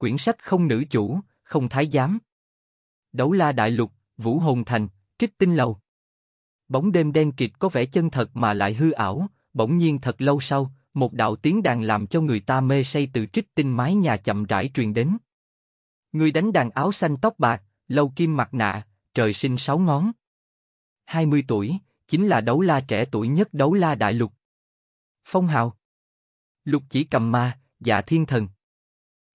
quyển sách không nữ chủ, không thái giám. Đấu la đại lục, vũ hồn thành, trích tinh lầu. Bóng đêm đen kịt có vẻ chân thật mà lại hư ảo, bỗng nhiên thật lâu sau, một đạo tiếng đàn làm cho người ta mê say từ trích tinh mái nhà chậm rãi truyền đến. Người đánh đàn áo xanh tóc bạc, lâu kim mặt nạ, trời sinh sáu ngón. 20 tuổi, chính là đấu la trẻ tuổi nhất đấu la đại lục. Phong hào Lục chỉ cầm ma, dạ thiên thần.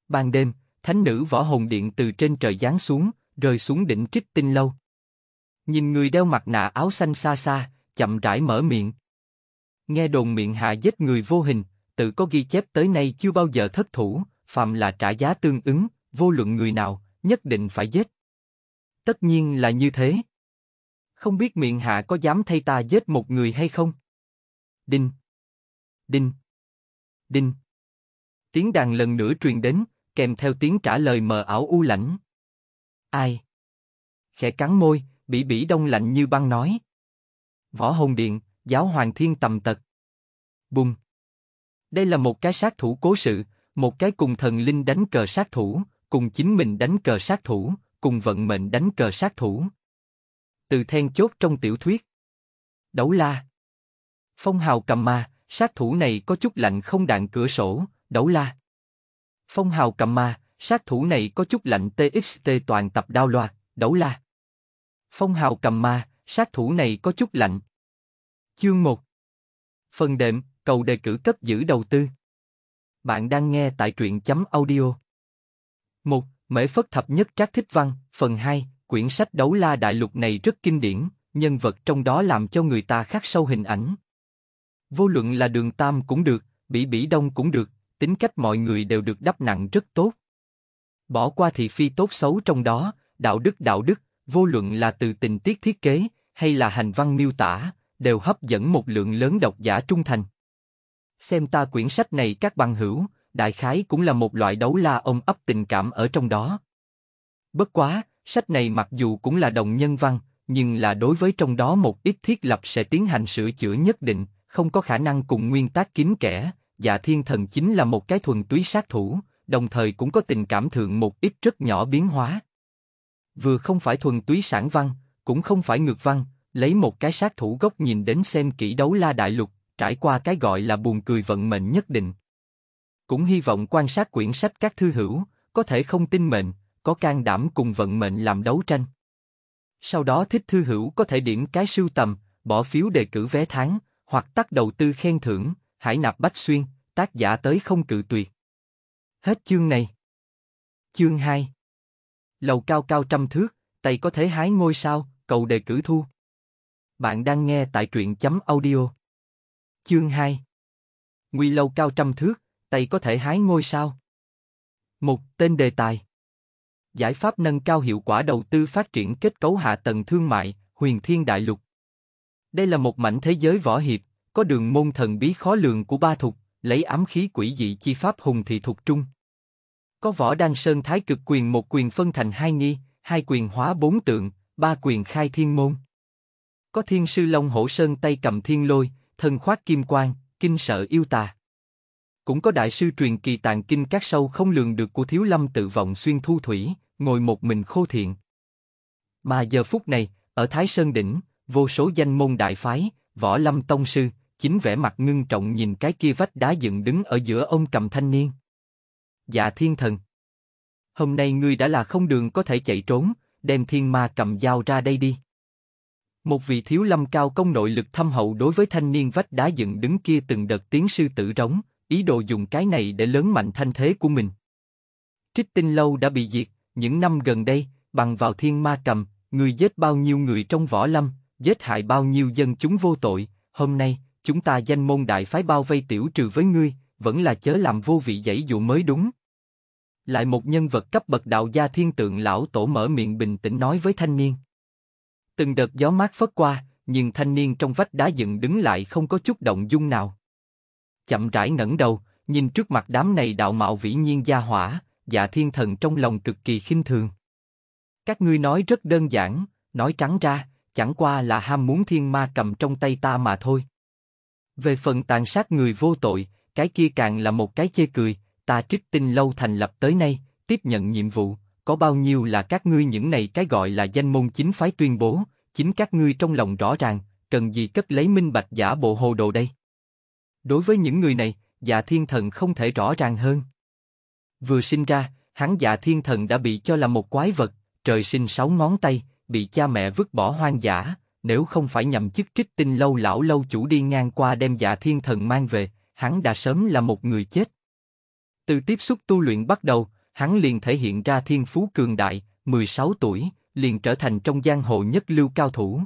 Ban đêm, thánh nữ võ hồn điện từ trên trời giáng xuống, rơi xuống đỉnh trích tinh lâu. Nhìn người đeo mặt nạ áo xanh xa xa, chậm rãi mở miệng. Nghe đồn miệng hạ giết người vô hình, tự có ghi chép tới nay chưa bao giờ thất thủ, phạm là trả giá tương ứng, vô luận người nào, nhất định phải giết. Tất nhiên là như thế. Không biết miệng hạ có dám thay ta giết một người hay không? Đinh. Đinh. Đinh. Tiếng đàn lần nữa truyền đến, kèm theo tiếng trả lời mờ ảo u lãnh. Ai? Khẽ cắn môi, bỉ bỉ đông lạnh như băng nói. Võ hồn điện, giáo hoàng thiên tầm tật. Bùng. Đây là một cái sát thủ cố sự, một cái cùng thần linh đánh cờ sát thủ, cùng chính mình đánh cờ sát thủ, cùng vận mệnh đánh cờ sát thủ. Từ then chốt trong tiểu thuyết. Đấu la. Phong hào cầm ma, sát thủ này có chút lạnh không đạn cửa sổ, đấu la. Phong hào cầm ma, sát thủ này có chút lạnh TXT toàn tập đao loạt, đấu la. Phong hào cầm ma, sát thủ này có chút lạnh. Chương 1 Phần đệm, cầu đề cử cấp giữ đầu tư. Bạn đang nghe tại truyện chấm audio. 1. Mễ Phất Thập Nhất Trác Thích Văn, phần 2, quyển sách đấu la đại lục này rất kinh điển, nhân vật trong đó làm cho người ta khắc sâu hình ảnh. Vô luận là đường Tam cũng được, Bỉ Bỉ Đông cũng được, tính cách mọi người đều được đắp nặng rất tốt. Bỏ qua thị phi tốt xấu trong đó, đạo đức đạo đức, vô luận là từ tình tiết thiết kế hay là hành văn miêu tả, đều hấp dẫn một lượng lớn độc giả trung thành. Xem ta quyển sách này các bằng hữu, đại khái cũng là một loại đấu la ông ấp tình cảm ở trong đó. Bất quá, sách này mặc dù cũng là đồng nhân văn, nhưng là đối với trong đó một ít thiết lập sẽ tiến hành sửa chữa nhất định, không có khả năng cùng nguyên tác kín kẽ, dạ thiên thần chính là một cái thuần túy sát thủ, đồng thời cũng có tình cảm thượng một ít rất nhỏ biến hóa. Vừa không phải thuần túy sản văn, cũng không phải ngược văn, lấy một cái sát thủ gốc nhìn đến xem kỹ đấu la đại lục, trải qua cái gọi là buồn cười vận mệnh nhất định. Cũng hy vọng quan sát quyển sách các thư hữu, có thể không tin mệnh, có can đảm cùng vận mệnh làm đấu tranh. Sau đó thích thư hữu có thể điểm cái sưu tầm, bỏ phiếu đề cử vé tháng, hoặc tắt đầu tư khen thưởng, Hải nạp bách xuyên, tác giả tới không cự tuyệt. Hết chương này. Chương 2 Lầu cao cao trăm thước, tay có thể hái ngôi sao, cầu đề cử thu. Bạn đang nghe tại truyện chấm audio. Chương 2 Nguy lầu cao trăm thước, tay có thể hái ngôi sao. Một tên đề tài Giải pháp nâng cao hiệu quả đầu tư phát triển kết cấu hạ tầng thương mại, huyền thiên đại lục. Đây là một mảnh thế giới võ hiệp, có đường môn thần bí khó lường của ba thục, lấy ám khí quỷ dị chi pháp hùng thị thục trung. Có võ đan sơn thái cực quyền một quyền phân thành hai nghi, hai quyền hóa bốn tượng, ba quyền khai thiên môn. Có thiên sư long hổ sơn tay cầm thiên lôi, thân khoác kim quang, kinh sợ yêu tà. Cũng có đại sư truyền kỳ tàng kinh các sâu không lường được của thiếu lâm tự vọng xuyên thu thủy, ngồi một mình khô thiện. Mà giờ phút này, ở Thái Sơn Đỉnh, vô số danh môn đại phái, võ lâm tông sư, chính vẻ mặt ngưng trọng nhìn cái kia vách đá dựng đứng ở giữa ông cầm thanh niên. Dạ thiên thần. Hôm nay ngươi đã là không đường có thể chạy trốn, đem thiên ma cầm dao ra đây đi. Một vị thiếu lâm cao công nội lực thâm hậu đối với thanh niên vách đá dựng đứng kia từng đợt tiếng sư tử rống, ý đồ dùng cái này để lớn mạnh thanh thế của mình. Trích tinh lâu đã bị diệt, những năm gần đây, bằng vào thiên ma cầm, người giết bao nhiêu người trong võ lâm, giết hại bao nhiêu dân chúng vô tội, hôm nay, chúng ta danh môn đại phái bao vây tiểu trừ với ngươi, vẫn là chớ làm vô vị dãy dụ mới đúng. Lại một nhân vật cấp bậc đạo gia thiên tượng lão tổ mở miệng bình tĩnh nói với thanh niên. Từng đợt gió mát phất qua, nhưng thanh niên trong vách đá dựng đứng lại không có chút động dung nào. Chậm rãi ngẩng đầu, nhìn trước mặt đám này đạo mạo vĩ nhiên gia hỏa, dạ thiên thần trong lòng cực kỳ khinh thường. Các ngươi nói rất đơn giản, nói trắng ra, chẳng qua là ham muốn thiên ma cầm trong tay ta mà thôi. Về phần tàn sát người vô tội, cái kia càng là một cái chê cười, ta trích tinh lâu thành lập tới nay, tiếp nhận nhiệm vụ, có bao nhiêu là các ngươi những này cái gọi là danh môn chính phái tuyên bố, chính các ngươi trong lòng rõ ràng, cần gì cất lấy minh bạch giả bộ hồ đồ đây. Đối với những người này, dạ thiên thần không thể rõ ràng hơn. Vừa sinh ra, hắn dạ thiên thần đã bị cho là một quái vật, trời sinh sáu ngón tay, bị cha mẹ vứt bỏ hoang dã, nếu không phải nhằm chức trích tinh lâu lão lâu chủ đi ngang qua đem dạ thiên thần mang về, hắn đã sớm là một người chết. Từ tiếp xúc tu luyện bắt đầu, hắn liền thể hiện ra thiên phú cường đại, 16 tuổi, liền trở thành trong giang hồ nhất lưu cao thủ.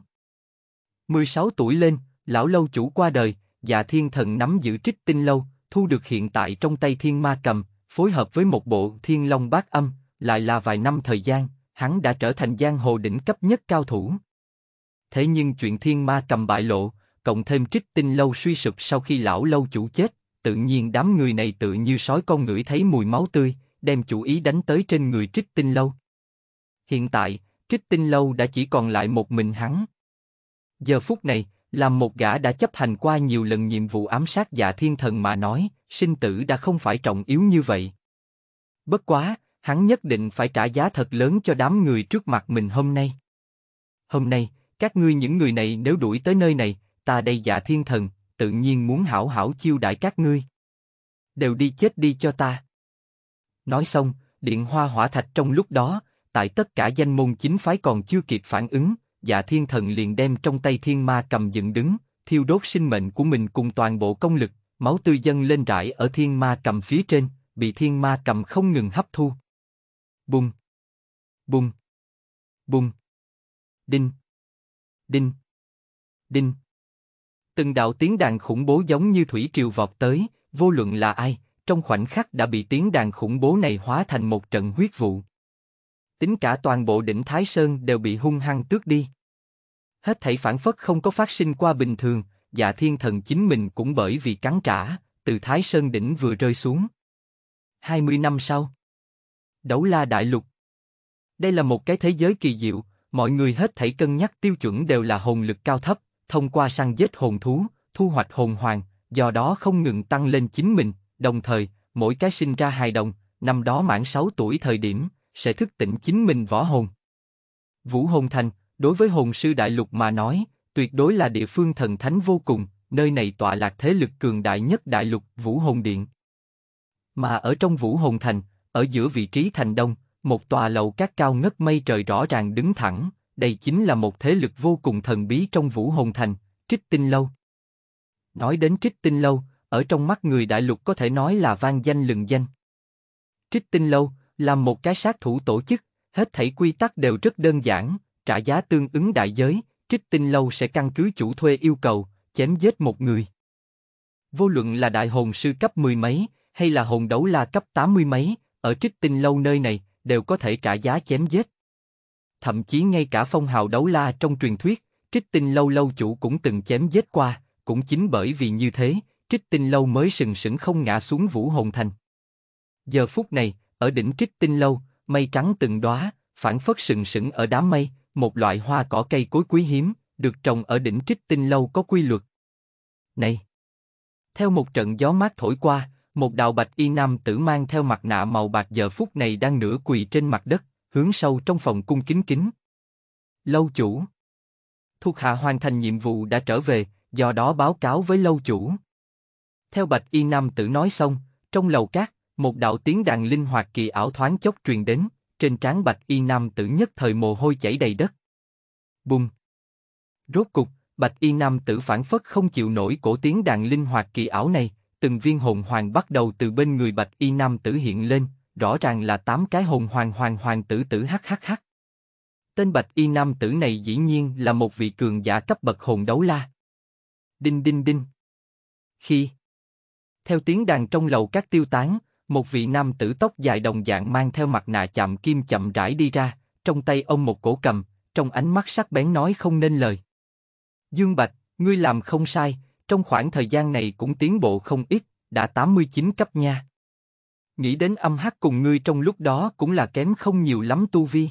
16 tuổi lên, lão lâu chủ qua đời, dạ thiên thần nắm giữ trích tinh lâu, thu được hiện tại trong tay thiên ma cầm, phối hợp với một bộ thiên long bát âm, lại là vài năm thời gian, hắn đã trở thành giang hồ đỉnh cấp nhất cao thủ thế nhưng chuyện thiên ma cầm bại lộ, cộng thêm trích tinh lâu suy sụp sau khi lão lâu chủ chết, tự nhiên đám người này tự như sói con ngửi thấy mùi máu tươi, đem chủ ý đánh tới trên người trích tinh lâu. Hiện tại, trích tinh lâu đã chỉ còn lại một mình hắn. Giờ phút này, làm một gã đã chấp hành qua nhiều lần nhiệm vụ ám sát dạ thiên thần mà nói, sinh tử đã không phải trọng yếu như vậy. Bất quá, hắn nhất định phải trả giá thật lớn cho đám người trước mặt mình hôm nay. Hôm nay, các ngươi những người này nếu đuổi tới nơi này, ta đây dạ thiên thần, tự nhiên muốn hảo hảo chiêu đại các ngươi. Đều đi chết đi cho ta. Nói xong, điện hoa hỏa thạch trong lúc đó, tại tất cả danh môn chính phái còn chưa kịp phản ứng, dạ thiên thần liền đem trong tay thiên ma cầm dựng đứng, thiêu đốt sinh mệnh của mình cùng toàn bộ công lực, máu tươi dân lên rải ở thiên ma cầm phía trên, bị thiên ma cầm không ngừng hấp thu. Bùng! Bùng! Bùng! Đinh! Đinh. Đinh. Từng đạo tiếng đàn khủng bố giống như thủy triều vọt tới, vô luận là ai, trong khoảnh khắc đã bị tiếng đàn khủng bố này hóa thành một trận huyết vụ. Tính cả toàn bộ đỉnh Thái Sơn đều bị hung hăng tước đi. Hết thảy phản phất không có phát sinh qua bình thường, dạ thiên thần chính mình cũng bởi vì cắn trả, từ Thái Sơn đỉnh vừa rơi xuống. 20 năm sau. Đấu la đại lục. Đây là một cái thế giới kỳ diệu, mọi người hết thảy cân nhắc tiêu chuẩn đều là hồn lực cao thấp, thông qua săn giết hồn thú, thu hoạch hồn hoàng, do đó không ngừng tăng lên chính mình, đồng thời, mỗi cái sinh ra hài đồng, năm đó mãn 6 tuổi thời điểm, sẽ thức tỉnh chính mình võ hồn. Vũ Hồn Thành, đối với hồn sư đại lục mà nói, tuyệt đối là địa phương thần thánh vô cùng, nơi này tọa lạc thế lực cường đại nhất đại lục Vũ Hồn Điện. Mà ở trong Vũ Hồn Thành, ở giữa vị trí thành đông, một tòa lầu các cao ngất mây trời rõ ràng đứng thẳng, đây chính là một thế lực vô cùng thần bí trong Vũ Hồn Thành, Trích Tinh Lâu. Nói đến Trích Tinh Lâu, ở trong mắt người đại lục có thể nói là vang danh lừng danh. Trích Tinh Lâu là một cái sát thủ tổ chức, hết thảy quy tắc đều rất đơn giản, trả giá tương ứng đại giới, Trích Tinh Lâu sẽ căn cứ chủ thuê yêu cầu, chém giết một người. Vô luận là đại hồn sư cấp mười mấy, hay là hồn đấu la cấp tám mươi mấy, ở Trích Tinh Lâu nơi này, đều có thể trả giá chém giết. Thậm chí ngay cả phong hào đấu la trong truyền thuyết, trích tinh lâu lâu chủ cũng từng chém giết qua, cũng chính bởi vì như thế, trích tinh lâu mới sừng sững không ngã xuống vũ hồn thành. Giờ phút này, ở đỉnh trích tinh lâu, mây trắng từng đóa phản phất sừng sững ở đám mây, một loại hoa cỏ cây cối quý hiếm, được trồng ở đỉnh trích tinh lâu có quy luật. Này! Theo một trận gió mát thổi qua, một đạo bạch y nam tử mang theo mặt nạ màu bạc giờ phút này đang nửa quỳ trên mặt đất, hướng sâu trong phòng cung kính kính. Lâu chủ Thuộc hạ hoàn thành nhiệm vụ đã trở về, do đó báo cáo với lâu chủ. Theo bạch y nam tử nói xong, trong lầu cát, một đạo tiếng đàn linh hoạt kỳ ảo thoáng chốc truyền đến, trên trán bạch y nam tử nhất thời mồ hôi chảy đầy đất. Bùng! Rốt cục, bạch y nam tử phản phất không chịu nổi cổ tiếng đàn linh hoạt kỳ ảo này, từng viên hồn hoàng bắt đầu từ bên người bạch y nam tử hiện lên, rõ ràng là tám cái hồn hoàng hoàng hoàng tử tử hhh. Tên bạch y nam tử này dĩ nhiên là một vị cường giả cấp bậc hồn đấu la. Đinh đinh đinh. Khi theo tiếng đàn trong lầu các tiêu tán, một vị nam tử tóc dài đồng dạng mang theo mặt nạ chạm kim chậm rãi đi ra, trong tay ông một cổ cầm, trong ánh mắt sắc bén nói không nên lời. Dương Bạch, ngươi làm không sai, trong khoảng thời gian này cũng tiến bộ không ít, đã 89 cấp nha. Nghĩ đến âm hát cùng ngươi trong lúc đó cũng là kém không nhiều lắm tu vi.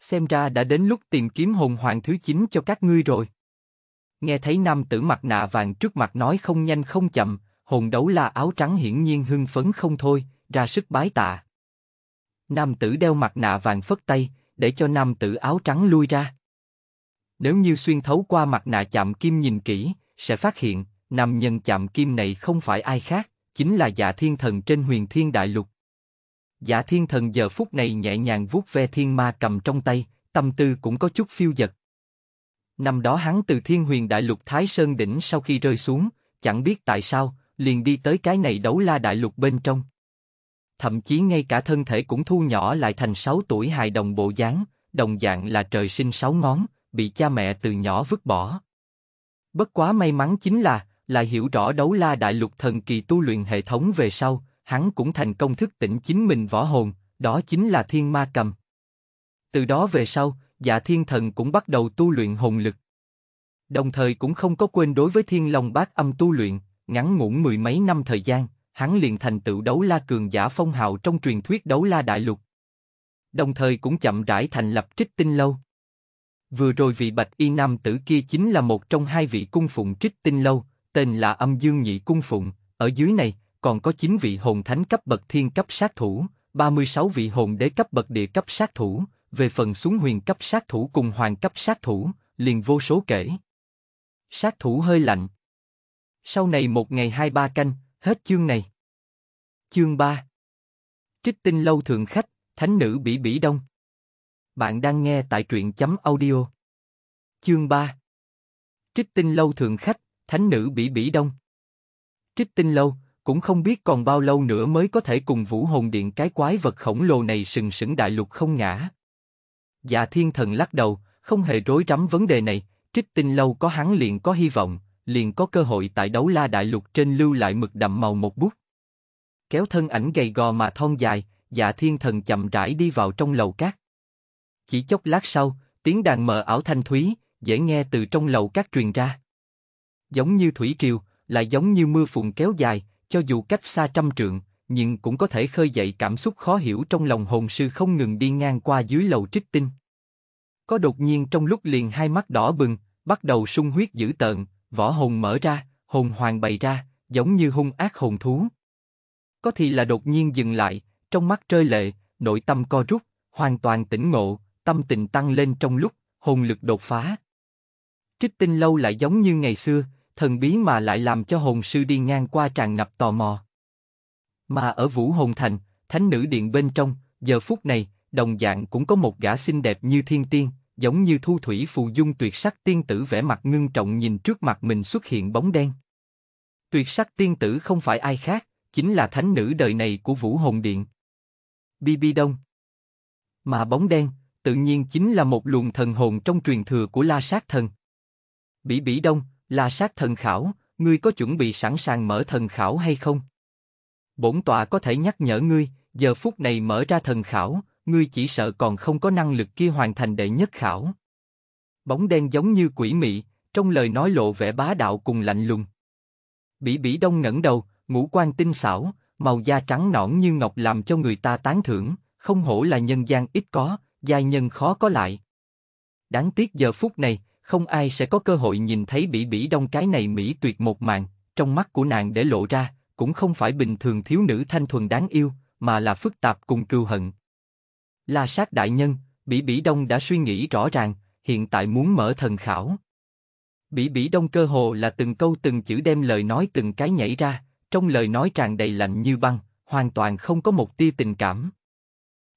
Xem ra đã đến lúc tìm kiếm hồn hoàng thứ 9 cho các ngươi rồi. Nghe thấy nam tử mặt nạ vàng trước mặt nói không nhanh không chậm, hồn đấu la áo trắng hiển nhiên hưng phấn không thôi, ra sức bái tạ. Nam tử đeo mặt nạ vàng phất tay, để cho nam tử áo trắng lui ra. Nếu như xuyên thấu qua mặt nạ chạm kim nhìn kỹ, sẽ phát hiện, nam nhân chạm kim này không phải ai khác, chính là giả dạ thiên thần trên huyền thiên đại lục. giả dạ thiên thần giờ phút này nhẹ nhàng vuốt ve thiên ma cầm trong tay, tâm tư cũng có chút phiêu dật. Năm đó hắn từ thiên huyền đại lục Thái Sơn Đỉnh sau khi rơi xuống, chẳng biết tại sao, liền đi tới cái này đấu la đại lục bên trong. Thậm chí ngay cả thân thể cũng thu nhỏ lại thành sáu tuổi hài đồng bộ dáng, đồng dạng là trời sinh sáu ngón, bị cha mẹ từ nhỏ vứt bỏ. Bất quá may mắn chính là, lại hiểu rõ đấu la đại lục thần kỳ tu luyện hệ thống về sau, hắn cũng thành công thức tỉnh chính mình võ hồn, đó chính là thiên ma cầm. Từ đó về sau, dạ thiên thần cũng bắt đầu tu luyện hồn lực. Đồng thời cũng không có quên đối với thiên long bát âm tu luyện, ngắn ngủn mười mấy năm thời gian, hắn liền thành tựu đấu la cường giả phong hào trong truyền thuyết đấu la đại lục. Đồng thời cũng chậm rãi thành lập trích tinh lâu. Vừa rồi vị bạch y nam tử kia chính là một trong hai vị cung phụng trích tinh lâu, tên là âm dương nhị cung phụng, ở dưới này còn có 9 vị hồn thánh cấp bậc thiên cấp sát thủ, 36 vị hồn đế cấp bậc địa cấp sát thủ, về phần xuống huyền cấp sát thủ cùng hoàng cấp sát thủ, liền vô số kể. Sát thủ hơi lạnh. Sau này một ngày hai ba canh, hết chương này. Chương 3 Trích tinh lâu thượng khách, thánh nữ bỉ bỉ đông. Bạn đang nghe tại truyện chấm audio. Chương 3 Trích tinh lâu thường khách, thánh nữ bỉ bỉ đông. Trích tinh lâu, cũng không biết còn bao lâu nữa mới có thể cùng vũ hồn điện cái quái vật khổng lồ này sừng sững đại lục không ngã. Dạ thiên thần lắc đầu, không hề rối rắm vấn đề này, trích tinh lâu có hắn liền có hy vọng, liền có cơ hội tại đấu la đại lục trên lưu lại mực đậm màu một bút. Kéo thân ảnh gầy gò mà thon dài, dạ thiên thần chậm rãi đi vào trong lầu cát. Chỉ chốc lát sau, tiếng đàn mờ ảo thanh thúy, dễ nghe từ trong lầu các truyền ra. Giống như thủy triều, lại giống như mưa phùn kéo dài, cho dù cách xa trăm trượng, nhưng cũng có thể khơi dậy cảm xúc khó hiểu trong lòng hồn sư không ngừng đi ngang qua dưới lầu trích tinh. Có đột nhiên trong lúc liền hai mắt đỏ bừng, bắt đầu sung huyết dữ tợn, vỏ hồn mở ra, hồn hoàng bày ra, giống như hung ác hồn thú. Có thì là đột nhiên dừng lại, trong mắt rơi lệ, nội tâm co rút, hoàn toàn tỉnh ngộ, tâm tình tăng lên trong lúc hồn lực đột phá. Trích tinh lâu lại giống như ngày xưa, thần bí mà lại làm cho hồn sư đi ngang qua tràn ngập tò mò. Mà ở Vũ Hồn Thành, thánh nữ điện bên trong, giờ phút này, đồng dạng cũng có một gã xinh đẹp như thiên tiên, giống như thu thủy phù dung tuyệt sắc tiên tử vẻ mặt ngưng trọng nhìn trước mặt mình xuất hiện bóng đen. Tuyệt sắc tiên tử không phải ai khác, chính là thánh nữ đời này của Vũ Hồn Điện. bi bi Đông. Mà bóng đen, tự nhiên chính là một luồng thần hồn trong truyền thừa của La Sát Thần. Bỉ Bỉ Đông, La Sát Thần Khảo, ngươi có chuẩn bị sẵn sàng mở thần khảo hay không? Bổn tọa có thể nhắc nhở ngươi, giờ phút này mở ra thần khảo, ngươi chỉ sợ còn không có năng lực kia hoàn thành đệ nhất khảo. Bóng đen giống như quỷ mị, trong lời nói lộ vẻ bá đạo cùng lạnh lùng. Bỉ Bỉ Đông ngẩng đầu, ngũ quan tinh xảo, màu da trắng nõn như ngọc làm cho người ta tán thưởng, không hổ là nhân gian ít có, giai nhân khó có lại. Đáng tiếc giờ phút này, không ai sẽ có cơ hội nhìn thấy bỉ bỉ đông cái này mỹ tuyệt một màn, trong mắt của nàng để lộ ra, cũng không phải bình thường thiếu nữ thanh thuần đáng yêu, mà là phức tạp cùng cưu hận. La sát đại nhân, bỉ bỉ đông đã suy nghĩ rõ ràng, hiện tại muốn mở thần khảo. Bỉ bỉ đông cơ hồ là từng câu từng chữ đem lời nói từng cái nhảy ra, trong lời nói tràn đầy lạnh như băng, hoàn toàn không có một tia tình cảm.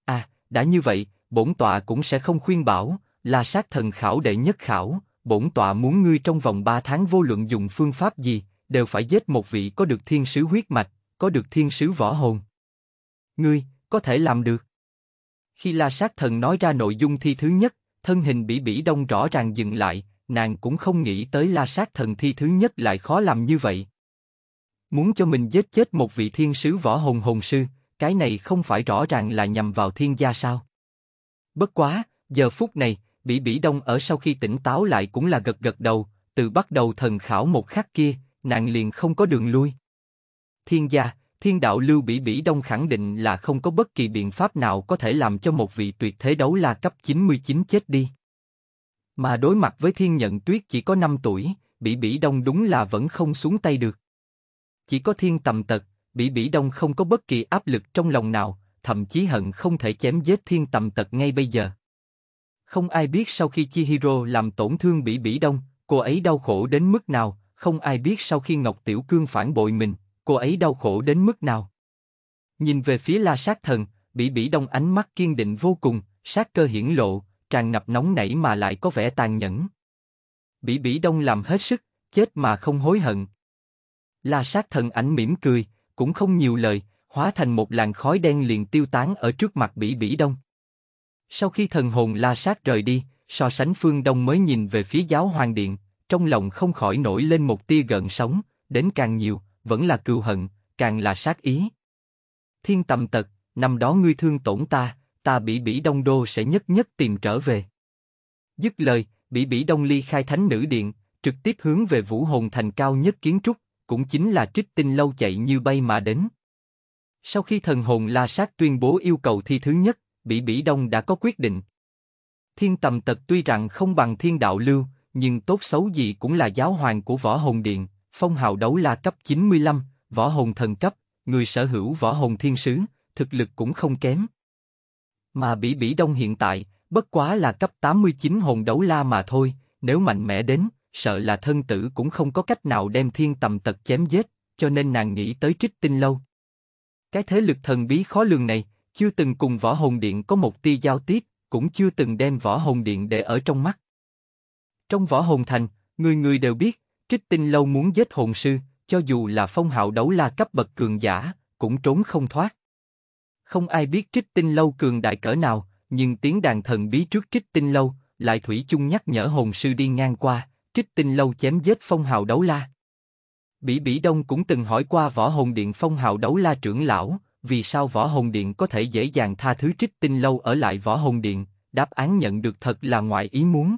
À, đã như vậy, bổn tọa cũng sẽ không khuyên bảo, là sát thần khảo đệ nhất khảo, bổn tọa muốn ngươi trong vòng 3 tháng vô luận dùng phương pháp gì, đều phải giết một vị có được thiên sứ huyết mạch, có được thiên sứ võ hồn. Ngươi, có thể làm được. Khi La Sát Thần nói ra nội dung thi thứ nhất, thân hình bỉ bỉ đông rõ ràng dừng lại, nàng cũng không nghĩ tới La Sát Thần thi thứ nhất lại khó làm như vậy. Muốn cho mình giết chết một vị thiên sứ võ hồn hồn sư, cái này không phải rõ ràng là nhằm vào thiên gia sao? Bất quá, giờ phút này, Bỉ Bỉ Đông ở sau khi tỉnh táo lại cũng là gật gật đầu, từ bắt đầu thần khảo một khắc kia, nàng liền không có đường lui. Thiên gia, thiên đạo Lưu Bỉ Bỉ Đông khẳng định là không có bất kỳ biện pháp nào có thể làm cho một vị tuyệt thế đấu la cấp 99 chết đi. Mà đối mặt với thiên nhận tuyết chỉ có 5 tuổi, Bỉ Bỉ Đông đúng là vẫn không xuống tay được. Chỉ có thiên tầm tật, Bỉ Bỉ Đông không có bất kỳ áp lực trong lòng nào, thậm chí hận không thể chém giết thiên tầm tật ngay bây giờ. Không ai biết sau khi Chihiro làm tổn thương Bỉ Bỉ Đông, cô ấy đau khổ đến mức nào, không ai biết sau khi Ngọc Tiểu Cương phản bội mình, cô ấy đau khổ đến mức nào. Nhìn về phía La Sát Thần, Bỉ Bỉ Đông ánh mắt kiên định vô cùng, sát cơ hiển lộ, tràn ngập nóng nảy mà lại có vẻ tàn nhẫn. Bỉ Bỉ Đông làm hết sức, chết mà không hối hận. La Sát Thần ảnh mỉm cười, cũng không nhiều lời, hóa thành một làn khói đen liền tiêu tán ở trước mặt Bỉ Bỉ Đông. Sau khi thần hồn La Sát rời đi, so sánh phương Đông mới nhìn về phía giáo hoàng điện, trong lòng không khỏi nổi lên một tia gợn sóng, đến càng nhiều, vẫn là cừu hận, càng là sát ý. Thiên tầm tật, năm đó ngươi thương tổn ta, ta Bỉ Bỉ Đông Đô sẽ nhất nhất tìm trở về. Dứt lời, Bỉ Bỉ Đông ly khai thánh nữ điện, trực tiếp hướng về vũ hồn thành cao nhất kiến trúc, cũng chính là trích tinh lâu chạy như bay mà đến. Sau khi thần hồn La Sát tuyên bố yêu cầu thi thứ nhất, Bỉ Bỉ Đông đã có quyết định. Thiên tầm tật tuy rằng không bằng thiên đạo lưu, nhưng tốt xấu gì cũng là giáo hoàng của võ hồn điện, phong hào đấu la cấp 95, võ hồn thần cấp, người sở hữu võ hồn thiên sứ, thực lực cũng không kém. Mà Bỉ Bỉ Đông hiện tại, bất quá là cấp 89 hồn đấu la mà thôi, nếu mạnh mẽ đến, sợ là thân tử cũng không có cách nào đem thiên tầm tật chém giết, cho nên nàng nghĩ tới trích tinh lâu. Cái thế lực thần bí khó lường này, chưa từng cùng võ hồn điện có một tia giao tiếp, cũng chưa từng đem võ hồn điện để ở trong mắt. Trong võ hồn thành, người người đều biết, Trích Tinh Lâu muốn giết hồn sư, cho dù là phong hạo đấu la cấp bậc cường giả, cũng trốn không thoát. Không ai biết Trích Tinh Lâu cường đại cỡ nào, nhưng tiếng đàn thần bí trước Trích Tinh Lâu, lại thủy chung nhắc nhở hồn sư đi ngang qua, Trích Tinh Lâu chém giết phong hào đấu la. Bỉ Bỉ Đông cũng từng hỏi qua võ hồn điện phong hào đấu la trưởng lão, vì sao võ hồn điện có thể dễ dàng tha thứ trích tinh lâu ở lại võ hồn điện, đáp án nhận được thật là ngoài ý muốn.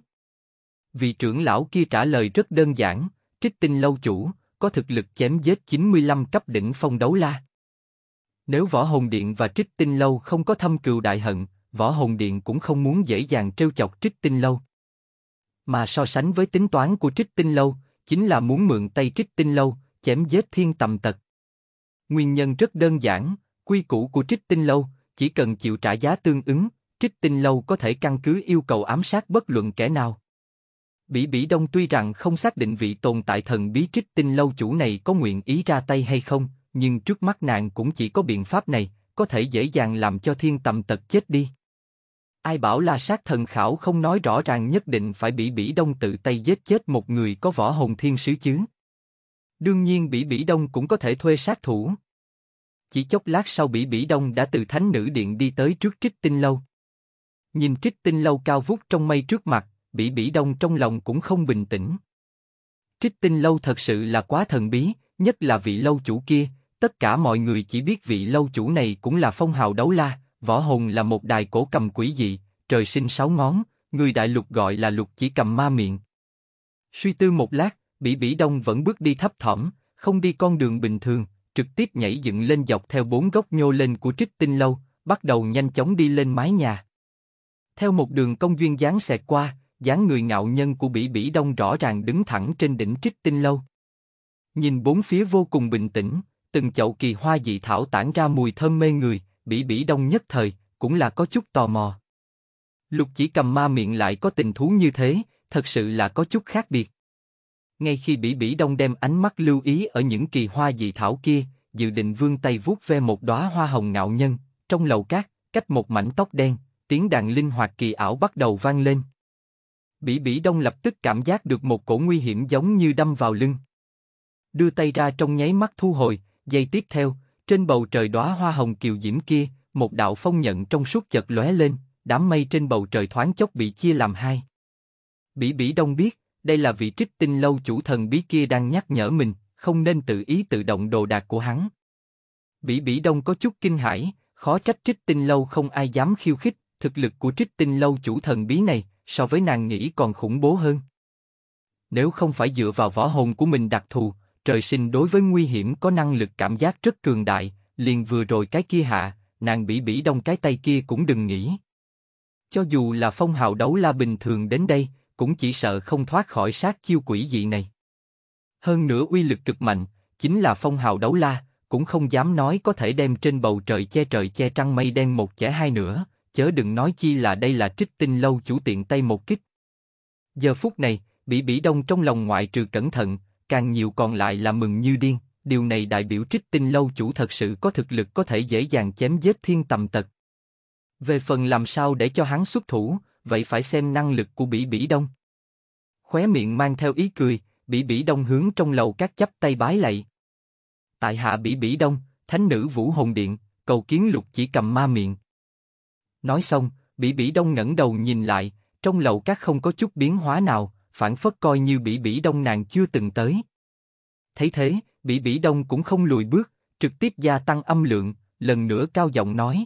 Vị trưởng lão kia trả lời rất đơn giản, trích tinh lâu chủ, có thực lực chém giết 95 cấp đỉnh phong đấu la. Nếu võ hồn điện và trích tinh lâu không có thâm cừu đại hận, võ hồn điện cũng không muốn dễ dàng trêu chọc trích tinh lâu. Mà so sánh với tính toán của trích tinh lâu, chính là muốn mượn tay trích tinh lâu, chém giết thiên tầm tật. Nguyên nhân rất đơn giản, quy củ của trích tinh lâu, chỉ cần chịu trả giá tương ứng, trích tinh lâu có thể căn cứ yêu cầu ám sát bất luận kẻ nào. Bỉ Bỉ Đông tuy rằng không xác định vị tồn tại thần bí trích tinh lâu chủ này có nguyện ý ra tay hay không, nhưng trước mắt nàng cũng chỉ có biện pháp này, có thể dễ dàng làm cho thiên tầm tật chết đi. Ai bảo là sát thần khảo không nói rõ ràng nhất định phải bị Bỉ Đông tự tay giết chết một người có võ hồn thiên sứ chứ. Đương nhiên Bỉ Bỉ Đông cũng có thể thuê sát thủ. Chỉ chốc lát sau Bỉ Bỉ Đông đã từ thánh nữ điện đi tới trước trích tinh lâu. Nhìn trích tinh lâu cao vút trong mây trước mặt, Bỉ Bỉ Đông trong lòng cũng không bình tĩnh. Trích tinh lâu thật sự là quá thần bí, nhất là vị lâu chủ kia, tất cả mọi người chỉ biết vị lâu chủ này cũng là phong hào đấu la, Võ hồn là một đài cổ cầm quỷ dị, trời sinh sáu ngón, người đại lục gọi là lục chỉ cầm ma miệng. Suy tư một lát, Bỉ Bỉ Đông vẫn bước đi thấp thỏm, không đi con đường bình thường, trực tiếp nhảy dựng lên dọc theo bốn góc nhô lên của Trích Tinh Lâu, bắt đầu nhanh chóng đi lên mái nhà. Theo một đường công duyên dáng xẹt qua, dáng người ngạo nhân của Bỉ Bỉ Đông rõ ràng đứng thẳng trên đỉnh Trích Tinh Lâu. Nhìn bốn phía vô cùng bình tĩnh, từng chậu kỳ hoa dị thảo tản ra mùi thơm mê người, Bỉ Bỉ Đông nhất thời, cũng là có chút tò mò. Lục chỉ cầm ma miệng lại có tình thú như thế, thật sự là có chút khác biệt. Ngay khi Bỉ Bỉ Đông đem ánh mắt lưu ý ở những kỳ hoa dị thảo kia, dự định vương tay vuốt ve một đóa hoa hồng ngạo nhân, trong lầu cát, cách một mảnh tóc đen, tiếng đàn linh hoạt kỳ ảo bắt đầu vang lên. Bỉ Bỉ Đông lập tức cảm giác được một cổ nguy hiểm giống như đâm vào lưng. Đưa tay ra trong nháy mắt thu hồi, giây tiếp theo, trên bầu trời đóa hoa hồng kiều diễm kia, một đạo phong nhận trong suốt chợt lóe lên, đám mây trên bầu trời thoáng chốc bị chia làm hai. Bỉ Bỉ Đông biết, đây là vị trích tinh lâu chủ thần bí kia đang nhắc nhở mình, không nên tự ý tự động đồ đạc của hắn. Bỉ Bỉ Đông có chút kinh hãi, khó trách trích tinh lâu không ai dám khiêu khích, thực lực của trích tinh lâu chủ thần bí này so với nàng nghĩ còn khủng bố hơn. Nếu không phải dựa vào võ hồn của mình đặc thù, trời sinh đối với nguy hiểm có năng lực cảm giác rất cường đại, liền vừa rồi cái kia hạ, nàng bỉ bỉ đông cái tay kia cũng đừng nghĩ. Cho dù là phong hào đấu la bình thường đến đây, cũng chỉ sợ không thoát khỏi sát chiêu quỷ dị này. Hơn nữa uy lực cực mạnh, chính là phong hào đấu la, cũng không dám nói có thể đem trên bầu trời che trời che trăng mây đen một chẻ hai nữa, chớ đừng nói chi là đây là trích tinh lâu chủ tiện tay một kích. Giờ phút này, bị bỉ đông trong lòng ngoại trừ cẩn thận, càng nhiều còn lại là mừng như điên. Điều này đại biểu trích tinh lâu chủ thật sự có thực lực có thể dễ dàng chém giết thiên tầm tật. Về phần làm sao để cho hắn xuất thủ, vậy phải xem năng lực của Bỉ Bỉ Đông. Khóe miệng mang theo ý cười, Bỉ Bỉ Đông hướng trong lầu các chấp tay bái lạy. Tại hạ Bỉ Bỉ Đông, thánh nữ Vũ Hồn Điện, cầu kiến lục chỉ cầm ma miệng. Nói xong, Bỉ Bỉ Đông ngẩng đầu nhìn lại, trong lầu các không có chút biến hóa nào, phản phất coi như Bỉ Bỉ Đông nàng chưa từng tới. Thấy thế, Bỉ Bỉ Đông cũng không lùi bước, trực tiếp gia tăng âm lượng, lần nữa cao giọng nói.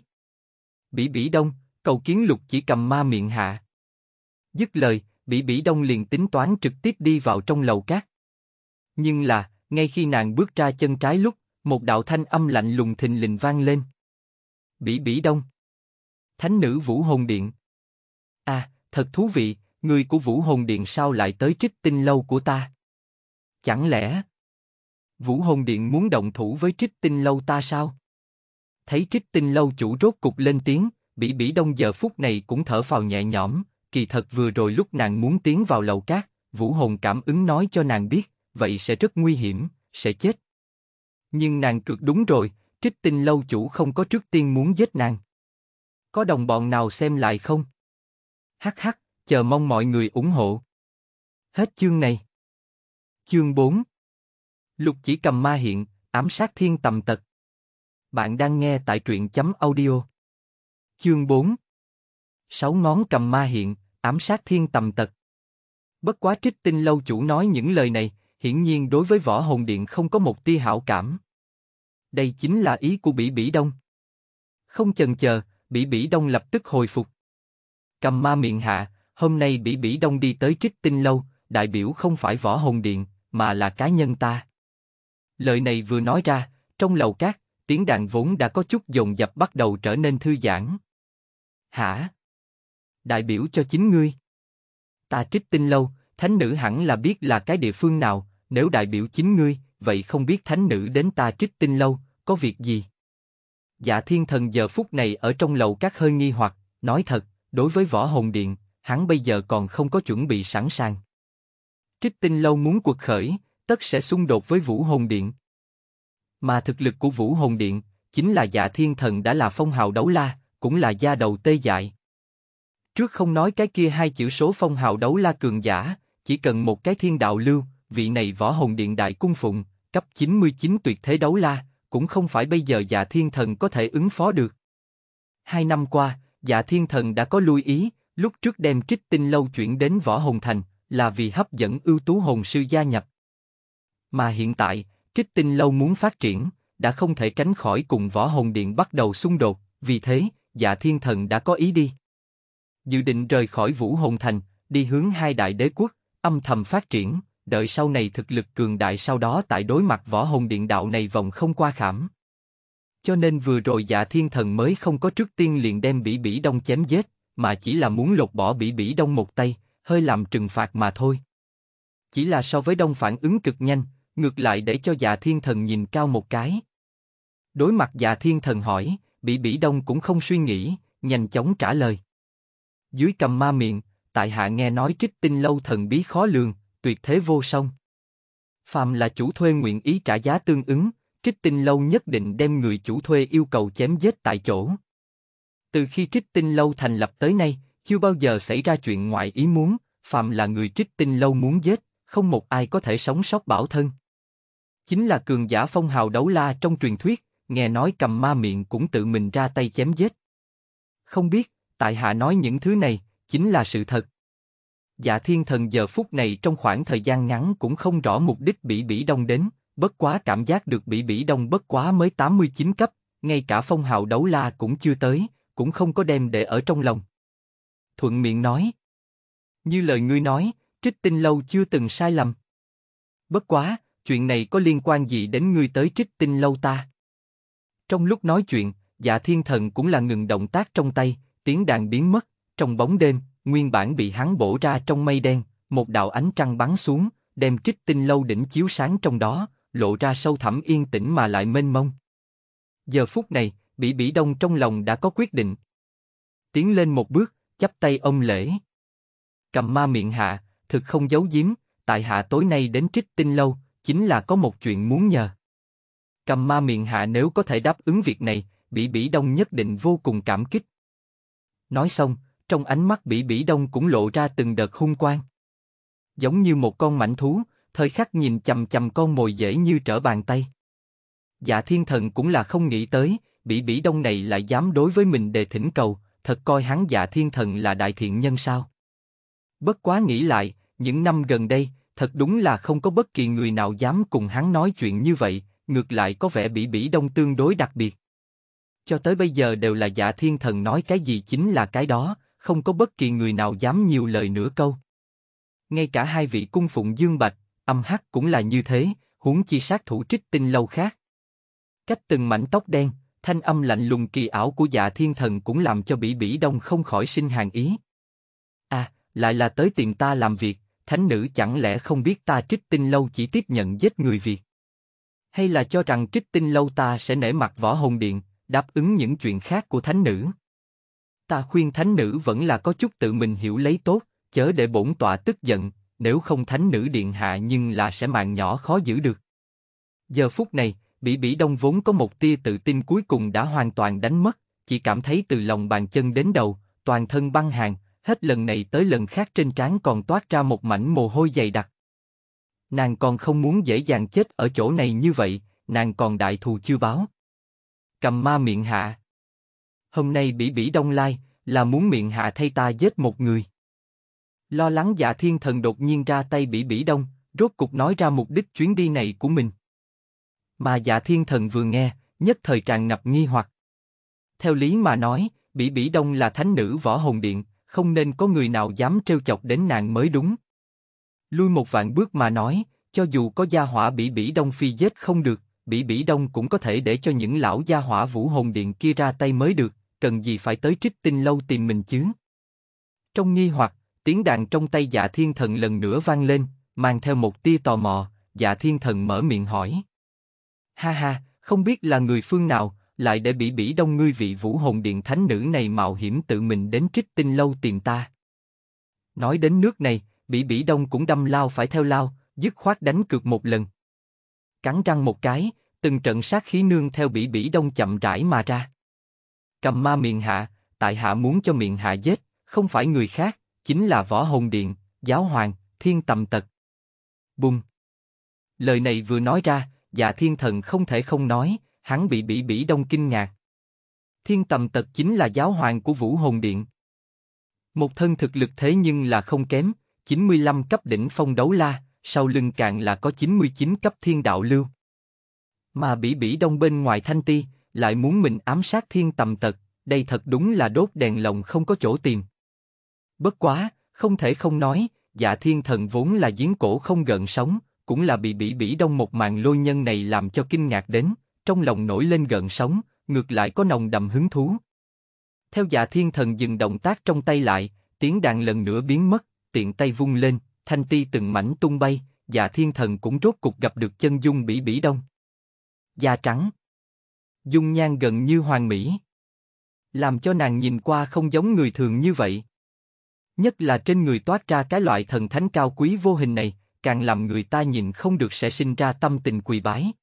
Bỉ Bỉ Đông, cầu kiến lục chỉ cầm ma miệng hạ. Dứt lời, Bỉ Bỉ Đông liền tính toán trực tiếp đi vào trong lầu cát. Nhưng là, ngay khi nàng bước ra chân trái lúc, một đạo thanh âm lạnh lùng thình lình vang lên. Bỉ Bỉ Đông. Thánh nữ Vũ Hồn Điện. À, thật thú vị, người của Vũ Hồn Điện sao lại tới trích tinh lâu của ta? Chẳng lẽ Vũ Hồn Điện muốn động thủ với trích tinh lâu ta sao? Thấy trích tinh lâu chủ rốt cục lên tiếng, Bỉ Bỉ Đông giờ phút này cũng thở phào nhẹ nhõm, kỳ thật vừa rồi lúc nàng muốn tiến vào lầu cát, Vũ Hồn cảm ứng nói cho nàng biết, vậy sẽ rất nguy hiểm, sẽ chết. Nhưng nàng cực đúng rồi, trích tinh lâu chủ không có trước tiên muốn giết nàng. Có đồng bọn nào xem lại không? Hắc hắc, chờ mong mọi người ủng hộ. Hết chương này. Chương 4 Lục chỉ cầm ma hiện, ám sát thiên tầm tật. Bạn đang nghe tại truyện chấm audio. Chương 4 Sáu ngón cầm ma hiện, ám sát thiên tầm tật. Bất quá trích tinh lâu chủ nói những lời này, hiển nhiên đối với võ hồn điện không có một tia hảo cảm. Đây chính là ý của Bỉ Bỉ Đông. Không chần chờ, Bỉ Bỉ Đông lập tức hồi phục. Cầm ma miệng hạ, hôm nay Bỉ Bỉ Đông đi tới Trích Tinh Lâu, đại biểu không phải võ hồn điện, mà là cá nhân ta. Lời này vừa nói ra, trong lầu cát, tiếng đàn vốn đã có chút dồn dập bắt đầu trở nên thư giãn. Hả? Đại biểu cho chính ngươi. Ta Trích Tinh Lâu, thánh nữ hẳn là biết là cái địa phương nào, nếu đại biểu chính ngươi, vậy không biết thánh nữ đến ta Trích Tinh Lâu, có việc gì? Dạ thiên thần giờ phút này ở trong lầu các hơi nghi hoặc, nói thật, đối với võ hồn điện, hắn bây giờ còn không có chuẩn bị sẵn sàng. Trích tinh lâu muốn cuộc khởi, tất sẽ xung đột với Vũ Hồn Điện. Mà thực lực của Vũ Hồn Điện, chính là dạ thiên thần đã là phong hào đấu la, cũng là gia đầu tê dại. Trước không nói cái kia hai chữ số phong hào đấu la cường giả, chỉ cần một cái thiên đạo lưu, vị này võ hồn điện đại cung phụng, cấp 99 tuyệt thế đấu la, cũng không phải bây giờ dạ thiên thần có thể ứng phó được. Hai năm qua, dạ thiên thần đã có lui ý, Lúc trước đem trích tinh lâu chuyển đến Võ Hồng Thành là vì hấp dẫn ưu tú hồn sư gia nhập. Mà hiện tại, trích tinh lâu muốn phát triển, đã không thể tránh khỏi cùng Võ Hồng Điện bắt đầu xung đột, vì thế, dạ thiên thần đã có ý đi. Dự định rời khỏi Vũ Hồng Thành, đi hướng hai đại đế quốc, âm thầm phát triển, đợi sau này thực lực cường đại sau đó tại đối mặt Võ Hồng Điện đạo này vòng không qua khảm cho nên vừa rồi dạ thiên thần mới không có trước tiên liền đem bỉ bỉ đông chém giết, mà chỉ là muốn lột bỏ bỉ bỉ đông một tay, hơi làm trừng phạt mà thôi. Chỉ là so với đông phản ứng cực nhanh, ngược lại để cho dạ thiên thần nhìn cao một cái. Đối mặt dạ thiên thần hỏi, bỉ bỉ đông cũng không suy nghĩ, nhanh chóng trả lời. Dưới cầm ma miệng, tại hạ nghe nói trích tinh lâu thần bí khó lường, tuyệt thế vô song. Phàm là chủ thuê nguyện ý trả giá tương ứng, trích tinh lâu nhất định đem người chủ thuê yêu cầu chém giết tại chỗ. Từ khi Trích Tinh Lâu thành lập tới nay, chưa bao giờ xảy ra chuyện ngoại ý muốn, phạm là người Trích Tinh Lâu muốn giết, không một ai có thể sống sót bảo thân. Chính là cường giả phong hào đấu la trong truyền thuyết, nghe nói cầm ma miệng cũng tự mình ra tay chém giết. Không biết, tại hạ nói những thứ này, chính là sự thật. Dạ thiên thần giờ phút này trong khoảng thời gian ngắn cũng không rõ mục đích bị bỉ đông đến, bất quá cảm giác được bị bỉ đông bất quá mới 89 cấp, ngay cả phong hào đấu la cũng chưa tới, cũng không có đem để ở trong lòng. Thuận miệng nói. Như lời ngươi nói, Trích Tinh Lâu chưa từng sai lầm. Bất quá, chuyện này có liên quan gì đến ngươi tới Trích Tinh Lâu ta? Trong lúc nói chuyện, dạ thiên thần cũng là ngừng động tác trong tay, tiếng đàn biến mất, trong bóng đêm, nguyên bản bị hắn bổ ra trong mây đen, một đạo ánh trăng bắn xuống, đem Trích Tinh Lâu đỉnh chiếu sáng trong đó, lộ ra sâu thẳm yên tĩnh mà lại mênh mông. Giờ phút này, Bỉ Bỉ Đông trong lòng đã có quyết định. Tiến lên một bước, chắp tay ông lễ. Cầm ma miệng hạ, thực không giấu giếm, tại hạ tối nay đến trích tinh lâu, chính là có một chuyện muốn nhờ. Cầm ma miệng hạ nếu có thể đáp ứng việc này, Bỉ Bỉ Đông nhất định vô cùng cảm kích. Nói xong, trong ánh mắt Bỉ Bỉ Đông cũng lộ ra từng đợt hung quang. Giống như một con mảnh thú, thời khắc nhìn chầm chầm con mồi dễ như trở bàn tay. Dạ thiên thần cũng là không nghĩ tới, bỉ bỉ đông này lại dám đối với mình đề thỉnh cầu, thật coi hắn giả thiên thần là đại thiện nhân sao? Bất quá nghĩ lại, những năm gần đây, thật đúng là không có bất kỳ người nào dám cùng hắn nói chuyện như vậy, ngược lại có vẻ bỉ bỉ đông tương đối đặc biệt. Cho tới bây giờ đều là giả thiên thần nói cái gì chính là cái đó, không có bất kỳ người nào dám nhiều lời nửa câu. Ngay cả hai vị cung phụng Dương Bạch, âm hắc cũng là như thế, huống chi sát thủ trích tinh lâu khác. Cách từng mảnh tóc đen, thanh âm lạnh lùng kỳ ảo của dạ thiên thần cũng làm cho bỉ bỉ đông không khỏi sinh hàng ý. À, lại là tới tiền ta làm việc, thánh nữ chẳng lẽ không biết ta trích tinh lâu chỉ tiếp nhận giết người Việt? Hay là cho rằng trích tinh lâu ta sẽ nể mặt võ hồn điện, đáp ứng những chuyện khác của thánh nữ? Ta khuyên thánh nữ vẫn là có chút tự mình hiểu lấy tốt, chớ để bổn tọa tức giận, nếu không thánh nữ điện hạ nhưng là sẽ mạng nhỏ khó giữ được. Giờ phút này, Bỉ Bỉ Đông vốn có một tia tự tin cuối cùng đã hoàn toàn đánh mất, chỉ cảm thấy từ lòng bàn chân đến đầu, toàn thân băng hàng, hết lần này tới lần khác trên trán còn toát ra một mảnh mồ hôi dày đặc. Nàng còn không muốn dễ dàng chết ở chỗ này như vậy, nàng còn đại thù chưa báo. Cầm ma miệng hạ. Hôm nay Bỉ Bỉ Đông lai, là muốn miệng hạ thay ta giết một người. Lo lắng dạ thiên thần đột nhiên ra tay Bỉ Bỉ Đông, rốt cục nói ra mục đích chuyến đi này của mình. Mà dạ thiên thần vừa nghe, nhất thời tràn ngập nghi hoặc. Theo lý mà nói, Bỉ Bỉ Đông là thánh nữ võ hồn điện, không nên có người nào dám trêu chọc đến nàng mới đúng. Lui một vạn bước mà nói, cho dù có gia hỏa Bỉ Bỉ Đông phi giết không được, Bỉ Bỉ Đông cũng có thể để cho những lão gia hỏa vũ hồn điện kia ra tay mới được, cần gì phải tới trích tinh lâu tìm mình chứ. Trong nghi hoặc, tiếng đàn trong tay dạ thiên thần lần nữa vang lên, mang theo một tia tò mò, dạ thiên thần mở miệng hỏi. Ha ha, không biết là người phương nào, lại để bỉ bỉ đông ngươi vị vũ hồn điện thánh nữ này mạo hiểm tự mình đến trích tinh lâu tìm ta. Nói đến nước này, bỉ bỉ đông cũng đâm lao phải theo lao, dứt khoát đánh cược một lần. Cắn răng một cái, từng trận sát khí nương theo bỉ bỉ đông chậm rãi mà ra. Cầm ma miệng hạ, tại hạ muốn cho miệng hạ giết, không phải người khác, chính là võ hồn điện, giáo hoàng, thiên tầm tật. Bùng! Lời này vừa nói ra, dạ thiên thần không thể không nói, hắn bị bỉ bỉ đông kinh ngạc. Thiên tầm tật chính là giáo hoàng của vũ hồn điện. Một thân thực lực thế nhưng là không kém, 95 cấp đỉnh phong đấu la, sau lưng càng là có 99 cấp thiên đạo lưu. Mà bỉ bỉ đông bên ngoài thanh ti, lại muốn mình ám sát thiên tầm tật, đây thật đúng là đốt đèn lồng không có chỗ tìm. Bất quá, không thể không nói, dạ thiên thần vốn là giếng cổ không gần sống cũng là bị bỉ bỉ đông một màn lôi nhân này làm cho kinh ngạc đến, trong lòng nổi lên gợn sóng, ngược lại có nồng đầm hứng thú. Theo dạ thiên thần dừng động tác trong tay lại, tiếng đàn lần nữa biến mất, tiện tay vung lên, thanh ti từng mảnh tung bay, dạ thiên thần cũng rốt cục gặp được chân dung bỉ bỉ đông. Da trắng. Dung nhan gần như hoàng mỹ. Làm cho nàng nhìn qua không giống người thường như vậy. Nhất là trên người toát ra cái loại thần thánh cao quý vô hình này, càng làm người ta nhìn không được sẽ sinh ra tâm tình quỳ bái.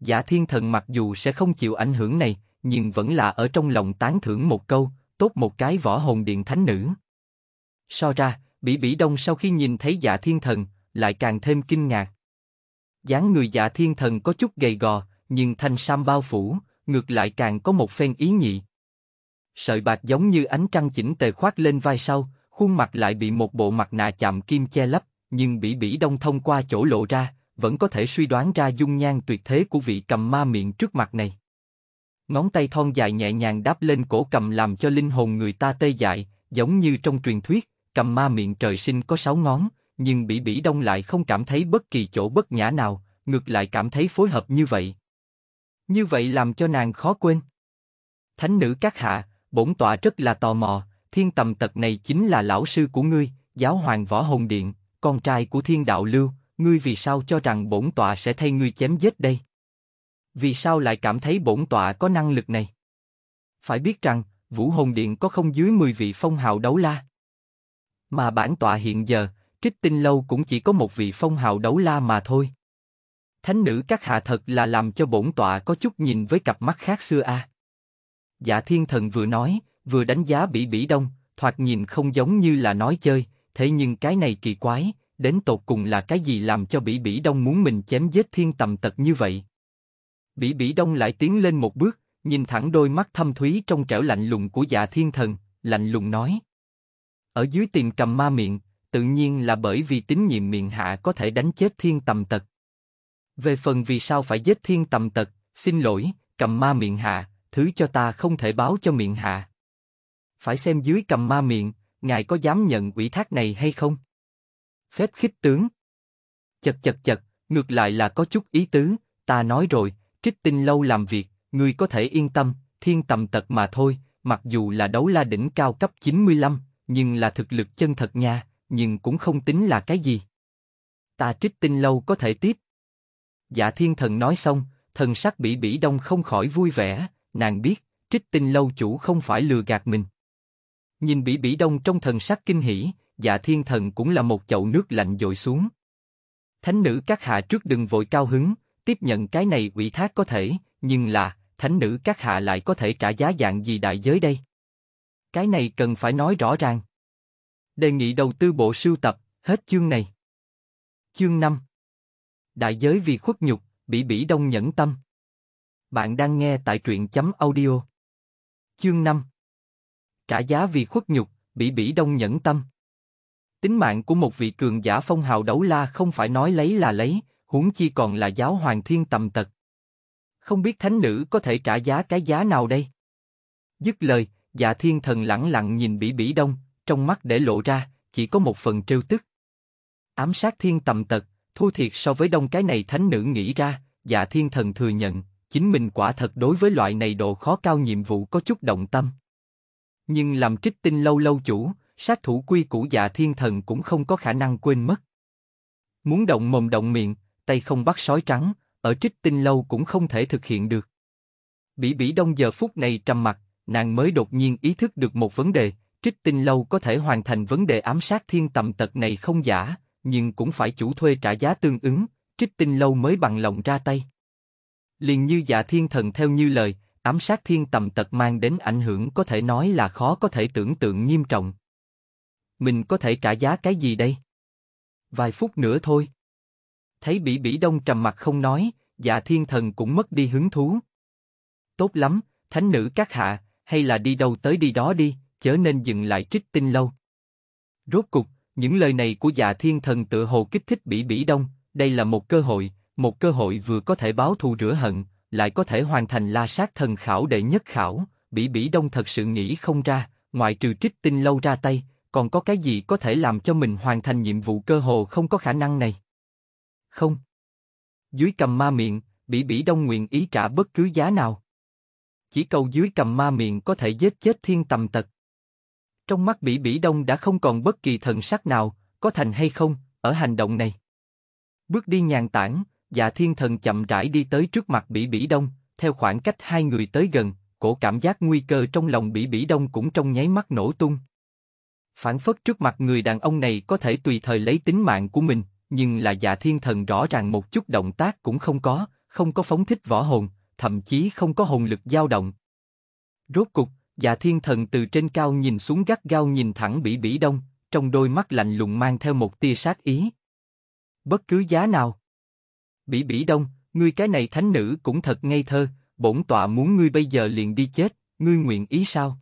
Giả thiên thần mặc dù sẽ không chịu ảnh hưởng này, nhưng vẫn là ở trong lòng tán thưởng một câu, tốt một cái võ hồn điện thánh nữ. So ra, Bỉ Bỉ Đông sau khi nhìn thấy dạ thiên thần, lại càng thêm kinh ngạc. dáng người dạ thiên thần có chút gầy gò, nhưng thanh sam bao phủ, ngược lại càng có một phen ý nhị. Sợi bạc giống như ánh trăng chỉnh tề khoác lên vai sau, khuôn mặt lại bị một bộ mặt nạ chạm kim che lấp, nhưng Bỉ Bỉ Đông thông qua chỗ lộ ra, vẫn có thể suy đoán ra dung nhan tuyệt thế của vị cầm ma miệng trước mặt này. Ngón tay thon dài nhẹ nhàng đáp lên cổ cầm làm cho linh hồn người ta tê dại, giống như trong truyền thuyết, cầm ma miệng trời sinh có sáu ngón, nhưng Bỉ Bỉ Đông lại không cảm thấy bất kỳ chỗ bất nhã nào, ngược lại cảm thấy phối hợp như vậy. Như vậy làm cho nàng khó quên. Thánh nữ các hạ, bổn tọa rất là tò mò, thiên tầm tật này chính là lão sư của ngươi, giáo hoàng võ hồn điện, con trai của thiên đạo lưu, ngươi vì sao cho rằng bổn tọa sẽ thay ngươi chém giết đây? Vì sao lại cảm thấy bổn tọa có năng lực này? Phải biết rằng, Vũ Hồn Điện có không dưới 10 vị phong hào đấu la. Mà bản tọa hiện giờ, trích tinh lâu cũng chỉ có một vị phong hào đấu la mà thôi. Thánh nữ các hạ thật là làm cho bổn tọa có chút nhìn với cặp mắt khác xưa a. Dạ thiên thần vừa nói, vừa đánh giá bỉ bỉ đông, thoạt nhìn không giống như là nói chơi, thế nhưng cái này kỳ quái, đến tột cùng là cái gì làm cho Bỉ Bỉ Đông muốn mình chém giết thiên tầm tật như vậy? Bỉ Bỉ Đông lại tiến lên một bước, nhìn thẳng đôi mắt thâm thúy trong trẻo lạnh lùng của dạ thiên thần, lạnh lùng nói. Ở dưới tìm cầm ma miệng, tự nhiên là bởi vì tín nhiệm miệng hạ có thể đánh chết thiên tầm tật. Về phần vì sao phải giết thiên tầm tật, xin lỗi, cầm ma miệng hạ, thứ cho ta không thể báo cho miệng hạ. Phải xem dưới cầm ma miệng, ngài có dám nhận ủy thác này hay không? Phép khích tướng. Chật chật chật, ngược lại là có chút ý tứ, ta nói rồi, trích tinh lâu làm việc, ngươi có thể yên tâm, thiên tầm tật mà thôi, mặc dù là đấu la đỉnh cao cấp 95, nhưng là thực lực chân thật nha, nhưng cũng không tính là cái gì. Ta trích tinh lâu có thể tiếp. Dạ thiên thần nói xong, thần sắc bỉ bỉ đông không khỏi vui vẻ, nàng biết, trích tinh lâu chủ không phải lừa gạt mình. Nhìn Bỉ Bỉ Đông trong thần sắc kinh hỉ, dạ thiên thần cũng là một chậu nước lạnh dội xuống. Thánh nữ các hạ trước đừng vội cao hứng, tiếp nhận cái này ủy thác có thể, nhưng là, thánh nữ các hạ lại có thể trả giá dạng gì đại giới đây? Cái này cần phải nói rõ ràng. Đề nghị đầu tư bộ sưu tập, hết chương này. Chương 5 Đại giới vì khuất nhục, bị bỉ đông nhẫn tâm. Bạn đang nghe tại truyện chấm audio. Chương 5 Trả giá vì khuất nhục, bị bỉ đông nhẫn tâm. Tính mạng của một vị cường giả phong hào đấu la không phải nói lấy là lấy, huống chi còn là giáo hoàng thiên tầm tật. Không biết thánh nữ có thể trả giá cái giá nào đây? Dứt lời, dạ thiên thần lẳng lặng nhìn bỉ bỉ đông, trong mắt để lộ ra, chỉ có một phần trêu tức. Ám sát thiên tầm tật, thu thiệt so với đông cái này thánh nữ nghĩ ra, dạ thiên thần thừa nhận, chính mình quả thật đối với loại này độ khó cao nhiệm vụ có chút động tâm. Nhưng làm trích tinh lâu lâu chủ, sát thủ quy củ dạ thiên thần cũng không có khả năng quên mất. Muốn động mồm động miệng, tay không bắt sói trắng, ở trích tinh lâu cũng không thể thực hiện được. Bỉ bỉ đông giờ phút này trầm mặt, nàng mới đột nhiên ý thức được một vấn đề, trích tinh lâu có thể hoàn thành vấn đề ám sát thiên tầm tật này không giả, nhưng cũng phải chủ thuê trả giá tương ứng, trích tinh lâu mới bằng lòng ra tay. Liền như dạ thiên thần theo như lời, ám sát thiên tầm tật mang đến ảnh hưởng có thể nói là khó có thể tưởng tượng nghiêm trọng. Mình có thể trả giá cái gì đây? Vài phút nữa thôi. Thấy Bỉ Bỉ Đông trầm mặt không nói, dạ thiên thần cũng mất đi hứng thú. Tốt lắm, thánh nữ các hạ, hay là đi đâu tới đi đó đi, chớ nên dừng lại trích tinh lâu. Rốt cục, những lời này của dạ thiên thần tự hồ kích thích Bỉ Bỉ Đông, đây là một cơ hội, một cơ hội vừa có thể báo thù rửa hận, lại có thể hoàn thành la sát thần khảo đệ nhất khảo, Bỉ Bỉ Đông thật sự nghĩ không ra, ngoại trừ trích tinh lâu ra tay, còn có cái gì có thể làm cho mình hoàn thành nhiệm vụ cơ hồ không có khả năng này. Không. Dưới cầm ma miệng, Bỉ Bỉ Đông nguyện ý trả bất cứ giá nào. Chỉ cầu dưới cầm ma miệng có thể giết chết thiên tầm tật. Trong mắt Bỉ Bỉ Đông đã không còn bất kỳ thần sắc nào, có thành hay không, ở hành động này. Bước đi nhàn tản, dạ thiên thần chậm rãi đi tới trước mặt Bỉ Bỉ Đông, theo khoảng cách hai người tới gần, cổ cảm giác nguy cơ trong lòng Bỉ Bỉ Đông cũng trong nháy mắt nổ tung. Phản phất trước mặt người đàn ông này có thể tùy thời lấy tính mạng của mình, nhưng là dạ thiên thần rõ ràng một chút động tác cũng không có, không có phóng thích võ hồn, thậm chí không có hồn lực dao động. Rốt cục, dạ thiên thần từ trên cao nhìn xuống gắt gao nhìn thẳng Bỉ Bỉ Đông, trong đôi mắt lạnh lùng mang theo một tia sát ý. Bất cứ giá nào. Bỉ Bỉ Đông, ngươi cái này thánh nữ cũng thật ngây thơ, bổn tọa muốn ngươi bây giờ liền đi chết, ngươi nguyện ý sao?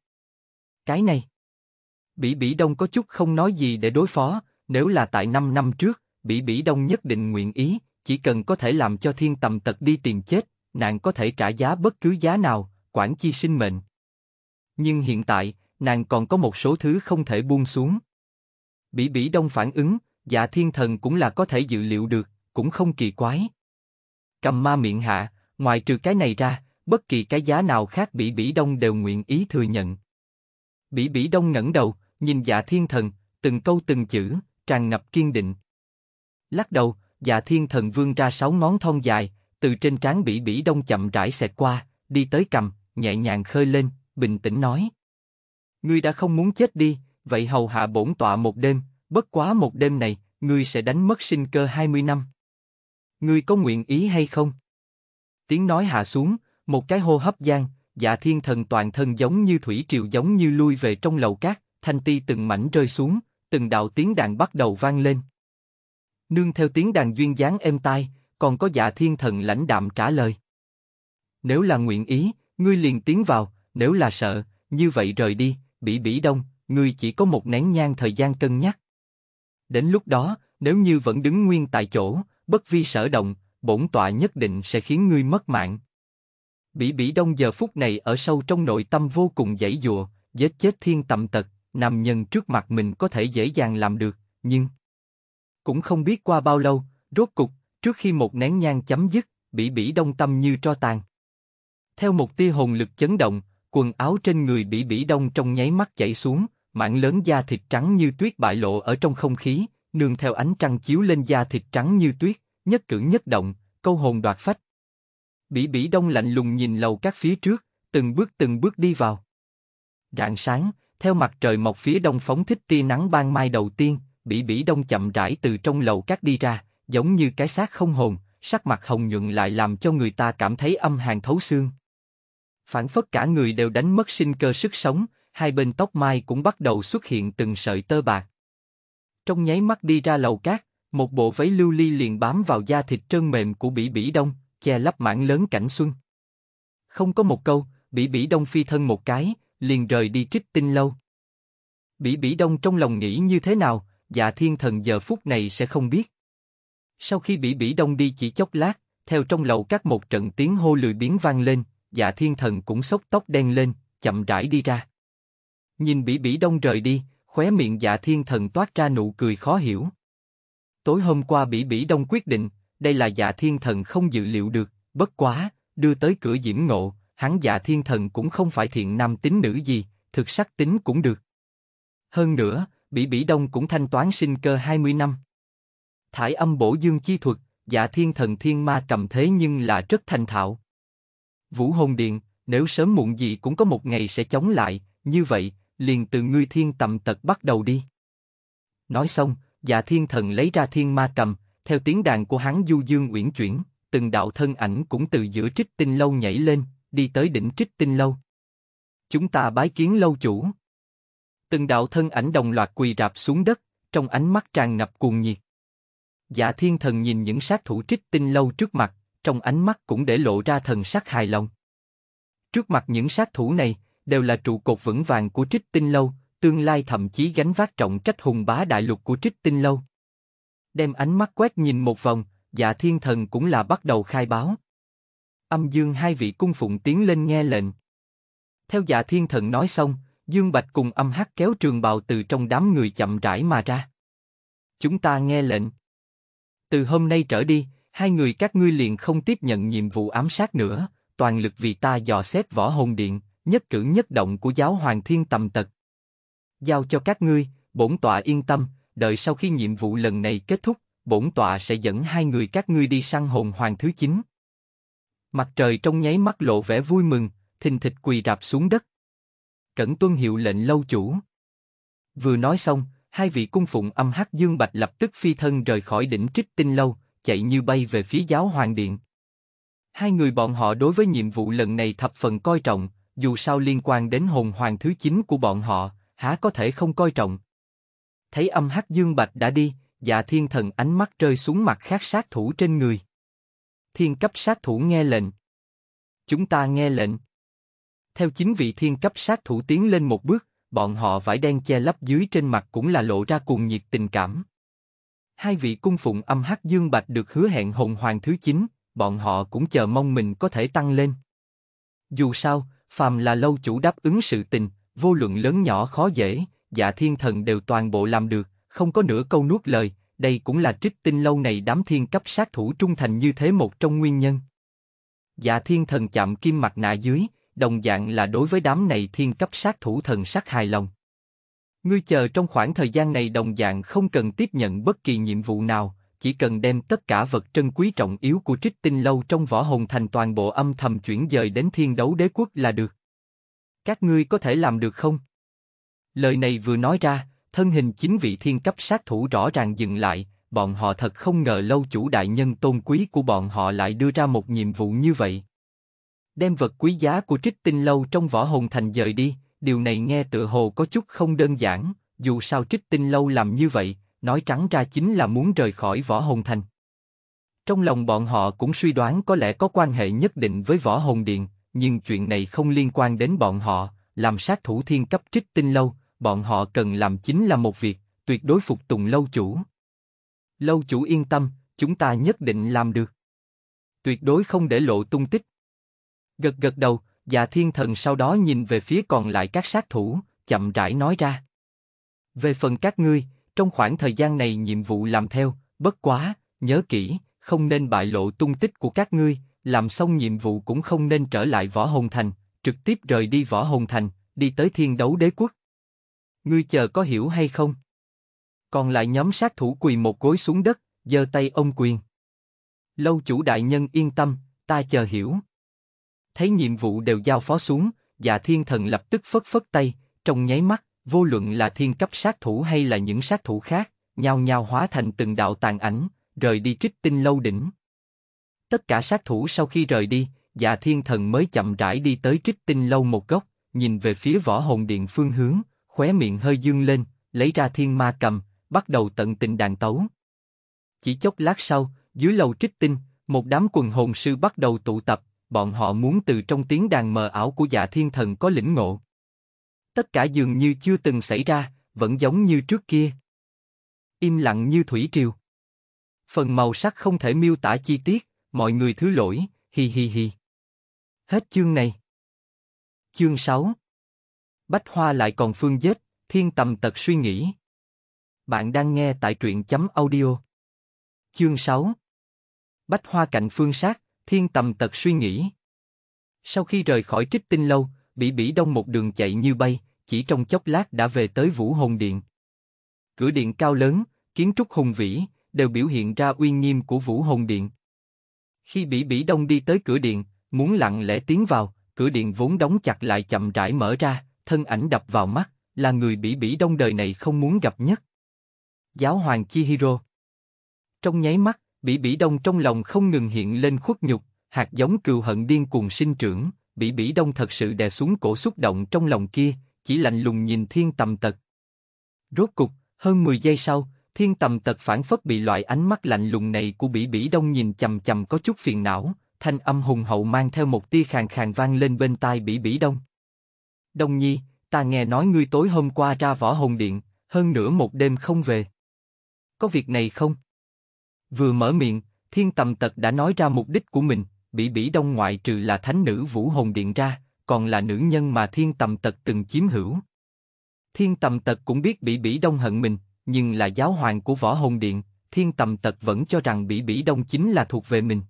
Cái này. Bỉ Bỉ Đông có chút không nói gì để đối phó, nếu là tại 5 năm trước, Bỉ Bỉ Đông nhất định nguyện ý, chỉ cần có thể làm cho thiên tầm tật đi tìm chết, nàng có thể trả giá bất cứ giá nào, quản chi sinh mệnh. Nhưng hiện tại, nàng còn có một số thứ không thể buông xuống. Bỉ Bỉ Đông phản ứng, dạ thiên thần cũng là có thể dự liệu được, cũng không kỳ quái cầm ma miệng hạ, ngoài trừ cái này ra, bất kỳ cái giá nào khác bị Bỉ Đông đều nguyện ý thừa nhận. Bỉ Bỉ Đông ngẩng đầu, nhìn Dạ Thiên Thần, từng câu từng chữ, tràn ngập kiên định. Lắc đầu, Dạ Thiên Thần vươn ra sáu ngón thon dài, từ trên trán Bỉ Bỉ Đông chậm rãi xẹt qua, đi tới cầm, nhẹ nhàng khơi lên, bình tĩnh nói: "Ngươi đã không muốn chết đi, vậy hầu hạ bổn tọa một đêm, bất quá một đêm này, ngươi sẽ đánh mất sinh cơ 20 năm." Ngươi có nguyện ý hay không? Tiếng nói hạ xuống, một cái hô hấp gian, dạ thiên thần toàn thân giống như thủy triều giống như lui về trong lầu cát, thanh ti từng mảnh rơi xuống, từng đạo tiếng đàn bắt đầu vang lên. Nương theo tiếng đàn duyên dáng êm tai, còn có dạ thiên thần lãnh đạm trả lời. Nếu là nguyện ý, ngươi liền tiến vào, nếu là sợ, như vậy rời đi, bị bỉ đông, ngươi chỉ có một nén nhang thời gian cân nhắc. Đến lúc đó, nếu như vẫn đứng nguyên tại chỗ, bất vi sở động, bổn tọa nhất định sẽ khiến ngươi mất mạng. Bỉ Bỉ Đông giờ phút này ở sâu trong nội tâm vô cùng dãy dùa, giết chết thiên tầm tật, nằm nhân trước mặt mình có thể dễ dàng làm được, nhưng... Cũng không biết qua bao lâu, rốt cục, trước khi một nén nhang chấm dứt, Bỉ Bỉ Đông tâm như tro tàn. Theo một tia hồn lực chấn động, quần áo trên người Bỉ Bỉ Đông trong nháy mắt chảy xuống, mảng lớn da thịt trắng như tuyết bại lộ ở trong không khí, nương theo ánh trăng chiếu lên da thịt trắng như tuyết, nhất cử nhất động, câu hồn đoạt phách. Bỉ Bỉ Đông lạnh lùng nhìn lầu các phía trước, từng bước từng bước đi vào. Rạng sáng, theo mặt trời mọc phía đông phóng thích tia nắng ban mai đầu tiên, Bỉ Bỉ Đông chậm rãi từ trong lầu các đi ra, giống như cái xác không hồn, sắc mặt hồng nhuận lại làm cho người ta cảm thấy âm hàn thấu xương. Phản phất cả người đều đánh mất sinh cơ sức sống, hai bên tóc mai cũng bắt đầu xuất hiện từng sợi tơ bạc. Trong nháy mắt đi ra lầu cát, một bộ váy lưu ly liền bám vào da thịt trơn mềm của Bỉ Bỉ Đông, che lấp mảng lớn cảnh xuân. Không có một câu, Bỉ Bỉ Đông phi thân một cái, liền rời đi trích tinh lâu. Bỉ Bỉ Đông trong lòng nghĩ như thế nào, dạ thiên thần giờ phút này sẽ không biết. Sau khi Bỉ Bỉ Đông đi chỉ chốc lát, theo trong lầu cát một trận tiếng hô lười biến vang lên, dạ thiên thần cũng sốc tóc đen lên, chậm rãi đi ra. Nhìn Bỉ Bỉ Đông rời đi, khóe miệng dạ thiên thần toát ra nụ cười khó hiểu. Tối hôm qua Bỉ Bỉ Đông quyết định, đây là dạ thiên thần không dự liệu được, bất quá, đưa tới cửa diễm ngộ, hắn dạ thiên thần cũng không phải thiện nam tính nữ gì, thực sắc tính cũng được. Hơn nữa, Bỉ Bỉ Đông cũng thanh toán sinh cơ 20 năm. Thải âm bổ dương chi thuật, dạ thiên thần thiên ma cầm thế nhưng là rất thành thạo. Vũ Hồn Điện, nếu sớm muộn gì cũng có một ngày sẽ chống lại, như vậy, liền từ ngươi thiên tầm tật bắt đầu đi. Nói xong, dạ thiên thần lấy ra thiên ma cầm, theo tiếng đàn của hắn du dương uyển chuyển, từng đạo thân ảnh cũng từ giữa trích tinh lâu nhảy lên, đi tới đỉnh trích tinh lâu. Chúng ta bái kiến lâu chủ. Từng đạo thân ảnh đồng loạt quỳ rạp xuống đất, trong ánh mắt tràn ngập cuồng nhiệt. Dạ thiên thần nhìn những sát thủ trích tinh lâu trước mặt, trong ánh mắt cũng để lộ ra thần sắc hài lòng. Trước mặt những sát thủ này, đều là trụ cột vững vàng của Trích Tinh Lâu, tương lai thậm chí gánh vác trọng trách hùng bá đại lục của Trích Tinh Lâu. Đem ánh mắt quét nhìn một vòng, dạ thiên thần cũng là bắt đầu khai báo. Âm dương hai vị cung phụng tiến lên nghe lệnh. Theo dạ thiên thần nói xong, Dương Bạch cùng âm hắc kéo trường bào từ trong đám người chậm rãi mà ra. Chúng ta nghe lệnh. Từ hôm nay trở đi, hai người các ngươi liền không tiếp nhận nhiệm vụ ám sát nữa, toàn lực vì ta dò xét võ hồn điện nhất cử nhất động của giáo hoàng thiên tầm tật. Giao cho các ngươi, bổn tọa yên tâm, đợi sau khi nhiệm vụ lần này kết thúc, bổn tọa sẽ dẫn hai người các ngươi đi săn hồn hoàng thứ 9. Mặt trời trong nháy mắt lộ vẻ vui mừng, thình thịch quỳ rạp xuống đất. Cẩn tuân hiệu lệnh lâu chủ. Vừa nói xong, hai vị cung phụng âm hắc dương bạch lập tức phi thân rời khỏi đỉnh trích tinh lâu, chạy như bay về phía giáo hoàng điện. Hai người bọn họ đối với nhiệm vụ lần này thập phần coi trọng, dù sao liên quan đến hồn hoàng thứ chín của bọn họ, há có thể không coi trọng. Thấy âm hắc dương bạch đã đi, dạ thiên thần ánh mắt rơi xuống mặt khác sát thủ trên người. Thiên cấp sát thủ nghe lệnh. Chúng ta nghe lệnh. Theo chính vị thiên cấp sát thủ tiến lên một bước, bọn họ vải đen che lấp dưới trên mặt cũng là lộ ra cuồng nhiệt tình cảm. Hai vị cung phụng âm hắc dương bạch được hứa hẹn hồn hoàng thứ chín bọn họ cũng chờ mong mình có thể tăng lên. Dù sao, phàm là lâu chủ đáp ứng sự tình, vô luận lớn nhỏ khó dễ, dạ thiên thần đều toàn bộ làm được, không có nửa câu nuốt lời, đây cũng là trích tinh lâu này đám thiên cấp sát thủ trung thành như thế một trong nguyên nhân. Dạ thiên thần chạm kim mặt nạ dưới, đồng dạng là đối với đám này thiên cấp sát thủ thần sắc hài lòng. Ngươi chờ trong khoảng thời gian này đồng dạng không cần tiếp nhận bất kỳ nhiệm vụ nào, chỉ cần đem tất cả vật trân quý trọng yếu của trích tinh lâu trong võ hồn thành toàn bộ âm thầm chuyển dời đến thiên đấu đế quốc là được. Các ngươi có thể làm được không? Lời này vừa nói ra, thân hình chính vị thiên cấp sát thủ rõ ràng dừng lại, bọn họ thật không ngờ lâu chủ đại nhân tôn quý của bọn họ lại đưa ra một nhiệm vụ như vậy. Đem vật quý giá của trích tinh lâu trong võ hồn thành dời đi, điều này nghe tựa hồ có chút không đơn giản, dù sao trích tinh lâu làm như vậy, Nói trắng ra chính là muốn rời khỏi võ hồn thành. Trong lòng bọn họ cũng suy đoán có lẽ có quan hệ nhất định với võ hồn điện, nhưng chuyện này không liên quan đến bọn họ, làm sát thủ thiên cấp trích tinh lâu, bọn họ cần làm chính là một việc, tuyệt đối phục tùng lâu chủ. Lâu chủ yên tâm, chúng ta nhất định làm được. Tuyệt đối không để lộ tung tích. Gật gật đầu, già dạ thiên thần sau đó nhìn về phía còn lại các sát thủ, chậm rãi nói ra. Về phần các ngươi, trong khoảng thời gian này nhiệm vụ làm theo, bất quá, nhớ kỹ, không nên bại lộ tung tích của các ngươi, làm xong nhiệm vụ cũng không nên trở lại Võ Hồn Thành, trực tiếp rời đi Võ Hồn Thành, đi tới thiên đấu đế quốc. Ngươi chờ có hiểu hay không? Còn lại nhóm sát thủ quỳ một gối xuống đất, giơ tay ông quyền. Lâu chủ đại nhân yên tâm, ta chờ hiểu. Thấy nhiệm vụ đều giao phó xuống, dạ thiên thần lập tức phất phất tay, trong nháy mắt, Vô luận là thiên cấp sát thủ hay là những sát thủ khác, nhao nhao hóa thành từng đạo tàn ảnh, rời đi trích tinh lâu đỉnh. Tất cả sát thủ sau khi rời đi, dạ thiên thần mới chậm rãi đi tới trích tinh lâu một góc, nhìn về phía võ hồn điện phương hướng, khóe miệng hơi dương lên, lấy ra thiên ma cầm, bắt đầu tận tình đàn tấu. Chỉ chốc lát sau, dưới lầu trích tinh, một đám quần hồn sư bắt đầu tụ tập, bọn họ muốn từ trong tiếng đàn mờ ảo của dạ thiên thần có lĩnh ngộ, Tất cả dường như chưa từng xảy ra, vẫn giống như trước kia. Im lặng như thủy triều. Phần màu sắc không thể miêu tả chi tiết, mọi người thứ lỗi, hi hi hi. Hết chương này. Chương 6 Bách Hoa lại còn phương dết, thiên tầm tật suy nghĩ. Bạn đang nghe tại truyện chấm audio. Chương 6 Bách Hoa cạnh phương sát, thiên tầm tật suy nghĩ. Sau khi rời khỏi trích tinh lâu, bị Bỉ Đông một đường chạy như bay, chỉ trong chốc lát đã về tới Vũ Hồn Điện. Cửa điện cao lớn, kiến trúc hùng vĩ, đều biểu hiện ra uy nghiêm của Vũ Hồn Điện. Khi Bỉ Bỉ Đông đi tới cửa điện, muốn lặng lẽ tiến vào, cửa điện vốn đóng chặt lại chậm rãi mở ra, thân ảnh đập vào mắt, là người Bỉ Bỉ Đông đời này không muốn gặp nhất. Giáo hoàng Chihiro. Trong nháy mắt, Bỉ Bỉ Đông trong lòng không ngừng hiện lên khuất nhục, hạt giống cừu hận điên cuồng sinh trưởng, Bỉ Bỉ Đông thật sự đè xuống cổ xúc động trong lòng kia, chỉ lạnh lùng nhìn thiên tầm tật. Rốt cục, hơn 10 giây sau, thiên tầm tật phản phất bị loại ánh mắt lạnh lùng này của bỉ bỉ đông nhìn chầm chầm có chút phiền não, thanh âm hùng hậu mang theo một tia khàn khàn vang lên bên tai bỉ bỉ đông. Đông nhi, ta nghe nói ngươi tối hôm qua ra võ hồn điện, hơn nửa một đêm không về. Có việc này không? Vừa mở miệng, thiên tầm tật đã nói ra mục đích của mình, bỉ bỉ đông ngoại trừ là thánh nữ vũ hồn điện ra, còn là nữ nhân mà thiên tầm tật từng chiếm hữu. Thiên tầm tật cũng biết bị Bỉ Đông hận mình, nhưng là giáo hoàng của võ hồn điện, thiên tầm tật vẫn cho rằng bị Bỉ Đông chính là thuộc về mình.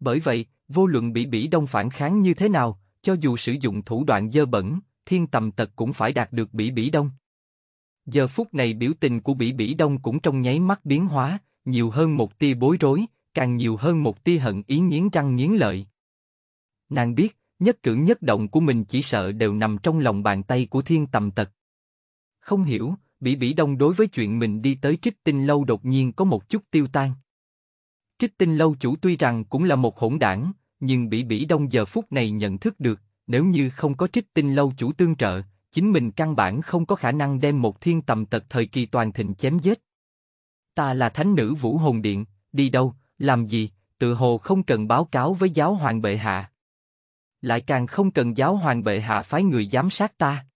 Bởi vậy, vô luận bị Bỉ Đông phản kháng như thế nào, cho dù sử dụng thủ đoạn dơ bẩn, thiên tầm tật cũng phải đạt được Bỉ Bỉ Đông. Giờ phút này biểu tình của Bỉ Bỉ Đông cũng trong nháy mắt biến hóa, nhiều hơn một tia bối rối, càng nhiều hơn một tia hận ý nghiến răng nghiến lợi. Nàng biết, nhất cử nhất động của mình chỉ sợ đều nằm trong lòng bàn tay của thiên tầm tật. Không hiểu, Bỉ Bỉ Đông đối với chuyện mình đi tới Trích Tinh Lâu đột nhiên có một chút tiêu tan. Trích Tinh Lâu chủ tuy rằng cũng là một hỗn đảng, nhưng Bỉ Bỉ Đông giờ phút này nhận thức được, nếu như không có Trích Tinh Lâu chủ tương trợ, chính mình căn bản không có khả năng đem một thiên tầm tật thời kỳ toàn thịnh chém giết. Ta là thánh nữ Vũ Hồn Điện, đi đâu, làm gì, tự hồ không cần báo cáo với giáo hoàng bệ hạ lại càng không cần giáo hoàng bệ hạ phái người giám sát ta.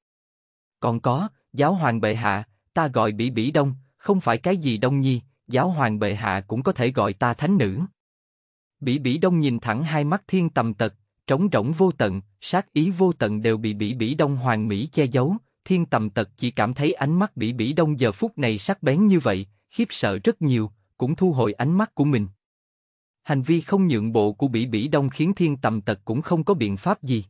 Còn có, giáo hoàng bệ hạ, ta gọi bỉ bỉ đông, không phải cái gì đông nhi, giáo hoàng bệ hạ cũng có thể gọi ta thánh nữ. Bỉ bỉ đông nhìn thẳng hai mắt thiên tầm tật, trống rỗng vô tận, sát ý vô tận đều bị bỉ bỉ đông hoàng mỹ che giấu, thiên tầm tật chỉ cảm thấy ánh mắt bỉ bỉ đông giờ phút này sắc bén như vậy, khiếp sợ rất nhiều, cũng thu hồi ánh mắt của mình. Hành vi không nhượng bộ của Bỉ Bỉ Đông khiến Thiên Tầm Tật cũng không có biện pháp gì.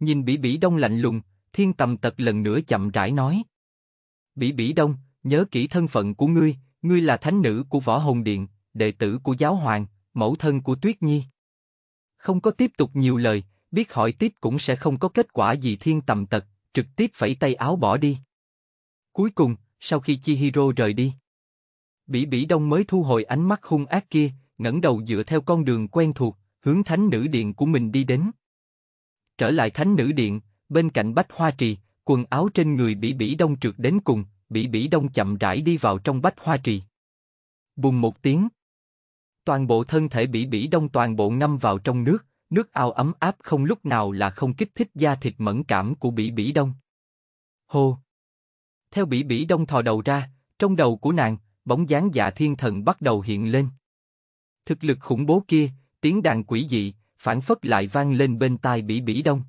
Nhìn Bỉ Bỉ Đông lạnh lùng, Thiên Tầm Tật lần nữa chậm rãi nói. Bỉ Bỉ Đông, nhớ kỹ thân phận của ngươi, ngươi là thánh nữ của Võ Hồng Điện, đệ tử của Giáo Hoàng, mẫu thân của Tuyết Nhi. Không có tiếp tục nhiều lời, biết hỏi tiếp cũng sẽ không có kết quả gì Thiên Tầm Tật, trực tiếp phẩy tay áo bỏ đi. Cuối cùng, sau khi Chihiro rời đi, Bỉ Bỉ Đông mới thu hồi ánh mắt hung ác kia, ngẩng đầu dựa theo con đường quen thuộc, hướng thánh nữ điện của mình đi đến. Trở lại thánh nữ điện, bên cạnh bách hoa trì, quần áo trên người bỉ bỉ đông trượt đến cùng, bỉ bỉ đông chậm rãi đi vào trong bách hoa trì. Bùng một tiếng. Toàn bộ thân thể bỉ bỉ đông toàn bộ ngâm vào trong nước, nước ao ấm áp không lúc nào là không kích thích da thịt mẫn cảm của bỉ bỉ đông. Hô! Theo bỉ bỉ đông thò đầu ra, trong đầu của nàng, bóng dáng dạ thiên thần bắt đầu hiện lên thực lực khủng bố kia, tiếng đàn quỷ dị, phản phất lại vang lên bên tai Bỉ Bỉ Đông.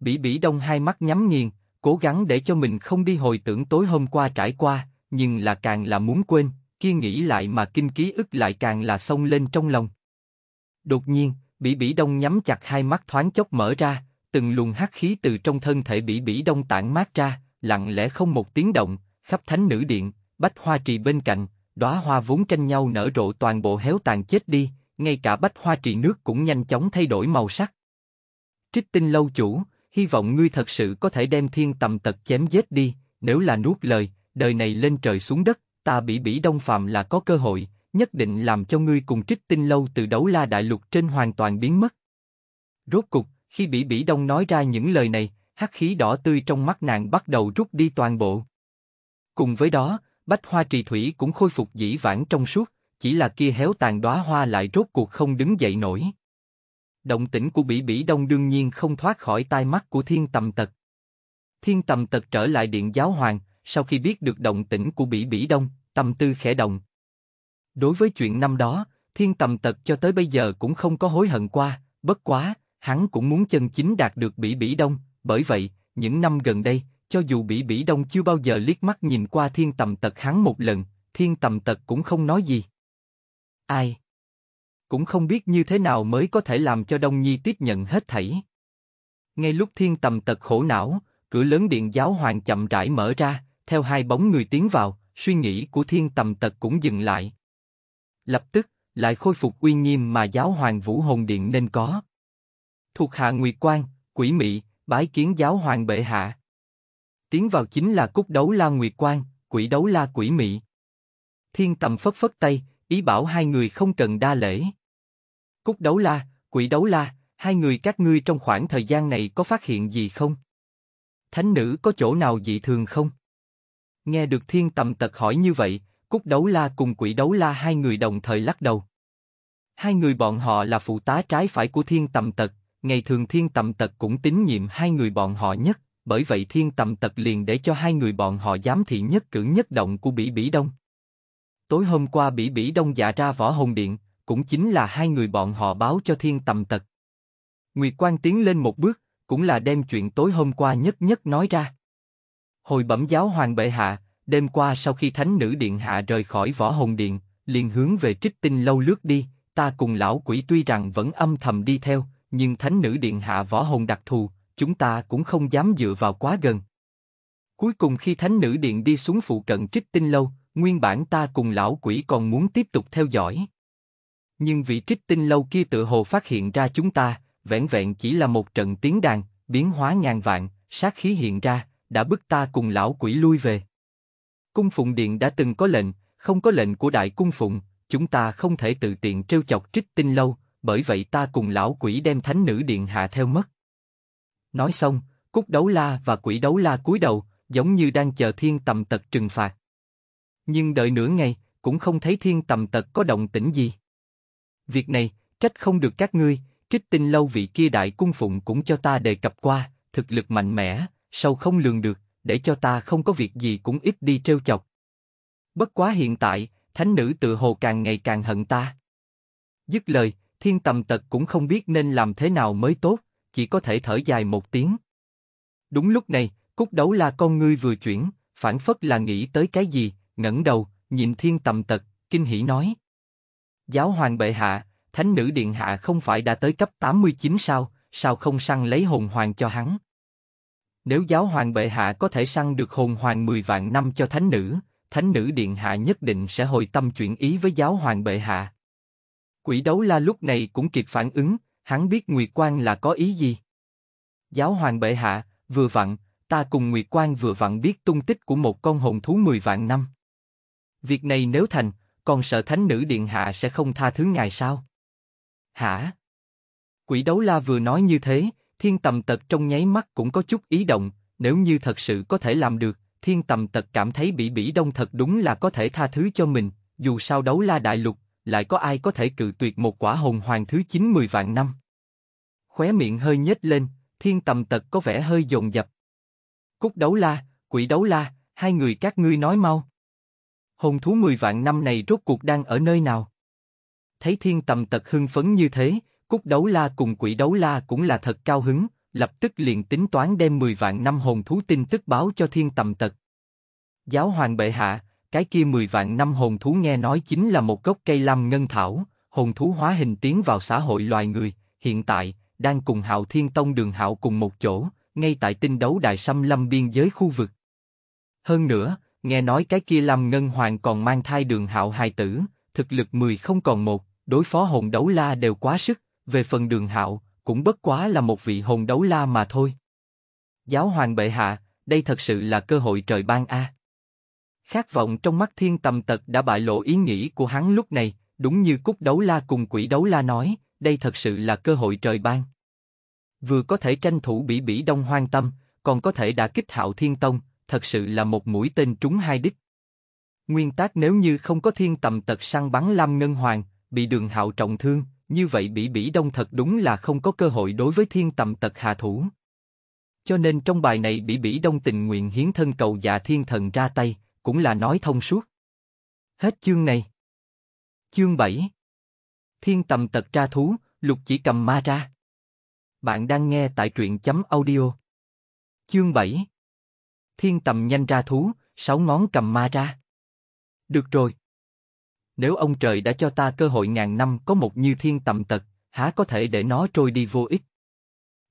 Bỉ Bỉ Đông hai mắt nhắm nghiền, cố gắng để cho mình không đi hồi tưởng tối hôm qua trải qua, nhưng là càng là muốn quên, kia nghĩ lại mà kinh ký ức lại càng là sông lên trong lòng. Đột nhiên, Bỉ Bỉ Đông nhắm chặt hai mắt thoáng chốc mở ra, từng luồng hắc khí từ trong thân thể Bỉ Bỉ Đông tản mát ra, lặng lẽ không một tiếng động, khắp thánh nữ điện, bách hoa trì bên cạnh, đóa hoa vốn tranh nhau nở rộ toàn bộ héo tàn chết đi, ngay cả bách hoa trì nước cũng nhanh chóng thay đổi màu sắc. Trích tinh lâu chủ, hy vọng ngươi thật sự có thể đem thiên tầm tật chém giết đi, nếu là nuốt lời, đời này lên trời xuống đất, ta bị bỉ đông phạm là có cơ hội, nhất định làm cho ngươi cùng trích tinh lâu từ đấu la đại lục trên hoàn toàn biến mất. Rốt cục, khi bỉ bỉ đông nói ra những lời này, hắc khí đỏ tươi trong mắt nàng bắt đầu rút đi toàn bộ. Cùng với đó, bách hoa trì thủy cũng khôi phục dĩ vãng trong suốt, chỉ là kia héo tàn đóa hoa lại rốt cuộc không đứng dậy nổi. Động tĩnh của Bỉ Bỉ Đông đương nhiên không thoát khỏi tai mắt của Thiên Tầm Tật. Thiên Tầm Tật trở lại điện giáo hoàng, sau khi biết được động tĩnh của Bỉ Bỉ Đông, tâm tư khẽ động. Đối với chuyện năm đó, Thiên Tầm Tật cho tới bây giờ cũng không có hối hận qua, bất quá, hắn cũng muốn chân chính đạt được Bỉ Bỉ Đông, bởi vậy, những năm gần đây, cho dù Bỉ Bỉ Đông chưa bao giờ liếc mắt nhìn qua thiên tầm tật hắn một lần, thiên tầm tật cũng không nói gì. Ai? Cũng không biết như thế nào mới có thể làm cho Đông Nhi tiếp nhận hết thảy. Ngay lúc thiên tầm tật khổ não, cửa lớn điện giáo hoàng chậm rãi mở ra, theo hai bóng người tiến vào, suy nghĩ của thiên tầm tật cũng dừng lại. Lập tức, lại khôi phục uy nghiêm mà giáo hoàng vũ hồn điện nên có. Thuộc hạ Nguyệt Quang, quỷ mị, bái kiến giáo hoàng bệ hạ tiến vào chính là cúc đấu la nguyệt quan, quỷ đấu la quỷ mị. Thiên tầm phất phất tay, ý bảo hai người không cần đa lễ. Cúc đấu la, quỷ đấu la, hai người các ngươi trong khoảng thời gian này có phát hiện gì không? Thánh nữ có chỗ nào dị thường không? Nghe được thiên tầm tật hỏi như vậy, cúc đấu la cùng quỷ đấu la hai người đồng thời lắc đầu. Hai người bọn họ là phụ tá trái phải của thiên tầm tật, ngày thường thiên tầm tật cũng tín nhiệm hai người bọn họ nhất bởi vậy thiên tầm tật liền để cho hai người bọn họ giám thị nhất cử nhất động của Bỉ Bỉ Đông. Tối hôm qua Bỉ Bỉ Đông dạ ra võ hồn điện, cũng chính là hai người bọn họ báo cho thiên tầm tật. Nguyệt Quang tiến lên một bước, cũng là đem chuyện tối hôm qua nhất nhất nói ra. Hồi bẩm giáo hoàng bệ hạ, đêm qua sau khi thánh nữ điện hạ rời khỏi võ hồn điện, liền hướng về trích tinh lâu lướt đi, ta cùng lão quỷ tuy rằng vẫn âm thầm đi theo, nhưng thánh nữ điện hạ võ hồn đặc thù, chúng ta cũng không dám dựa vào quá gần. Cuối cùng khi thánh nữ điện đi xuống phụ cận trích tinh lâu, nguyên bản ta cùng lão quỷ còn muốn tiếp tục theo dõi. Nhưng vị trích tinh lâu kia tự hồ phát hiện ra chúng ta, vẹn vẹn chỉ là một trận tiếng đàn, biến hóa ngàn vạn, sát khí hiện ra, đã bức ta cùng lão quỷ lui về. Cung phụng điện đã từng có lệnh, không có lệnh của đại cung phụng, chúng ta không thể tự tiện trêu chọc trích tinh lâu, bởi vậy ta cùng lão quỷ đem thánh nữ điện hạ theo mất. Nói xong, cúc đấu la và quỷ đấu la cúi đầu, giống như đang chờ thiên tầm tật trừng phạt. Nhưng đợi nửa ngày, cũng không thấy thiên tầm tật có động tĩnh gì. Việc này, trách không được các ngươi, trích tinh lâu vị kia đại cung phụng cũng cho ta đề cập qua, thực lực mạnh mẽ, sâu không lường được, để cho ta không có việc gì cũng ít đi treo chọc. Bất quá hiện tại, thánh nữ tự hồ càng ngày càng hận ta. Dứt lời, thiên tầm tật cũng không biết nên làm thế nào mới tốt chỉ có thể thở dài một tiếng. Đúng lúc này, cúc đấu la con ngươi vừa chuyển, phản phất là nghĩ tới cái gì, ngẩng đầu, nhìn thiên tầm tật, kinh hỉ nói. Giáo hoàng bệ hạ, thánh nữ điện hạ không phải đã tới cấp 89 sao, sao không săn lấy hồn hoàng cho hắn? Nếu giáo hoàng bệ hạ có thể săn được hồn hoàng 10 vạn năm cho thánh nữ, thánh nữ điện hạ nhất định sẽ hồi tâm chuyển ý với giáo hoàng bệ hạ. Quỷ đấu la lúc này cũng kịp phản ứng, hắn biết Nguyệt Quang là có ý gì. Giáo hoàng bệ hạ, vừa vặn, ta cùng Nguyệt Quang vừa vặn biết tung tích của một con hồn thú mười vạn năm. Việc này nếu thành, còn sợ thánh nữ điện hạ sẽ không tha thứ ngài sao? Hả? Quỷ đấu la vừa nói như thế, thiên tầm tật trong nháy mắt cũng có chút ý động, nếu như thật sự có thể làm được, thiên tầm tật cảm thấy bị bỉ đông thật đúng là có thể tha thứ cho mình, dù sao đấu la đại lục, lại có ai có thể cự tuyệt một quả hồn hoàng thứ 90 vạn năm. Khóe miệng hơi nhếch lên, thiên tầm tật có vẻ hơi dồn dập. Cúc đấu la, quỷ đấu la, hai người các ngươi nói mau. Hồn thú 10 vạn năm này rốt cuộc đang ở nơi nào? Thấy thiên tầm tật hưng phấn như thế, cúc đấu la cùng quỷ đấu la cũng là thật cao hứng, lập tức liền tính toán đem 10 vạn năm hồn thú tin tức báo cho thiên tầm tật. Giáo hoàng bệ hạ, cái kia mười vạn năm hồn thú nghe nói chính là một gốc cây lam ngân thảo, hồn thú hóa hình tiến vào xã hội loài người, hiện tại, đang cùng Hạo Thiên Tông đường Hạo cùng một chỗ, ngay tại tinh đấu đại xâm lâm biên giới khu vực. Hơn nữa, nghe nói cái kia làm ngân hoàng còn mang thai đường hạo hài tử, thực lực 10 không còn một, đối phó hồn đấu la đều quá sức, về phần đường hạo, cũng bất quá là một vị hồn đấu la mà thôi. Giáo hoàng bệ hạ, đây thật sự là cơ hội trời ban a. À. Khát vọng trong mắt thiên tầm tật đã bại lộ ý nghĩ của hắn lúc này, đúng như cúc đấu la cùng quỷ đấu la nói, đây thật sự là cơ hội trời ban. Vừa có thể tranh thủ bỉ bỉ đông hoang tâm, còn có thể đã kích hạo thiên tông, thật sự là một mũi tên trúng hai đích. Nguyên tác nếu như không có thiên tầm tật săn bắn Lam Ngân Hoàng, bị đường hạo trọng thương, như vậy bỉ bỉ đông thật đúng là không có cơ hội đối với thiên tầm tật hạ thủ. Cho nên trong bài này bỉ bỉ đông tình nguyện hiến thân cầu dạ thiên thần ra tay, cũng là nói thông suốt. Hết chương này. Chương 7 Thiên tầm tật ra thú, lục chỉ cầm ma ra. Bạn đang nghe tại truyện chấm audio. Chương 7 Thiên tầm nhanh ra thú, sáu ngón cầm ma ra. Được rồi. Nếu ông trời đã cho ta cơ hội ngàn năm có một như thiên tầm tật, há có thể để nó trôi đi vô ích.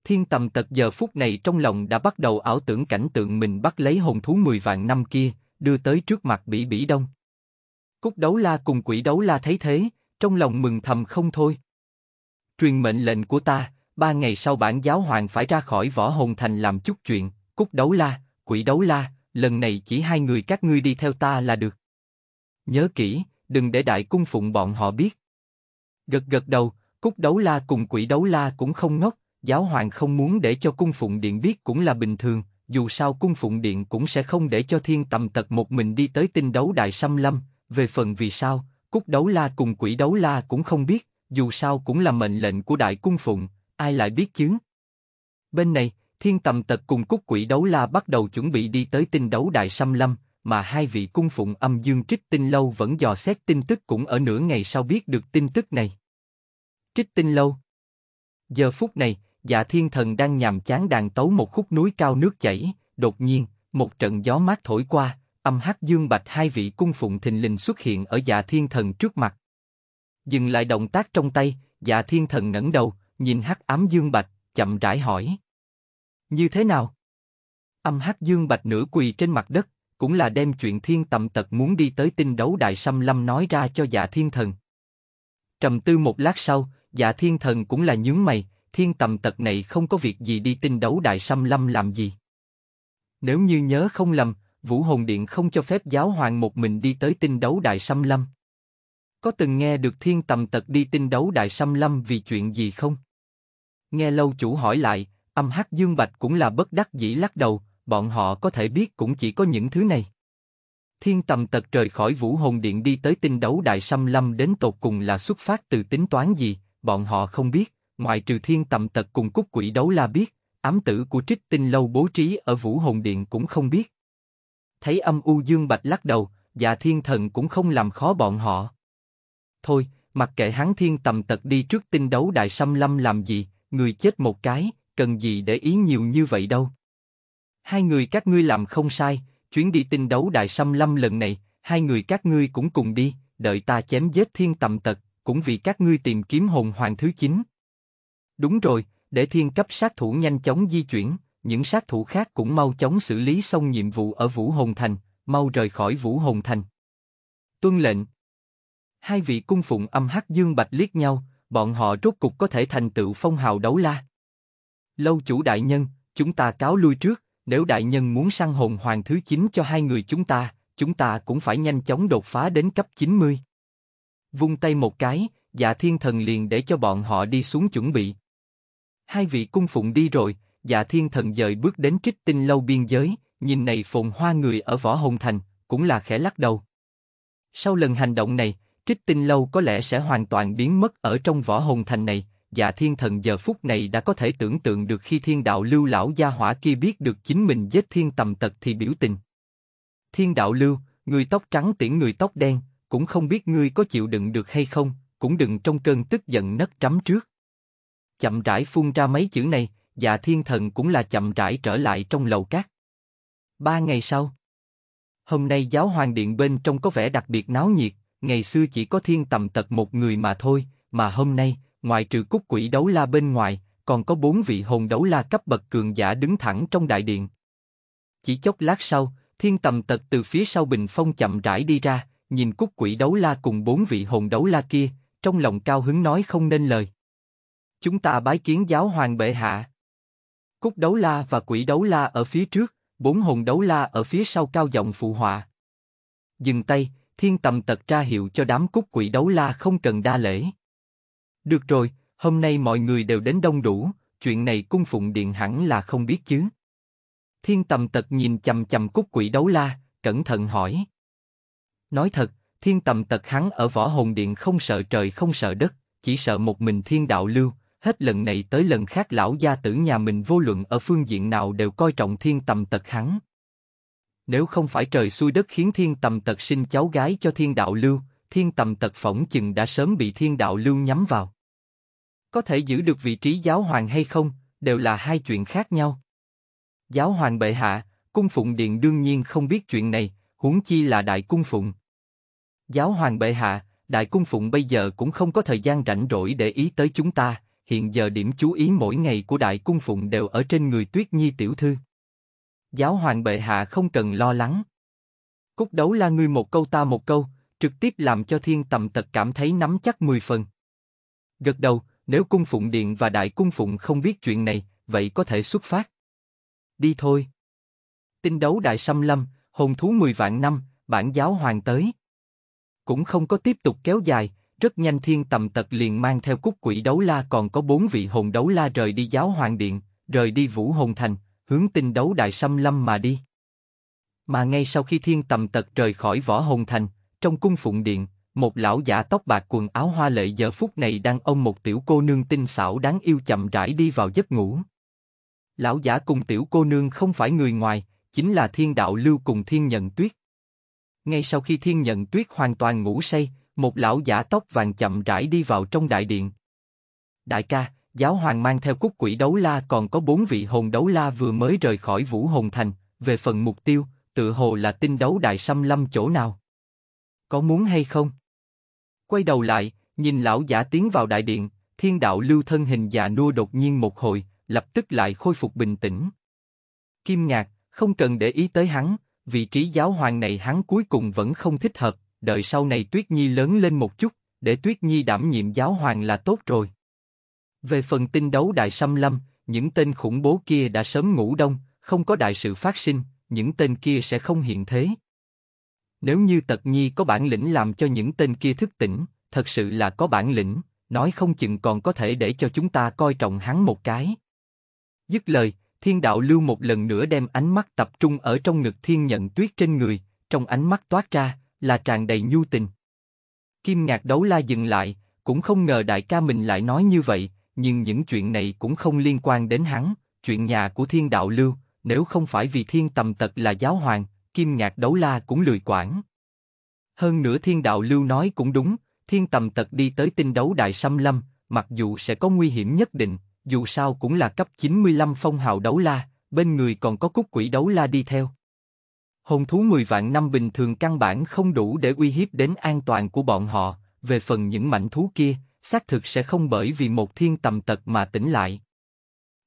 Thiên tầm tật giờ phút này trong lòng đã bắt đầu ảo tưởng cảnh tượng mình bắt lấy hồn thú mười vạn năm kia, đưa tới trước mặt Bỉ Bỉ Đông. Cúc Đấu La cùng Quỷ Đấu La thấy thế, trong lòng mừng thầm không thôi. Truyền mệnh lệnh của ta, ba ngày sau bản giáo hoàng phải ra khỏi võ hồn thành làm chút chuyện, Cúc Đấu La, Quỷ Đấu La, lần này chỉ hai người các ngươi đi theo ta là được. Nhớ kỹ, đừng để đại cung phụng bọn họ biết. Gật gật đầu, Cúc Đấu La cùng Quỷ Đấu La cũng không ngốc, giáo hoàng không muốn để cho cung phụng điện biết cũng là bình thường, dù sao cung phụng điện cũng sẽ không để cho thiên tầm tật một mình đi tới tinh đấu đại xâm lâm, về phần vì sao, cúc đấu la cùng quỷ đấu la cũng không biết, dù sao cũng là mệnh lệnh của đại cung phụng, ai lại biết chứ? Bên này, thiên tầm tật cùng cúc quỷ đấu la bắt đầu chuẩn bị đi tới tinh đấu đại xâm lâm, mà hai vị cung phụng âm dương trích tinh lâu vẫn dò xét tin tức cũng ở nửa ngày sau biết được tin tức này. Trích tinh lâu Giờ phút này, dạ thiên thần đang nhàm chán đàn tấu một khúc núi cao nước chảy, đột nhiên, một trận gió mát thổi qua, âm hát dương bạch hai vị cung phụng thình lình xuất hiện ở dạ thiên thần trước mặt. Dừng lại động tác trong tay, dạ thiên thần ngẩng đầu, nhìn hắc ám dương bạch, chậm rãi hỏi. Như thế nào? Âm hắc dương bạch nửa quỳ trên mặt đất, cũng là đem chuyện thiên tầm tật muốn đi tới tinh đấu đại xâm lâm nói ra cho dạ thiên thần. Trầm tư một lát sau, dạ thiên thần cũng là nhướng mày, thiên tầm tật này không có việc gì đi tinh đấu đại xâm lâm làm gì. Nếu như nhớ không lầm, Vũ Hồn Điện không cho phép giáo hoàng một mình đi tới tinh đấu đại xâm lâm. Có từng nghe được thiên tầm tật đi tinh đấu đại xâm lâm vì chuyện gì không? Nghe lâu chủ hỏi lại, âm hắc dương bạch cũng là bất đắc dĩ lắc đầu, bọn họ có thể biết cũng chỉ có những thứ này. Thiên tầm tật rời khỏi vũ hồn điện đi tới tinh đấu đại xâm lâm đến tột cùng là xuất phát từ tính toán gì, bọn họ không biết ngoại trừ thiên tầm tật cùng cúc quỷ đấu la biết, ám tử của trích tinh lâu bố trí ở vũ hồn điện cũng không biết. Thấy âm u dương bạch lắc đầu, dạ thiên thần cũng không làm khó bọn họ. Thôi, mặc kệ hắn thiên tầm tật đi trước tinh đấu đại xâm lâm làm gì, người chết một cái, cần gì để ý nhiều như vậy đâu. Hai người các ngươi làm không sai, chuyến đi tinh đấu đại xâm lâm lần này, hai người các ngươi cũng cùng đi, đợi ta chém giết thiên tầm tật, cũng vì các ngươi tìm kiếm hồn hoàng thứ chín. Đúng rồi, để thiên cấp sát thủ nhanh chóng di chuyển, những sát thủ khác cũng mau chóng xử lý xong nhiệm vụ ở Vũ Hồn Thành, mau rời khỏi Vũ Hồn Thành. Tuân lệnh. Hai vị cung phụng âm hắc dương bạch liếc nhau, bọn họ rốt cục có thể thành tựu phong hào đấu la. Lâu chủ đại nhân, chúng ta cáo lui trước, nếu đại nhân muốn săn hồn hoàng thứ 9 cho hai người chúng ta, chúng ta cũng phải nhanh chóng đột phá đến cấp 90. Vung tay một cái, dạ thiên thần liền để cho bọn họ đi xuống chuẩn bị. Hai vị cung phụng đi rồi, dạ thiên thần dời bước đến trích tinh lâu biên giới, nhìn này phồn hoa người ở võ hồng thành, cũng là khẽ lắc đầu. Sau lần hành động này, trích tinh lâu có lẽ sẽ hoàn toàn biến mất ở trong võ hồng thành này, dạ thiên thần giờ phút này đã có thể tưởng tượng được khi thiên đạo lưu lão gia hỏa kia biết được chính mình giết thiên tầm tật thì biểu tình. Thiên đạo lưu, người tóc trắng tiễn người tóc đen, cũng không biết ngươi có chịu đựng được hay không, cũng đừng trong cơn tức giận nấc trắm trước chậm rãi phun ra mấy chữ này, dạ thiên thần cũng là chậm rãi trở lại trong lầu cát. Ba ngày sau, hôm nay giáo hoàng điện bên trong có vẻ đặc biệt náo nhiệt, ngày xưa chỉ có thiên tầm tật một người mà thôi, mà hôm nay, ngoài trừ cúc quỷ đấu la bên ngoài, còn có bốn vị hồn đấu la cấp bậc cường giả đứng thẳng trong đại điện. Chỉ chốc lát sau, thiên tầm tật từ phía sau bình phong chậm rãi đi ra, nhìn cúc quỷ đấu la cùng bốn vị hồn đấu la kia, trong lòng cao hứng nói không nên lời. Chúng ta bái kiến giáo hoàng bệ hạ. Cúc đấu la và quỷ đấu la ở phía trước, bốn hồn đấu la ở phía sau cao giọng phụ họa. Dừng tay, thiên tầm tật ra hiệu cho đám cúc quỷ đấu la không cần đa lễ. Được rồi, hôm nay mọi người đều đến đông đủ, chuyện này cung phụng điện hẳn là không biết chứ. Thiên tầm tật nhìn chầm chầm cúc quỷ đấu la, cẩn thận hỏi. Nói thật, thiên tầm tật hắn ở võ hồn điện không sợ trời không sợ đất, chỉ sợ một mình thiên đạo lưu, hết lần này tới lần khác lão gia tử nhà mình vô luận ở phương diện nào đều coi trọng thiên tầm tật hắn. Nếu không phải trời xui đất khiến thiên tầm tật sinh cháu gái cho thiên đạo lưu, thiên tầm tật phỏng chừng đã sớm bị thiên đạo lưu nhắm vào. Có thể giữ được vị trí giáo hoàng hay không, đều là hai chuyện khác nhau. Giáo hoàng bệ hạ, cung phụng điện đương nhiên không biết chuyện này, huống chi là đại cung phụng. Giáo hoàng bệ hạ, đại cung phụng bây giờ cũng không có thời gian rảnh rỗi để ý tới chúng ta, hiện giờ điểm chú ý mỗi ngày của đại cung phụng đều ở trên người Tuyết Nhi tiểu thư. Giáo hoàng bệ hạ không cần lo lắng. Cúc đấu la ngươi một câu ta một câu, trực tiếp làm cho thiên tầm tật cảm thấy nắm chắc mười phần. Gật đầu, nếu cung phụng điện và đại cung phụng không biết chuyện này, vậy có thể xuất phát. Đi thôi. Tinh đấu đại xâm lâm, hồn thú mười vạn năm, bản giáo hoàng tới. Cũng không có tiếp tục kéo dài, rất nhanh thiên tầm tật liền mang theo cúc quỷ đấu la còn có bốn vị hồn đấu la rời đi giáo hoàng điện, rời đi vũ hồn thành, hướng tinh đấu đại xâm lâm mà đi. Mà ngay sau khi thiên tầm tật rời khỏi võ hồn thành, trong cung phụng điện, một lão giả tóc bạc quần áo hoa lệ giờ phút này đang ôm một tiểu cô nương tinh xảo đáng yêu chậm rãi đi vào giấc ngủ. Lão giả cùng tiểu cô nương không phải người ngoài, chính là thiên đạo lưu cùng thiên nhận tuyết. Ngay sau khi thiên nhận tuyết hoàn toàn ngủ say, một lão giả tóc vàng chậm rãi đi vào trong đại điện. Đại ca, giáo hoàng mang theo cúc quỷ đấu la còn có bốn vị hồn đấu la vừa mới rời khỏi vũ hồn thành, về phần mục tiêu, tự hồ là tinh đấu đại xâm lâm chỗ nào. Có muốn hay không? Quay đầu lại, nhìn lão giả tiến vào đại điện, thiên đạo lưu thân hình già nua đột nhiên một hồi, lập tức lại khôi phục bình tĩnh. Kim ngạc, không cần để ý tới hắn, vị trí giáo hoàng này hắn cuối cùng vẫn không thích hợp, đợi sau này Tuyết Nhi lớn lên một chút, để Tuyết Nhi đảm nhiệm giáo hoàng là tốt rồi. Về phần tin đấu đại xâm lâm, những tên khủng bố kia đã sớm ngủ đông, không có đại sự phát sinh, những tên kia sẽ không hiện thế. Nếu như Tật Nhi có bản lĩnh làm cho những tên kia thức tỉnh, thật sự là có bản lĩnh, nói không chừng còn có thể để cho chúng ta coi trọng hắn một cái. Dứt lời, thiên đạo lưu một lần nữa đem ánh mắt tập trung ở trong ngực thiên nhận tuyết trên người, trong ánh mắt toát ra, là tràn đầy nhu tình. Kim ngạc đấu la dừng lại, cũng không ngờ đại ca mình lại nói như vậy, nhưng những chuyện này cũng không liên quan đến hắn, chuyện nhà của thiên đạo lưu, nếu không phải vì thiên tầm tật là giáo hoàng, kim ngạc đấu la cũng lười quản. Hơn nữa thiên đạo lưu nói cũng đúng, thiên tầm tật đi tới tinh đấu đại xâm lâm, mặc dù sẽ có nguy hiểm nhất định, dù sao cũng là cấp 95 phong hào đấu la, bên người còn có cúc quỷ đấu la đi theo, hồn thú 10 vạn năm bình thường căn bản không đủ để uy hiếp đến an toàn của bọn họ, về phần những mảnh thú kia, xác thực sẽ không bởi vì một thiên tầm tật mà tỉnh lại.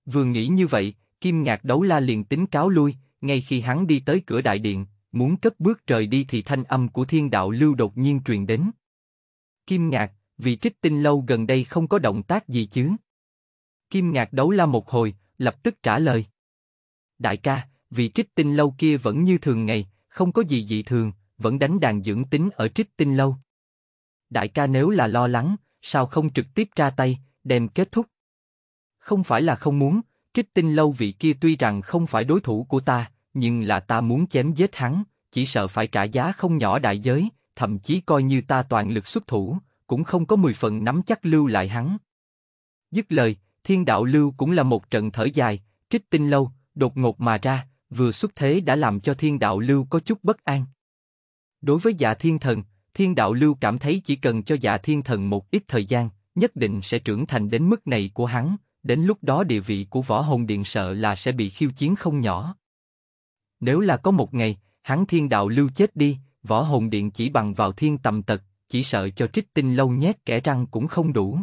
Vừa nghĩ như vậy, Kim Ngạc Đấu La liền tính cáo lui, ngay khi hắn đi tới cửa đại điện, muốn cất bước trời đi thì thanh âm của thiên đạo lưu đột nhiên truyền đến. Kim Ngạc, vị trích tinh lâu gần đây không có động tác gì chứ? Kim Ngạc Đấu La một hồi, lập tức trả lời. Đại ca, vì trích tinh lâu kia vẫn như thường ngày, không có gì dị thường, vẫn đánh đàn dưỡng tính ở trích tinh lâu. Đại ca nếu là lo lắng, sao không trực tiếp ra tay, đem kết thúc? Không phải là không muốn, trích tinh lâu vị kia tuy rằng không phải đối thủ của ta, nhưng là ta muốn chém giết hắn, chỉ sợ phải trả giá không nhỏ đại giới, thậm chí coi như ta toàn lực xuất thủ, cũng không có mười phần nắm chắc lưu lại hắn. Dứt lời, thiên đạo lưu cũng là một trận thở dài, trích tinh lâu, đột ngột mà ra, vừa xuất thế đã làm cho thiên đạo lưu có chút bất an. Đối với dạ thiên thần, thiên đạo lưu cảm thấy chỉ cần cho dạ thiên thần một ít thời gian, nhất định sẽ trưởng thành đến mức này của hắn, đến lúc đó địa vị của võ hồn điện sợ là sẽ bị khiêu chiến không nhỏ. Nếu là có một ngày, hắn thiên đạo lưu chết đi, võ hồn điện chỉ bằng vào thiên tầm tật, chỉ sợ cho trích tinh lâu nhét kẻ răng cũng không đủ.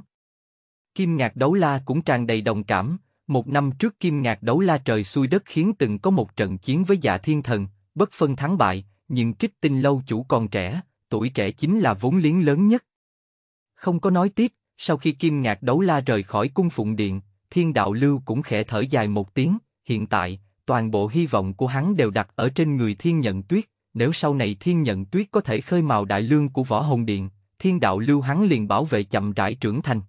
Kim ngạc đấu la cũng tràn đầy đồng cảm, một năm trước Kim Ngạc đấu la trời xuôi đất khiến từng có một trận chiến với dạ thiên thần, bất phân thắng bại, nhưng trích tinh lâu chủ còn trẻ, tuổi trẻ chính là vốn liếng lớn nhất. Không có nói tiếp, sau khi Kim Ngạc đấu la rời khỏi cung phụng điện, thiên đạo lưu cũng khẽ thở dài một tiếng, hiện tại, toàn bộ hy vọng của hắn đều đặt ở trên người thiên nhận tuyết, nếu sau này thiên nhận tuyết có thể khơi mào đại lương của võ hồn điện, thiên đạo lưu hắn liền bảo vệ chậm rãi trưởng thành.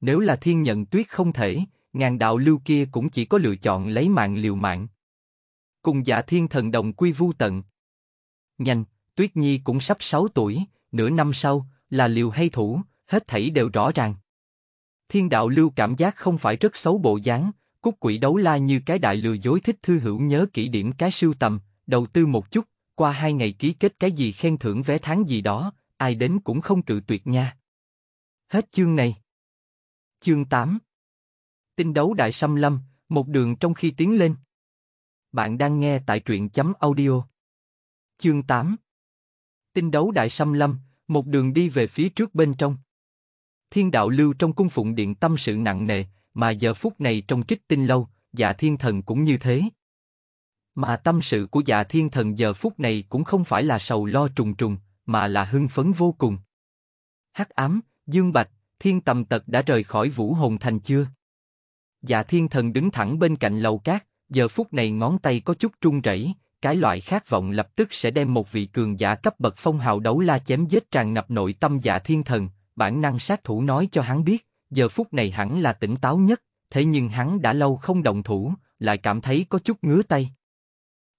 Nếu là thiên nhận tuyết không thể, ngàn đạo lưu kia cũng chỉ có lựa chọn lấy mạng liều mạng. Cùng giả thiên thần đồng quy vu tận. Nhanh, Tuyết Nhi cũng sắp 6 tuổi, nửa năm sau, là liều hay thủ, hết thảy đều rõ ràng. Thiên đạo lưu cảm giác không phải rất xấu bộ dáng, cúc quỷ đấu la như cái đại lừa dối thích thư hữu nhớ kỷ điểm cái sưu tầm, đầu tư một chút, qua hai ngày ký kết cái gì khen thưởng vé tháng gì đó, ai đến cũng không cự tuyệt nha. Hết chương này. Chương 8 tinh đấu đại xâm lâm, một đường trong khi tiến lên. Bạn đang nghe tại truyện chấm audio. Chương 8 Tinh đấu đại xâm lâm, một đường đi về phía trước bên trong. Thiên đạo lưu trong cung phụng điện tâm sự nặng nề, mà giờ phút này trong trích tinh lâu, dạ thiên thần cũng như thế. Mà tâm sự của dạ thiên thần giờ phút này cũng không phải là sầu lo trùng trùng, mà là hưng phấn vô cùng. Hắc ám, Dương Bạch, thiên tầm tật đã rời khỏi vũ hồn thành chưa? Dạ thiên thần đứng thẳng bên cạnh lầu cát, giờ phút này ngón tay có chút trung rẩy, cái loại khát vọng lập tức sẽ đem một vị cường giả cấp bậc phong hào đấu la chém giết tràn ngập nội tâm dạ thiên thần, bản năng sát thủ nói cho hắn biết, giờ phút này hẳn là tỉnh táo nhất, thế nhưng hắn đã lâu không động thủ, lại cảm thấy có chút ngứa tay.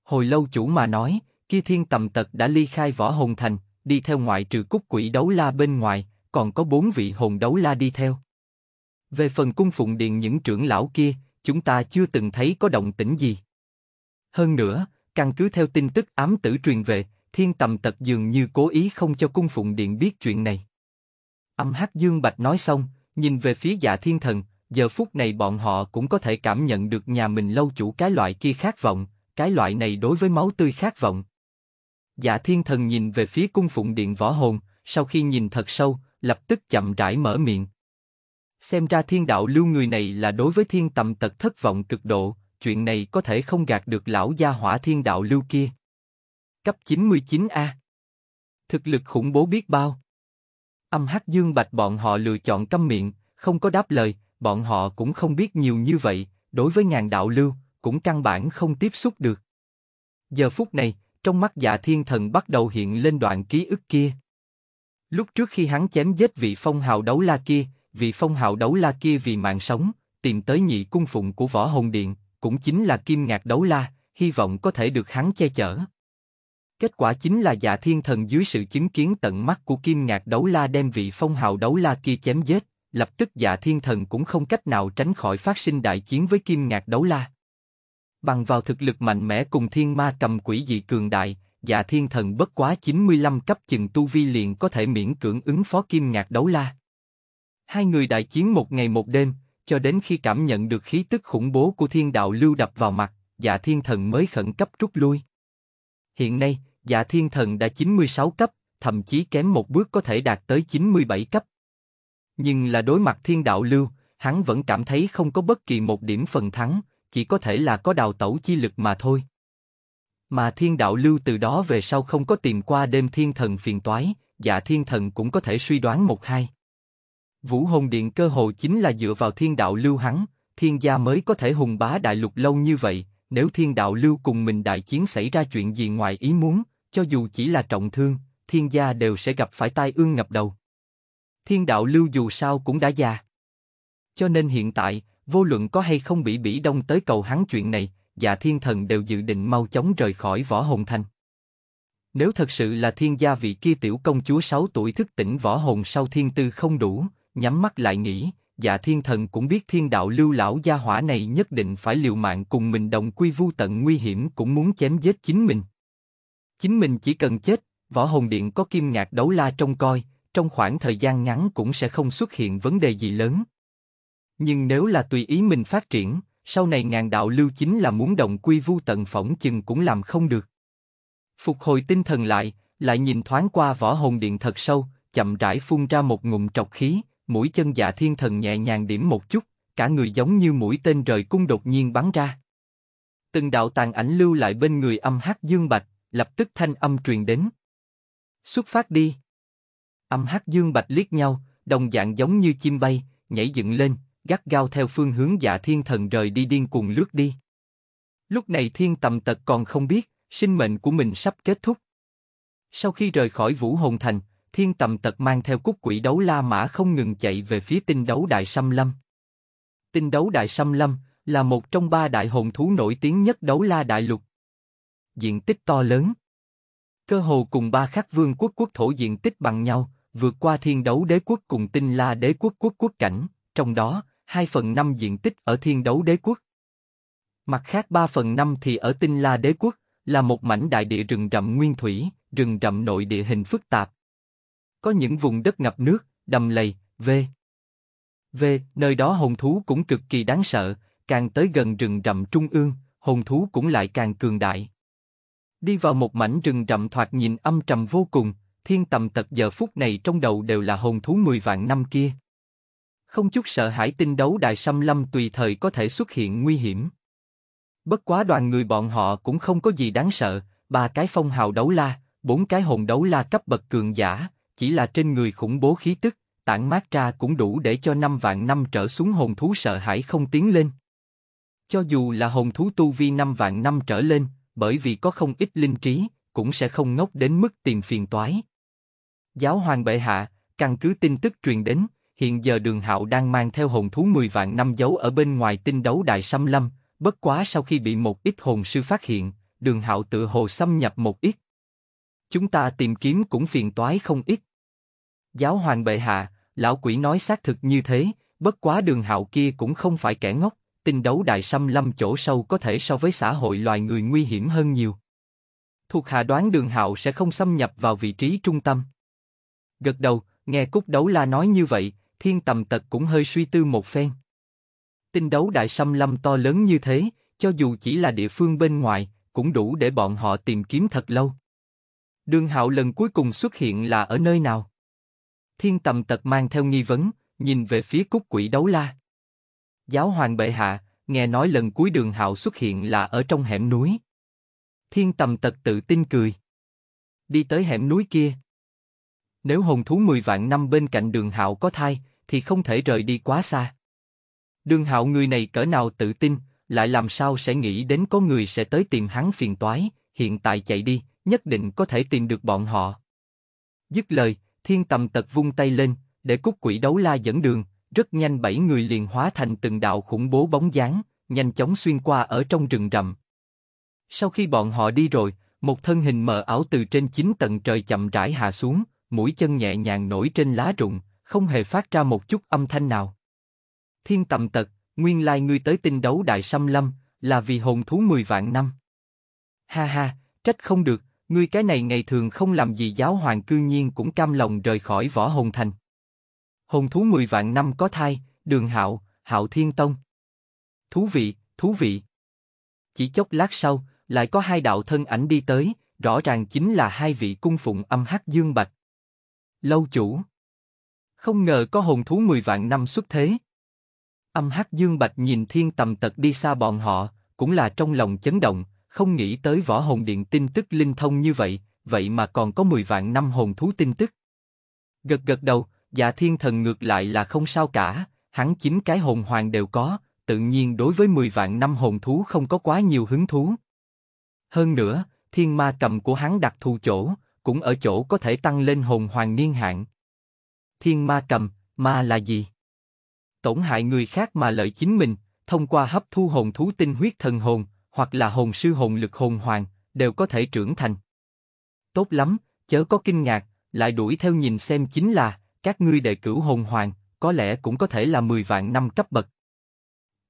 Hồi lâu chủ mà nói, kia thiên tầm tật đã ly khai võ hồn thành, đi theo ngoại trừ cúc quỷ đấu la bên ngoài, còn có bốn vị hồn đấu la đi theo. Về phần cung phụng điện những trưởng lão kia, chúng ta chưa từng thấy có động tĩnh gì. Hơn nữa, căn cứ theo tin tức ám tử truyền về, thiên tầm tật dường như cố ý không cho cung phụng điện biết chuyện này. Âm hắc dương bạch nói xong, nhìn về phía dạ thiên thần, giờ phút này bọn họ cũng có thể cảm nhận được nhà mình lâu chủ cái loại kia khát vọng, cái loại này đối với máu tươi khát vọng. Dạ thiên thần nhìn về phía cung phụng điện võ hồn, sau khi nhìn thật sâu, lập tức chậm rãi mở miệng. Xem ra thiên đạo lưu người này là đối với thiên tầm tật thất vọng cực độ, chuyện này có thể không gạt được lão gia hỏa thiên đạo lưu kia. Cấp 99A Thực lực khủng bố biết bao. Âm hắc dương bạch bọn họ lựa chọn câm miệng, không có đáp lời, bọn họ cũng không biết nhiều như vậy, đối với ngàn đạo lưu, cũng căn bản không tiếp xúc được. Giờ phút này, trong mắt dạ thiên thần bắt đầu hiện lên đoạn ký ức kia. Lúc trước khi hắn chém giết vị phong hào đấu la kia, vị phong hạo đấu la kia vì mạng sống, tìm tới nhị cung phụng của võ hồn điện, cũng chính là kim ngạc đấu la, hy vọng có thể được hắn che chở. Kết quả chính là dạ thiên thần dưới sự chứng kiến tận mắt của kim ngạc đấu la đem vị phong hào đấu la kia chém giết, lập tức dạ thiên thần cũng không cách nào tránh khỏi phát sinh đại chiến với kim ngạc đấu la. Bằng vào thực lực mạnh mẽ cùng thiên ma cầm quỷ dị cường đại, dạ thiên thần bất quá 95 cấp chừng tu vi liền có thể miễn cưỡng ứng phó kim ngạc đấu la. Hai người đại chiến một ngày một đêm, cho đến khi cảm nhận được khí tức khủng bố của thiên đạo lưu đập vào mặt, dạ thiên thần mới khẩn cấp rút lui. Hiện nay, dạ thiên thần đã 96 cấp, thậm chí kém một bước có thể đạt tới 97 cấp. Nhưng là đối mặt thiên đạo lưu, hắn vẫn cảm thấy không có bất kỳ một điểm phần thắng, chỉ có thể là có đào tẩu chi lực mà thôi. Mà thiên đạo lưu từ đó về sau không có tìm qua đêm thiên thần phiền toái, dạ thiên thần cũng có thể suy đoán một hai. Vũ Hồn Điện cơ hồ chính là dựa vào thiên đạo lưu hắn, thiên gia mới có thể hùng bá đại lục lâu như vậy, nếu thiên đạo lưu cùng mình đại chiến xảy ra chuyện gì ngoài ý muốn, cho dù chỉ là trọng thương, thiên gia đều sẽ gặp phải tai ương ngập đầu. Thiên đạo lưu dù sao cũng đã già. Cho nên hiện tại, vô luận có hay không bị Bỉ Đông tới cầu hắn chuyện này, dạ thiên thần đều dự định mau chóng rời khỏi võ hồn thành. Nếu thật sự là thiên gia vị kia tiểu công chúa 6 tuổi thức tỉnh võ hồn sau thiên tư không đủ, nhắm mắt lại nghĩ, dạ thiên thần cũng biết thiên đạo lưu lão gia hỏa này nhất định phải liều mạng cùng mình đồng quy vu tận nguy hiểm cũng muốn chém giết chính mình. Chính mình chỉ cần chết, võ hồn điện có kim ngạc đấu la trông coi, trong khoảng thời gian ngắn cũng sẽ không xuất hiện vấn đề gì lớn. Nhưng nếu là tùy ý mình phát triển, sau này ngàn đạo lưu chính là muốn đồng quy vu tận phỏng chừng cũng làm không được. Phục hồi tinh thần lại, lại nhìn thoáng qua võ hồn điện thật sâu, chậm rãi phun ra một ngụm trọc khí, mũi chân dạ thiên thần nhẹ nhàng điểm một chút, cả người giống như mũi tên rời cung đột nhiên bắn ra. Từng đạo tàn ảnh lưu lại bên người âm hát dương bạch, lập tức thanh âm truyền đến. Xuất phát đi. Âm hát dương bạch liếc nhau, đồng dạng giống như chim bay, nhảy dựng lên, gắt gao theo phương hướng dạ thiên thần rời đi điên cuồng lướt đi. Lúc này thiên tầm tật còn không biết, sinh mệnh của mình sắp kết thúc. Sau khi rời khỏi vũ hồn thành, thiên tầm tật mang theo cúc quỷ đấu la mã không ngừng chạy về phía tinh đấu đại xâm lâm. Tinh đấu đại xâm lâm là một trong ba đại hồn thú nổi tiếng nhất đấu la đại lục. Diện tích to lớn. Cơ hồ cùng ba khắc vương quốc quốc thổ diện tích bằng nhau, vượt qua thiên đấu đế quốc cùng tinh la đế quốc quốc quốc cảnh, trong đó, hai phần năm diện tích ở thiên đấu đế quốc. Mặt khác ba phần năm thì ở tinh la đế quốc, là một mảnh đại địa rừng rậm nguyên thủy, rừng rậm nội địa hình phức tạp, có những vùng đất ngập nước, đầm lầy, v. v. nơi đó hồn thú cũng cực kỳ đáng sợ, càng tới gần rừng rậm trung ương, hồn thú cũng lại càng cường đại. Đi vào một mảnh rừng rậm thoạt nhìn âm trầm vô cùng, thiên tầm tật giờ phút này trong đầu đều là hồn thú 10 vạn năm kia. Không chút sợ hãi tinh đấu đại xâm lâm tùy thời có thể xuất hiện nguy hiểm. Bất quá đoàn người bọn họ cũng không có gì đáng sợ, ba cái phong hào đấu la, bốn cái hồn đấu la cấp bậc cường giả, chỉ là trên người khủng bố khí tức, tản mát ra cũng đủ để cho năm vạn năm trở xuống hồn thú sợ hãi không tiến lên. Cho dù là hồn thú tu vi năm vạn năm trở lên, bởi vì có không ít linh trí, cũng sẽ không ngốc đến mức tìm phiền toái. Giáo hoàng bệ hạ, căn cứ tin tức truyền đến, hiện giờ đường hạo đang mang theo hồn thú 10 vạn năm giấu ở bên ngoài tinh đấu đại xâm lâm, bất quá sau khi bị một ít hồn sư phát hiện, đường hạo tự hồ xâm nhập một ít. Chúng ta tìm kiếm cũng phiền toái không ít. Giáo hoàng bệ hạ, lão quỷ nói xác thực như thế, bất quá đường hạo kia cũng không phải kẻ ngốc, tình đấu đại xâm lâm chỗ sâu có thể so với xã hội loài người nguy hiểm hơn nhiều. Thuộc hạ đoán đường hạo sẽ không xâm nhập vào vị trí trung tâm. Gật đầu, nghe cúc đấu la nói như vậy, thiên tầm tật cũng hơi suy tư một phen. Tình đấu đại xâm lâm to lớn như thế, cho dù chỉ là địa phương bên ngoài, cũng đủ để bọn họ tìm kiếm thật lâu. Đường hạo lần cuối cùng xuất hiện là ở nơi nào? Thiên tầm tật mang theo nghi vấn, nhìn về phía cúc quỷ đấu la. Giáo hoàng bệ hạ, nghe nói lần cuối đường hạo xuất hiện là ở trong hẻm núi. Thiên tầm tật tự tin cười. Đi tới hẻm núi kia. Nếu hồn thú 10 vạn năm bên cạnh đường hạo có thai, thì không thể rời đi quá xa. Đường hạo người này cỡ nào tự tin, lại làm sao sẽ nghĩ đến có người sẽ tới tìm hắn phiền toái, hiện tại chạy đi, nhất định có thể tìm được bọn họ. Dứt lời, Thiên tầm tật vung tay lên, để cút quỷ đấu la dẫn đường, rất nhanh bảy người liền hóa thành từng đạo khủng bố bóng dáng, nhanh chóng xuyên qua ở trong rừng rậm. Sau khi bọn họ đi rồi, một thân hình mờ ảo từ trên chín tầng trời chậm rãi hạ xuống, mũi chân nhẹ nhàng nổi trên lá rụng, không hề phát ra một chút âm thanh nào. Thiên tầm tật, nguyên lai ngươi tới tinh đấu đại xâm lâm, là vì hồn thú mười vạn năm. Ha ha, trách không được, ngươi cái này ngày thường không làm gì giáo hoàng cư nhiên cũng cam lòng rời khỏi võ hồn thành. Hồn thú 10 vạn năm có thai, đường hạo, hạo thiên tông. Thú vị, thú vị. Chỉ chốc lát sau, lại có hai đạo thân ảnh đi tới, rõ ràng chính là hai vị cung phụng âm hắc dương bạch. Lâu chủ. Không ngờ có hồn thú 10 vạn năm xuất thế. Âm hắc dương bạch nhìn thiên tầm tật đi xa bọn họ, cũng là trong lòng chấn động, không nghĩ tới võ hồn điện tin tức linh thông như vậy, vậy mà còn có 10 vạn năm hồn thú tin tức. Gật gật đầu, dạ thiên thần ngược lại là không sao cả, hắn chín cái hồn hoàng đều có, tự nhiên đối với 10 vạn năm hồn thú không có quá nhiều hứng thú. Hơn nữa, thiên ma cầm của hắn đặc thù chỗ, cũng ở chỗ có thể tăng lên hồn hoàng niên hạn. Thiên ma cầm, ma là gì? Tổn hại người khác mà lợi chính mình, thông qua hấp thu hồn thú tinh huyết thần hồn, hoặc là hồn sư hồn lực hồn hoàng, đều có thể trưởng thành. Tốt lắm, chớ có kinh ngạc, lại đuổi theo nhìn xem chính là, các ngươi đệ cửu hồn hoàng, có lẽ cũng có thể là 10 vạn năm cấp bậc.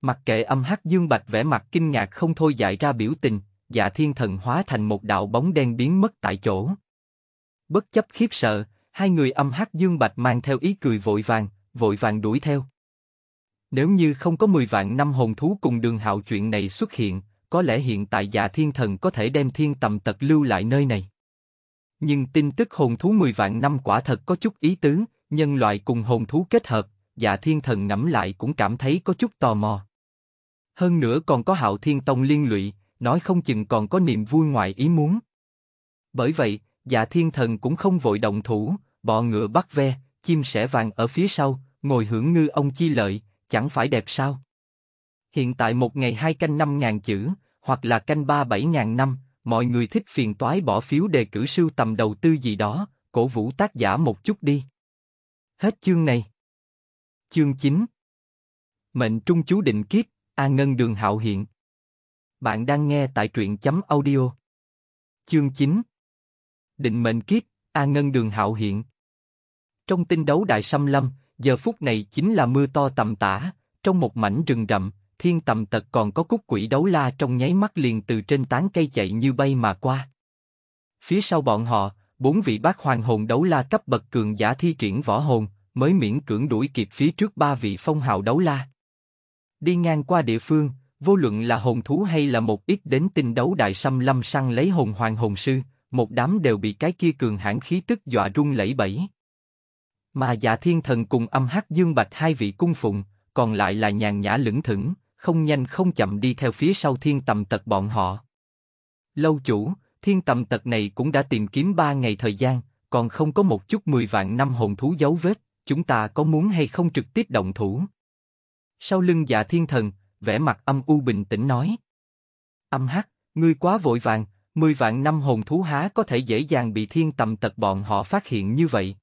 Mặc kệ âm hắc dương bạch vẻ mặt kinh ngạc không thôi dạy ra biểu tình, dạ thiên thần hóa thành một đạo bóng đen biến mất tại chỗ. Bất chấp khiếp sợ, hai người âm hắc dương bạch mang theo ý cười vội vàng, vội vàng đuổi theo. Nếu như không có 10 vạn năm hồn thú cùng đường hạo chuyện này xuất hiện, có lẽ hiện tại dạ thiên thần có thể đem thiên tầm tật lưu lại nơi này. Nhưng tin tức hồn thú 10 vạn năm quả thật có chút ý tứ, nhân loại cùng hồn thú kết hợp, dạ thiên thần ngẫm lại cũng cảm thấy có chút tò mò. Hơn nữa còn có hạo thiên tông liên lụy, nói không chừng còn có niềm vui ngoài ý muốn. Bởi vậy, dạ thiên thần cũng không vội động thủ, bọ ngựa bắt ve, chim sẻ vàng ở phía sau, ngồi hưởng ngư ông chi lợi, chẳng phải đẹp sao? Hiện tại một ngày hai canh năm ngàn chữ, hoặc là canh ba bảy ngàn năm, mọi người thích phiền toái bỏ phiếu đề cử sưu tầm đầu tư gì đó, cổ vũ tác giả một chút đi. Hết chương này. Chương 9 Mệnh trung chú định kiếp, A Ngân Đường Hạo Hiện Bạn đang nghe tại truyện chấm audio Chương 9 Định mệnh kiếp, A Ngân Đường Hạo Hiện Trong tin đấu đại xâm lâm, giờ phút này chính là mưa to tầm tã, trong một mảnh rừng rậm, thiên tầm tật còn có cúc quỷ đấu la trong nháy mắt liền từ trên tán cây chạy như bay mà qua. Phía sau bọn họ, bốn vị bác hoàng hồn đấu la cấp bậc cường giả thi triển võ hồn, mới miễn cưỡng đuổi kịp phía trước ba vị phong hào đấu la. Đi ngang qua địa phương, vô luận là hồn thú hay là một ít đến tinh đấu đại xâm lâm săn lấy hồn hoàng hồn sư, một đám đều bị cái kia cường hãn khí tức dọa rung lẩy bẩy. Mà dạ thiên thần cùng âm hắc dương bạch hai vị cung phụng, còn lại là nhàn nhã lững thững, không nhanh không chậm đi theo phía sau thiên tầm tật bọn họ. Lâu chủ, thiên tầm tật này cũng đã tìm kiếm ba ngày thời gian, còn không có một chút mười vạn năm hồn thú dấu vết, chúng ta có muốn hay không trực tiếp động thủ? Sau lưng dạ thiên thần, vẻ mặt âm u bình tĩnh nói. Âm hắc, ngươi quá vội vàng, mười vạn năm hồn thú há có thể dễ dàng bị thiên tầm tật bọn họ phát hiện như vậy.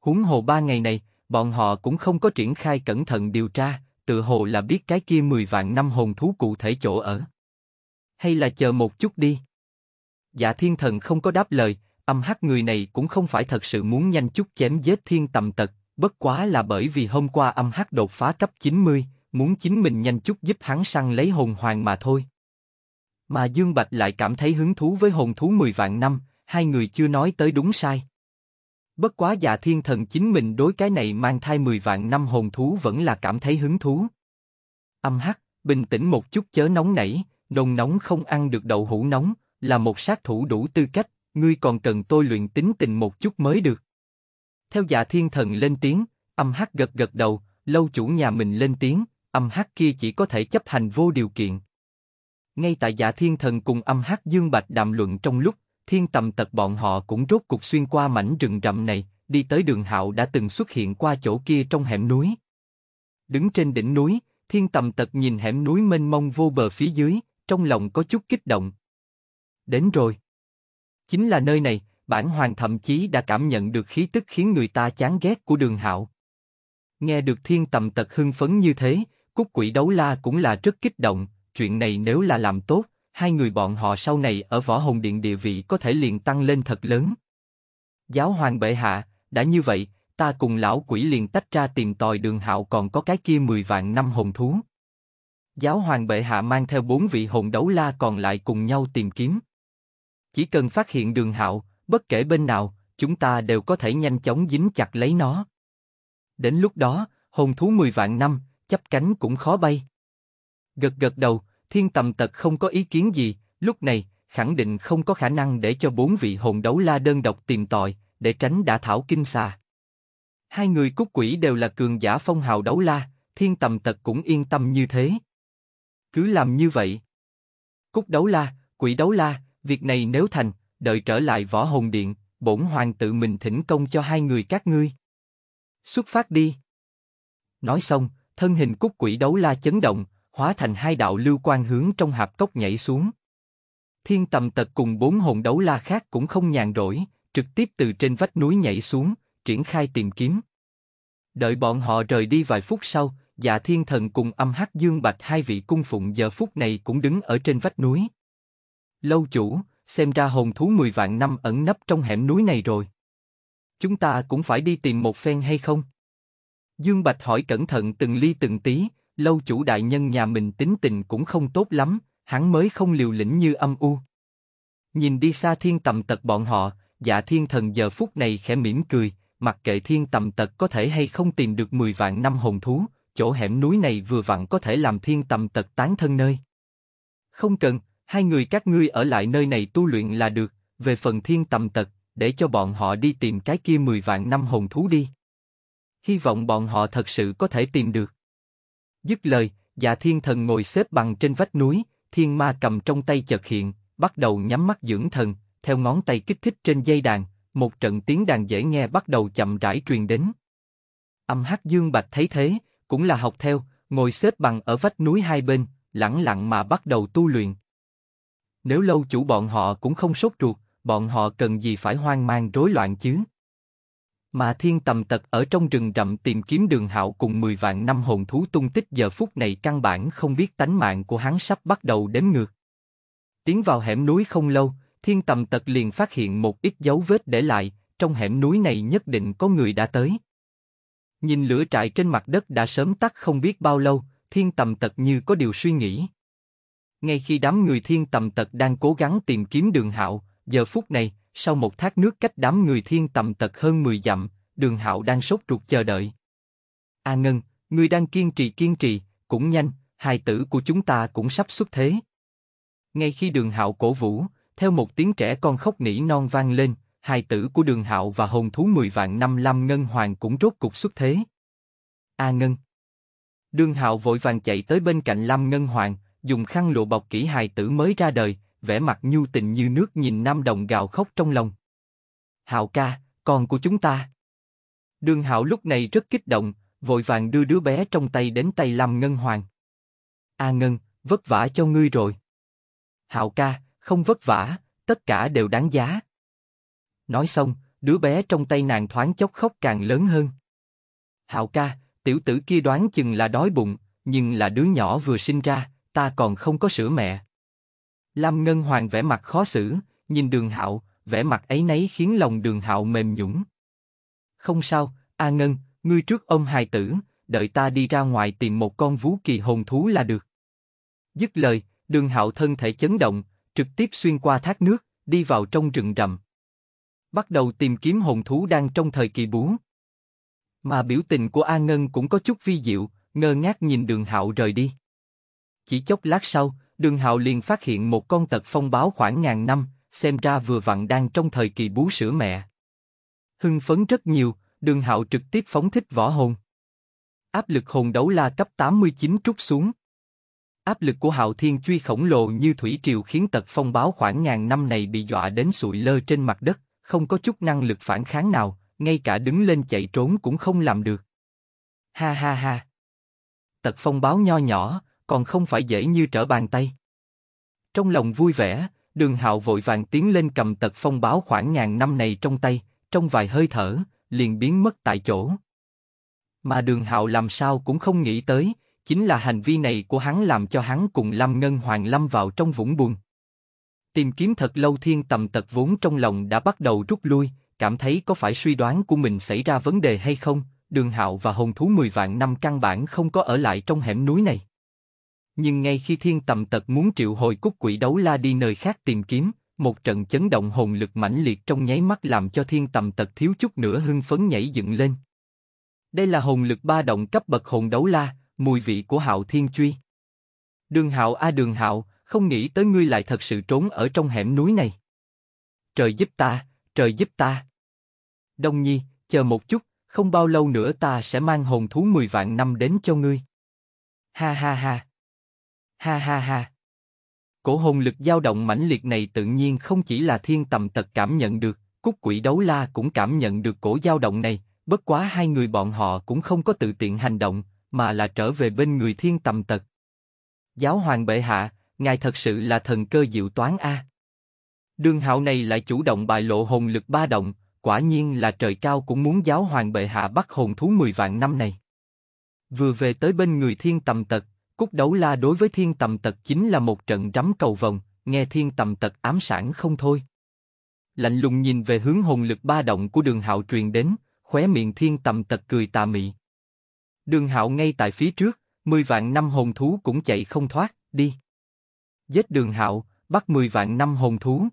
Huống hồ ba ngày này, bọn họ cũng không có triển khai cẩn thận điều tra, tự hồ là biết cái kia mười vạn năm hồn thú cụ thể chỗ ở. Hay là chờ một chút đi. Dạ thiên thần không có đáp lời, âm hắc người này cũng không phải thật sự muốn nhanh chút chém giết thiên tầm tật, bất quá là bởi vì hôm qua âm hắc đột phá cấp 90, muốn chính mình nhanh chút giúp hắn săn lấy hồn hoàng mà thôi. Mà Dương Bạch lại cảm thấy hứng thú với hồn thú 10 vạn năm, hai người chưa nói tới đúng sai. Bất quá dạ thiên thần chính mình đối cái này mang thai 10 vạn năm hồn thú vẫn là cảm thấy hứng thú. Âm hắc, bình tĩnh một chút chớ nóng nảy, nồng nóng không ăn được đậu hũ nóng, là một sát thủ đủ tư cách, ngươi còn cần tôi luyện tính tình một chút mới được. Theo dạ thiên thần lên tiếng, âm hắc gật gật đầu, lâu chủ nhà mình lên tiếng, âm hắc kia chỉ có thể chấp hành vô điều kiện. Ngay tại dạ thiên thần cùng âm hắc dương bạch đàm luận trong lúc thiên tầm tật bọn họ cũng rốt cục xuyên qua mảnh rừng rậm này, đi tới đường hạo đã từng xuất hiện qua chỗ kia trong hẻm núi. Đứng trên đỉnh núi, thiên tầm tật nhìn hẻm núi mênh mông vô bờ phía dưới, trong lòng có chút kích động. Đến rồi. Chính là nơi này, bản hoàng thậm chí đã cảm nhận được khí tức khiến người ta chán ghét của đường hạo. Nghe được thiên tầm tật hưng phấn như thế, cúc quỷ đấu la cũng là rất kích động, chuyện này nếu là làm tốt, hai người bọn họ sau này ở võ hồn điện địa vị có thể liền tăng lên thật lớn. Giáo hoàng bệ hạ, đã như vậy, ta cùng lão quỷ liền tách ra tìm tòi đường hạo còn có cái kia 10 vạn năm hồn thú. Giáo hoàng bệ hạ mang theo bốn vị hồn đấu la còn lại cùng nhau tìm kiếm. Chỉ cần phát hiện đường hạo, bất kể bên nào, chúng ta đều có thể nhanh chóng dính chặt lấy nó. Đến lúc đó, hồn thú 10 vạn năm, chấp cánh cũng khó bay. Gật gật đầu, thiên tầm tật không có ý kiến gì, lúc này, khẳng định không có khả năng để cho bốn vị hồn đấu la đơn độc tìm tòi, để tránh đã thảo kinh xà. Hai người cúc quỷ đều là cường giả phong hào đấu la, thiên tầm tật cũng yên tâm như thế. Cứ làm như vậy. Cúc đấu la, quỷ đấu la, việc này nếu thành, đợi trở lại võ hồn điện, bổn hoàng tự mình thỉnh công cho hai người các ngươi. Xuất phát đi. Nói xong, thân hình cúc quỷ đấu la chấn động, hóa thành hai đạo lưu quan hướng trong hạp cốc nhảy xuống. Thiên tầm tật cùng bốn hồn đấu la khác cũng không nhàn rỗi, trực tiếp từ trên vách núi nhảy xuống, triển khai tìm kiếm. Đợi bọn họ rời đi vài phút sau, dạ thiên thần cùng âm hắc dương bạch hai vị cung phụng giờ phút này cũng đứng ở trên vách núi. Lâu chủ, xem ra hồn thú mười vạn năm ẩn nấp trong hẻm núi này rồi. Chúng ta cũng phải đi tìm một phen hay không? Dương Bạch hỏi cẩn thận từng ly từng tí, lâu chủ đại nhân nhà mình tính tình cũng không tốt lắm, hắn mới không liều lĩnh như âm u. Nhìn đi xa thiên tầm tật bọn họ, dạ thiên thần giờ phút này khẽ mỉm cười, mặc kệ thiên tầm tật có thể hay không tìm được 10 vạn năm hồn thú, chỗ hẻm núi này vừa vặn có thể làm thiên tầm tật tán thân nơi. Không cần, hai người các ngươi ở lại nơi này tu luyện là được, về phần thiên tầm tật, để cho bọn họ đi tìm cái kia 10 vạn năm hồn thú đi. Hy vọng bọn họ thật sự có thể tìm được. Dứt lời, dạ thiên thần ngồi xếp bằng trên vách núi, thiên ma cầm trong tay chợt hiện, bắt đầu nhắm mắt dưỡng thần, theo ngón tay kích thích trên dây đàn, một trận tiếng đàn dễ nghe bắt đầu chậm rãi truyền đến. Âm hát dương bạch thấy thế, cũng là học theo, ngồi xếp bằng ở vách núi hai bên, lặng lặng mà bắt đầu tu luyện. Nếu lâu chủ bọn họ cũng không sốt ruột, bọn họ cần gì phải hoang mang rối loạn chứ? Mà thiên tầm tật ở trong rừng rậm tìm kiếm đường hạo cùng 10 vạn năm hồn thú tung tích giờ phút này căn bản không biết tánh mạng của hắn sắp bắt đầu đếm ngược. Tiến vào hẻm núi không lâu, thiên tầm tật liền phát hiện một ít dấu vết để lại, trong hẻm núi này nhất định có người đã tới. Nhìn lửa trại trên mặt đất đã sớm tắt không biết bao lâu, thiên tầm tật như có điều suy nghĩ. Ngay khi đám người thiên tầm tật đang cố gắng tìm kiếm đường hạo, giờ phút này, sau một thác nước cách đám người thiên tầm tật hơn 10 dặm, đường hạo đang sốt ruột chờ đợi. A Ngân, người đang kiên trì kiên trì, cũng nhanh, hài tử của chúng ta cũng sắp xuất thế. Ngay khi đường hạo cổ vũ, theo một tiếng trẻ con khóc nỉ non vang lên, hài tử của đường hạo và hồn thú mười vạn năm lam ngân hoàng cũng rốt cục xuất thế. A Ngân Đường hạo vội vàng chạy tới bên cạnh lam ngân hoàng, dùng khăn lụa bọc kỹ hài tử mới ra đời, vẻ mặt nhu tình như nước nhìn Nam Đồng gào khóc trong lòng. Hạo ca, con của chúng ta. Đường Hạo lúc này rất kích động, vội vàng đưa đứa bé trong tay đến tay lâm Ngân Hoàng. A Ngân, vất vả cho ngươi rồi. Hạo ca, không vất vả, tất cả đều đáng giá. Nói xong, đứa bé trong tay nàng thoáng chốc khóc càng lớn hơn. Hạo ca, tiểu tử kia đoán chừng là đói bụng, nhưng là đứa nhỏ vừa sinh ra, ta còn không có sữa mẹ. Lam Ngân Hoàng vẻ mặt khó xử, nhìn Đường Hạo, vẻ mặt ấy nấy khiến lòng Đường Hạo mềm nhũn. Không sao, A Ngân, ngươi trước ông hài tử, đợi ta đi ra ngoài tìm một con vú kỳ hồn thú là được. Dứt lời, Đường Hạo thân thể chấn động, trực tiếp xuyên qua thác nước, đi vào trong rừng rậm. Bắt đầu tìm kiếm hồn thú đang trong thời kỳ bú. Mà biểu tình của A Ngân cũng có chút vi diệu, ngơ ngác nhìn Đường Hạo rời đi. Chỉ chốc lát sau, Đường Hạo liền phát hiện một con tật phong báo khoảng ngàn năm, xem ra vừa vặn đang trong thời kỳ bú sữa mẹ. Hưng phấn rất nhiều, Đường Hạo trực tiếp phóng thích võ hồn. Áp lực hồn đấu la cấp 89 trút xuống. Áp lực của Hạo Thiên truy khổng lồ như thủy triều khiến tật phong báo khoảng ngàn năm này bị dọa đến sụi lơ trên mặt đất, không có chút năng lực phản kháng nào, ngay cả đứng lên chạy trốn cũng không làm được. Ha ha ha. Tật phong báo nho nhỏ, còn không phải dễ như trở bàn tay. Trong lòng vui vẻ, đường hạo vội vàng tiến lên cầm tật phong báo khoảng ngàn năm này trong tay, trong vài hơi thở, liền biến mất tại chỗ. Mà đường hạo làm sao cũng không nghĩ tới, chính là hành vi này của hắn làm cho hắn cùng Lâm Ngân Hoàng lâm vào trong vũng buồn. Tìm kiếm thật lâu thiên tầm tật vốn trong lòng đã bắt đầu rút lui, cảm thấy có phải suy đoán của mình xảy ra vấn đề hay không, đường hạo và hồn thú 10 vạn năm căn bản không có ở lại trong hẻm núi này nhưng ngay khi thiên tầm tật muốn triệu hồi cúc quỷ đấu la đi nơi khác tìm kiếm, một trận chấn động hồn lực mãnh liệt trong nháy mắt làm cho thiên tầm tật thiếu chút nữa hưng phấn nhảy dựng lên. Đây là hồn lực ba động cấp bậc hồn đấu la, mùi vị của hạo thiên truy. Đường hạo a đường hạo, không nghĩ tới ngươi lại thật sự trốn ở trong hẻm núi này. Trời giúp ta, trời giúp ta. Đông nhi, chờ một chút, không bao lâu nữa ta sẽ mang hồn thú mười vạn năm đến cho ngươi. Ha ha ha. Ha ha ha. Cổ hồn lực dao động mãnh liệt này tự nhiên không chỉ là thiên tầm tật cảm nhận được, cúc quỷ đấu la cũng cảm nhận được cổ dao động này, bất quá hai người bọn họ cũng không có tự tiện hành động, mà là trở về bên người thiên tầm tật. Giáo hoàng bệ hạ, ngài thật sự là thần cơ diệu toán a. Đường hạo này lại chủ động bại lộ hồn lực ba động, quả nhiên là trời cao cũng muốn giáo hoàng bệ hạ bắt hồn thú 10 vạn năm này. Vừa về tới bên người thiên tầm tật, Cúc đấu la đối với thiên tầm tật chính là một trận rắm cầu vồng nghe thiên tầm tật ám sản không thôi. Lạnh lùng nhìn về hướng hồn lực ba động của đường hạo truyền đến, khóe miệng thiên tầm tật cười tà mị. Đường hạo ngay tại phía trước, mười vạn năm hồn thú cũng chạy không thoát, đi. Giết đường hạo, bắt mười vạn năm hồn thú.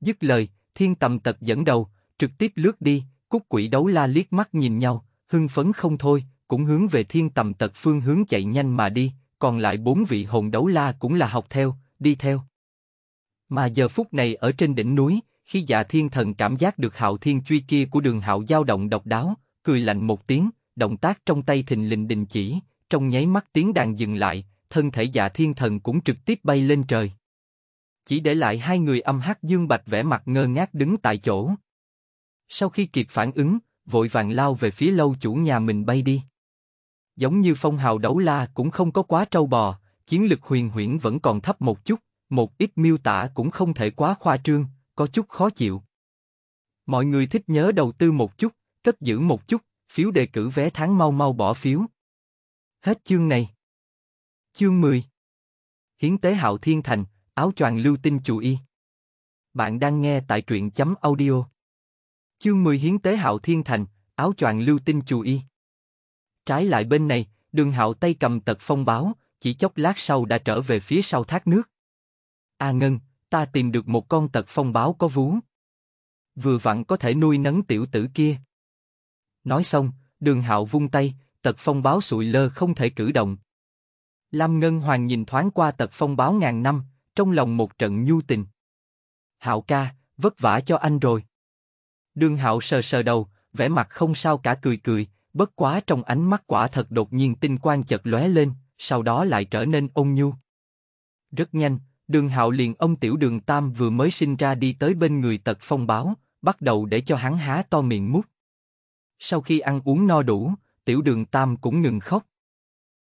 Dứt lời, thiên tầm tật dẫn đầu, trực tiếp lướt đi, cúc quỷ đấu la liếc mắt nhìn nhau, hưng phấn không thôi, cũng hướng về thiên tầm tật phương hướng chạy nhanh mà đi, còn lại bốn vị hồn đấu la cũng là học theo, đi theo. Mà giờ phút này ở trên đỉnh núi, khi dạ thiên thần cảm giác được hạo thiên truy kia của đường hạo dao động độc đáo, cười lạnh một tiếng, động tác trong tay thình lình đình chỉ, trong nháy mắt tiếng đàn dừng lại, thân thể dạ thiên thần cũng trực tiếp bay lên trời. Chỉ để lại hai người âm hát dương bạch vẻ mặt ngơ ngác đứng tại chỗ. Sau khi kịp phản ứng, vội vàng lao về phía lâu chủ nhà mình bay đi. Giống như phong hào đấu la cũng không có quá trâu bò, chiến lực huyền huyễn vẫn còn thấp một chút, một ít miêu tả cũng không thể quá khoa trương, có chút khó chịu. Mọi người thích nhớ đầu tư một chút, cất giữ một chút, phiếu đề cử vé tháng mau mau bỏ phiếu. Hết chương này. Chương 10 Hiến tế hạo thiên thành, áo choàng lưu tinh chủ y. Bạn đang nghe tại truyện chấm audio. Chương 10 Hiến tế hạo thiên thành, áo choàng lưu tinh chủ y. Trái lại bên này, đường hạo tay cầm tật phong báo, chỉ chốc lát sau đã trở về phía sau thác nước. A à Ngân, ta tìm được một con tật phong báo có vú. Vừa vặn có thể nuôi nấng tiểu tử kia. Nói xong, đường hạo vung tay, tật phong báo sụi lơ không thể cử động. Lam Ngân Hoàng nhìn thoáng qua tật phong báo ngàn năm, trong lòng một trận nhu tình. Hạo ca, vất vả cho anh rồi. Đường hạo sờ sờ đầu, vẻ mặt không sao cả cười cười, Bất quá trong ánh mắt quả thật đột nhiên tinh quang chợt lóe lên, sau đó lại trở nên ôn nhu. Rất nhanh, đường hạo liền ông tiểu đường tam vừa mới sinh ra đi tới bên người tật phong báo, bắt đầu để cho hắn há to miệng mút. Sau khi ăn uống no đủ, tiểu đường tam cũng ngừng khóc.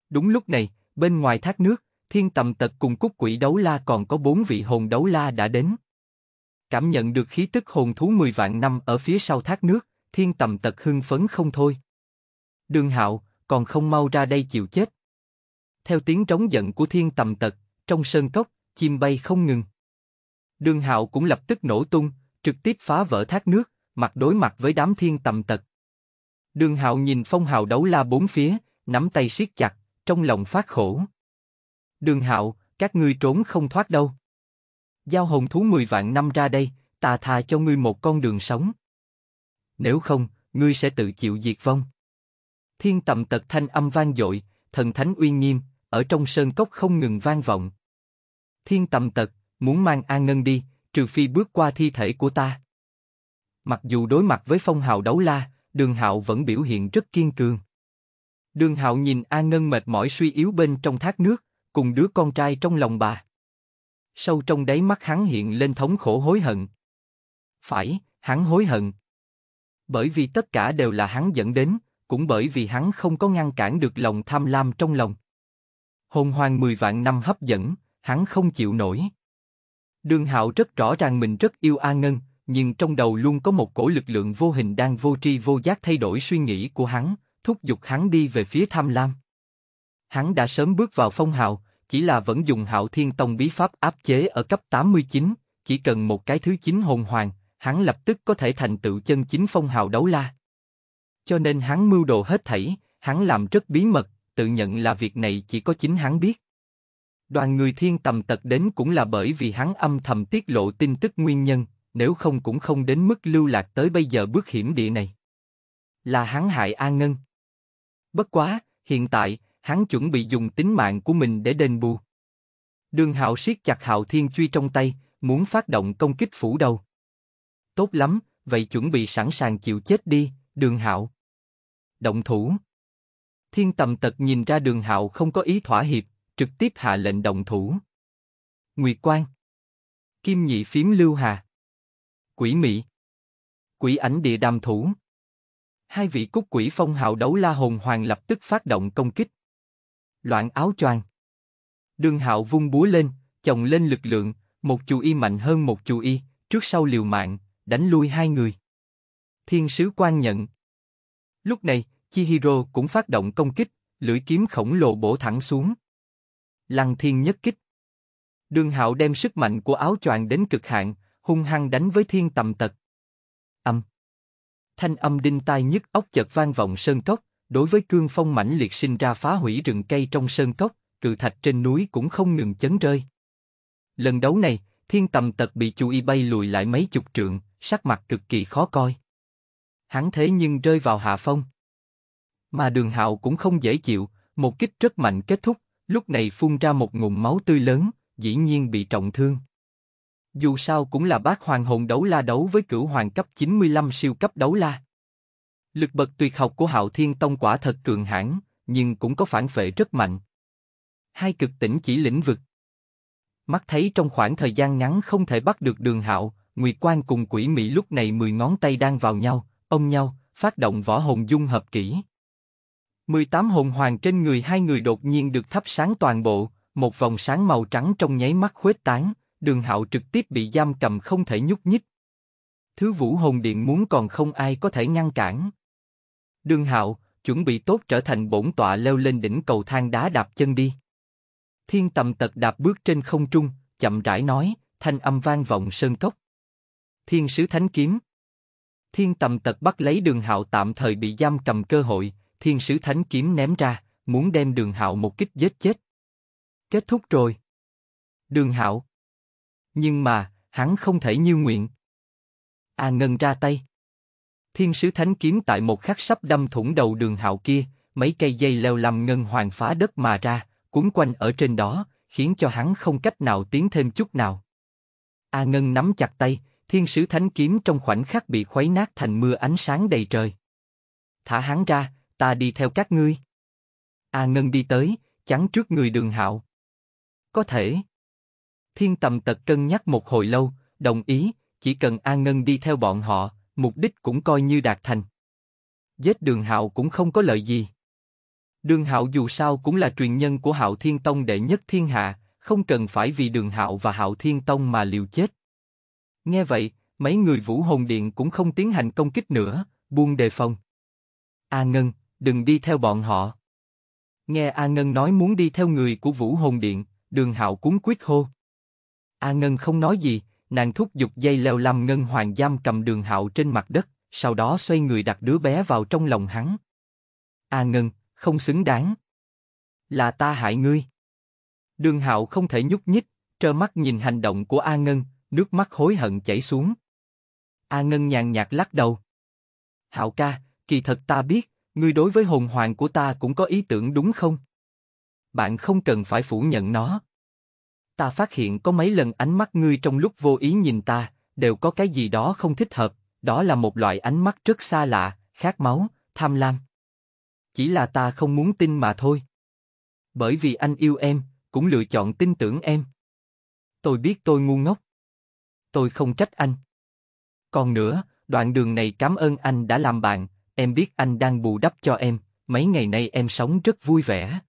Đúng lúc này, bên ngoài thác nước, thiên tầm tật cùng cúc quỷ đấu la còn có bốn vị hồn đấu la đã đến. Cảm nhận được khí tức hồn thú mười vạn năm ở phía sau thác nước, thiên tầm tật hưng phấn không thôi. Đường Hạo, còn không mau ra đây chịu chết. Theo tiếng trống giận của thiên tầm tật, trong sơn cốc, chim bay không ngừng. Đường Hạo cũng lập tức nổ tung, trực tiếp phá vỡ thác nước, mặt đối mặt với đám thiên tầm tật. Đường Hạo nhìn phong hào đấu la bốn phía, nắm tay siết chặt, trong lòng phát khổ. Đường Hạo, các ngươi trốn không thoát đâu. Giao hồn thú mười vạn năm ra đây, ta thà cho ngươi một con đường sống. Nếu không, ngươi sẽ tự chịu diệt vong thiên tầm tật thanh âm vang dội, thần thánh uy nghiêm, ở trong sơn cốc không ngừng vang vọng. Thiên tầm tật, muốn mang A Ngân đi, trừ phi bước qua thi thể của ta. Mặc dù đối mặt với phong hào đấu la, đường hạo vẫn biểu hiện rất kiên cường. Đường hạo nhìn A Ngân mệt mỏi suy yếu bên trong thác nước, cùng đứa con trai trong lòng bà. Sâu trong đáy mắt hắn hiện lên thống khổ hối hận. Phải, hắn hối hận. Bởi vì tất cả đều là hắn dẫn đến, cũng bởi vì hắn không có ngăn cản được lòng tham lam trong lòng. Hồn hoàng mười vạn năm hấp dẫn, hắn không chịu nổi. Đường Hạo rất rõ ràng mình rất yêu A Ngân, nhưng trong đầu luôn có một cổ lực lượng vô hình đang vô tri vô giác thay đổi suy nghĩ của hắn, thúc giục hắn đi về phía tham lam. Hắn đã sớm bước vào phong hào, chỉ là vẫn dùng hạo thiên tông bí pháp áp chế ở cấp 89, chỉ cần một cái thứ chín hồn hoàng, hắn lập tức có thể thành tựu chân chính phong hào đấu la. Cho nên hắn mưu đồ hết thảy, hắn làm rất bí mật, tự nhận là việc này chỉ có chính hắn biết. Đoàn người thiên tầm tật đến cũng là bởi vì hắn âm thầm tiết lộ tin tức nguyên nhân, nếu không cũng không đến mức lưu lạc tới bây giờ bước hiểm địa này. Là hắn hại A Ngân. Bất quá, hiện tại, hắn chuẩn bị dùng tính mạng của mình để đền bù. Đường Hạo siết chặt Hạo Thiên Truy trong tay, muốn phát động công kích phủ đầu. Tốt lắm, vậy chuẩn bị sẵn sàng chịu chết đi, Đường Hạo động thủ. Thiên tầm tật nhìn ra đường hạo không có ý thỏa hiệp, trực tiếp hạ lệnh động thủ. Nguyệt Quan, Kim nhị Phiếm Lưu Hà Quỷ Mỹ Quỷ ảnh địa đàm thủ Hai vị cúc quỷ phong hạo đấu la hồn hoàng lập tức phát động công kích. Loạn áo choàng Đường hạo vung búa lên, chồng lên lực lượng, một chú y mạnh hơn một chú y, trước sau liều mạng, đánh lui hai người. Thiên sứ quan nhận Lúc này, Chihiro cũng phát động công kích, lưỡi kiếm khổng lồ bổ thẳng xuống. Lăng thiên nhất kích. Đường hạo đem sức mạnh của áo choàng đến cực hạn, hung hăng đánh với thiên tầm tật. Âm. Thanh âm đinh tai nhất ốc chợt vang vọng sơn cốc, đối với cương phong mãnh liệt sinh ra phá hủy rừng cây trong sơn cốc, cự thạch trên núi cũng không ngừng chấn rơi. Lần đấu này, thiên tầm tật bị chú y bay lùi lại mấy chục trượng, sắc mặt cực kỳ khó coi hắn thế nhưng rơi vào hạ phong. Mà đường hạo cũng không dễ chịu, một kích rất mạnh kết thúc, lúc này phun ra một ngụm máu tươi lớn, dĩ nhiên bị trọng thương. Dù sao cũng là bác hoàng hồn đấu la đấu với cửu hoàng cấp 95 siêu cấp đấu la. Lực bậc tuyệt học của hạo thiên tông quả thật cường hãn, nhưng cũng có phản phệ rất mạnh. Hai cực tỉnh chỉ lĩnh vực. Mắt thấy trong khoảng thời gian ngắn không thể bắt được đường hạo, Nguyệt Quan cùng quỷ Mỹ lúc này mười ngón tay đang vào nhau, ông nhau, phát động võ hồn dung hợp kỹ. 18 hồn hoàng trên người hai người đột nhiên được thắp sáng toàn bộ, một vòng sáng màu trắng trong nháy mắt khuếch tán, đường hạo trực tiếp bị giam cầm không thể nhúc nhích. Thứ vũ hồn điện muốn còn không ai có thể ngăn cản. Đường hạo, chuẩn bị tốt trở thành bổn tọa leo lên đỉnh cầu thang đá đạp chân đi. Thiên tầm tật đạp bước trên không trung, chậm rãi nói, thanh âm vang vọng sơn cốc. Thiên sứ thánh kiếm Thiên tầm tật bắt lấy đường hạo tạm thời bị giam cầm cơ hội, thiên sứ thánh kiếm ném ra, muốn đem đường hạo một kích giết chết. Kết thúc rồi. Đường hạo. Nhưng mà, hắn không thể như nguyện. A à Ngân ra tay. Thiên sứ thánh kiếm tại một khắc sắp đâm thủng đầu đường hạo kia, mấy cây dây leo làm ngân hoàng phá đất mà ra, cuốn quanh ở trên đó, khiến cho hắn không cách nào tiến thêm chút nào. A à Ngân nắm chặt tay, thiên sứ thánh kiếm trong khoảnh khắc bị khuấy nát thành mưa ánh sáng đầy trời. Thả hắn ra, ta đi theo các ngươi. A Ngân đi tới, chắn trước người đường hạo. Có thể. Thiên tầm tật cân nhắc một hồi lâu, đồng ý, chỉ cần A Ngân đi theo bọn họ, mục đích cũng coi như đạt thành. Giết đường hạo cũng không có lợi gì. Đường hạo dù sao cũng là truyền nhân của hạo thiên tông đệ nhất thiên hạ, không cần phải vì đường hạo và hạo thiên tông mà liều chết. Nghe vậy, mấy người vũ hồn điện cũng không tiến hành công kích nữa, buông đề phòng. A Ngân, đừng đi theo bọn họ. Nghe A Ngân nói muốn đi theo người của vũ hồn điện, đường hạo cuốn quyết hô. A Ngân không nói gì, nàng thúc giục dây leo làm Ngân Hoàng Giam cầm đường hạo trên mặt đất, sau đó xoay người đặt đứa bé vào trong lòng hắn. A Ngân, không xứng đáng. Là ta hại ngươi. Đường hạo không thể nhúc nhích, trơ mắt nhìn hành động của A Ngân, nước mắt hối hận chảy xuống. A Ngân nhàn nhạt lắc đầu. Hạo ca, kỳ thật ta biết, ngươi đối với hồn hoàng của ta cũng có ý tưởng đúng không? Bạn không cần phải phủ nhận nó. Ta phát hiện có mấy lần ánh mắt ngươi trong lúc vô ý nhìn ta, đều có cái gì đó không thích hợp, đó là một loại ánh mắt rất xa lạ, khát máu, tham lam. Chỉ là ta không muốn tin mà thôi. Bởi vì anh yêu em, cũng lựa chọn tin tưởng em. Tôi biết tôi ngu ngốc tôi không trách anh. Còn nữa, đoạn đường này cảm ơn anh đã làm bạn, em biết anh đang bù đắp cho em, mấy ngày nay em sống rất vui vẻ.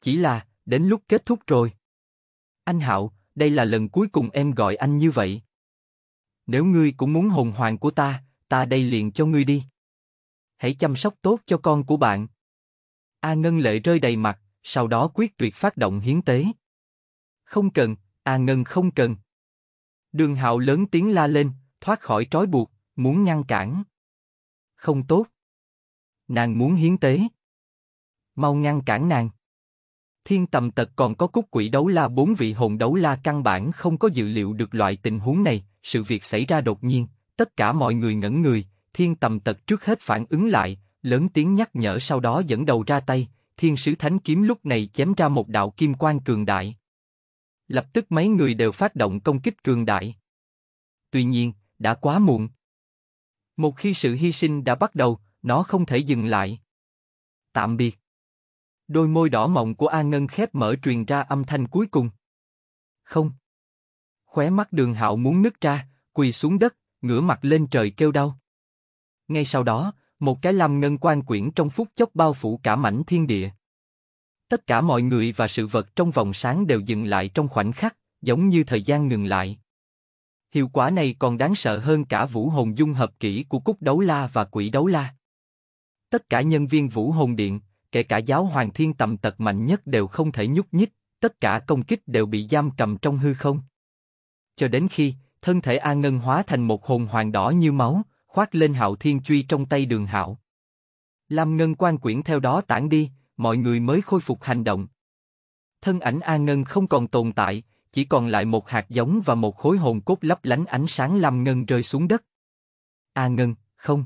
Chỉ là, đến lúc kết thúc rồi. Anh Hạo, đây là lần cuối cùng em gọi anh như vậy. Nếu ngươi cũng muốn hồn hoàng của ta, ta đây liền cho ngươi đi. Hãy chăm sóc tốt cho con của bạn. A Ngân lệ rơi đầy mặt, sau đó quyết tuyệt phát động hiến tế. Không cần, A Ngân không cần, Đường hạo lớn tiếng la lên, thoát khỏi trói buộc, muốn ngăn cản. Không tốt. Nàng muốn hiến tế. Mau ngăn cản nàng. Thiên tầm tật còn có cúc quỷ đấu la bốn vị hồn đấu la căn bản không có dự liệu được loại tình huống này, sự việc xảy ra đột nhiên, tất cả mọi người ngẩn người, thiên tầm tật trước hết phản ứng lại, lớn tiếng nhắc nhở sau đó dẫn đầu ra tay, thiên sứ thánh kiếm lúc này chém ra một đạo kim quan cường đại. Lập tức mấy người đều phát động công kích cường đại. Tuy nhiên, đã quá muộn. Một khi sự hy sinh đã bắt đầu, nó không thể dừng lại. Tạm biệt. Đôi môi đỏ mọng của A Ngân khép mở truyền ra âm thanh cuối cùng. Không. Khóe mắt đường hạo muốn nứt ra, quỳ xuống đất, ngửa mặt lên trời kêu đau. Ngay sau đó, một cái lam ngân quan quyển trong phút chốc bao phủ cả mảnh thiên địa. Tất cả mọi người và sự vật trong vòng sáng đều dừng lại trong khoảnh khắc, giống như thời gian ngừng lại. Hiệu quả này còn đáng sợ hơn cả vũ hồn dung hợp kỹ của cúc đấu la và quỷ đấu la. Tất cả nhân viên vũ hồn điện, kể cả giáo hoàng thiên tầm tật mạnh nhất đều không thể nhúc nhích, tất cả công kích đều bị giam cầm trong hư không. Cho đến khi, thân thể A Ngân hóa thành một hồn hoàng đỏ như máu, khoác lên hạo thiên truy trong tay đường hạo. Lam Ngân quan quyển theo đó tản đi, mọi người mới khôi phục hành động. Thân ảnh A Ngân không còn tồn tại, chỉ còn lại một hạt giống và một khối hồn cốt lấp lánh ánh sáng lam ngân rơi xuống đất. A Ngân, không.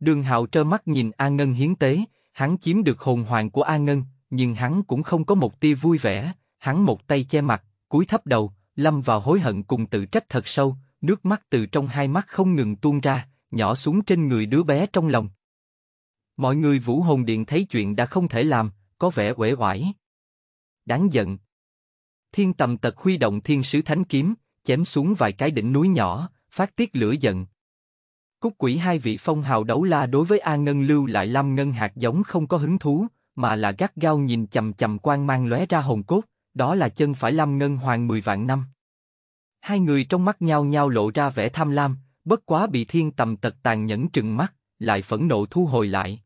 Đường Hạo trơ mắt nhìn A Ngân hiến tế, hắn chiếm được hồn hoàng của A Ngân, nhưng hắn cũng không có một tia vui vẻ, hắn một tay che mặt, cúi thấp đầu, lâm vào hối hận cùng tự trách thật sâu, nước mắt từ trong hai mắt không ngừng tuôn ra, nhỏ xuống trên người đứa bé trong lòng. Mọi người Vũ Hồn Điện thấy chuyện đã không thể làm, có vẻ uể oải. Đáng giận. Thiên tầm tật huy động thiên sứ thánh kiếm, chém xuống vài cái đỉnh núi nhỏ, phát tiết lửa giận. Cúc quỷ hai vị phong hào đấu la đối với A Ngân Lưu lại Lam Ngân hạt giống không có hứng thú, mà là gắt gao nhìn chầm chầm quang mang lóe ra hồn cốt, đó là chân phải Lam Ngân Hoàng mười vạn năm. Hai người trong mắt nhau nhau lộ ra vẻ tham lam, bất quá bị thiên tầm tật tàn nhẫn trừng mắt, lại phẫn nộ thu hồi lại.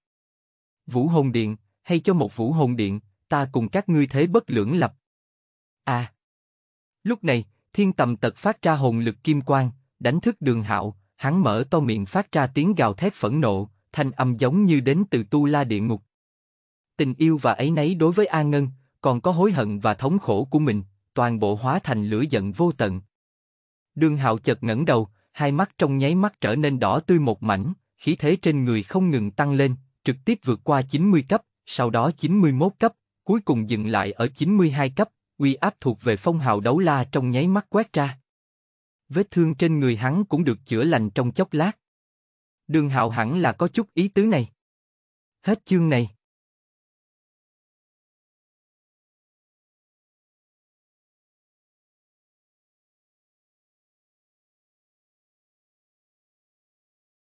Vũ Hồn Điện, hay cho một Vũ Hồn Điện, ta cùng các ngươi thế bất lưỡng lập. À! Lúc này, thiên tầm tật phát ra hồn lực kim quang, đánh thức đường hạo, hắn mở to miệng phát ra tiếng gào thét phẫn nộ, thanh âm giống như đến từ tu la địa ngục. Tình yêu và ấy nấy đối với A Ngân, còn có hối hận và thống khổ của mình, toàn bộ hóa thành lửa giận vô tận. Đường hạo chợt ngẩng đầu, hai mắt trong nháy mắt trở nên đỏ tươi một mảnh, khí thế trên người không ngừng tăng lên, trực tiếp vượt qua 90 cấp, sau đó 91 cấp, cuối cùng dừng lại ở 92 cấp, uy áp thuộc về phong hào đấu la trong nháy mắt quét ra. Vết thương trên người hắn cũng được chữa lành trong chốc lát. Đường hạo hẳn là có chút ý tứ này. Hết chương này.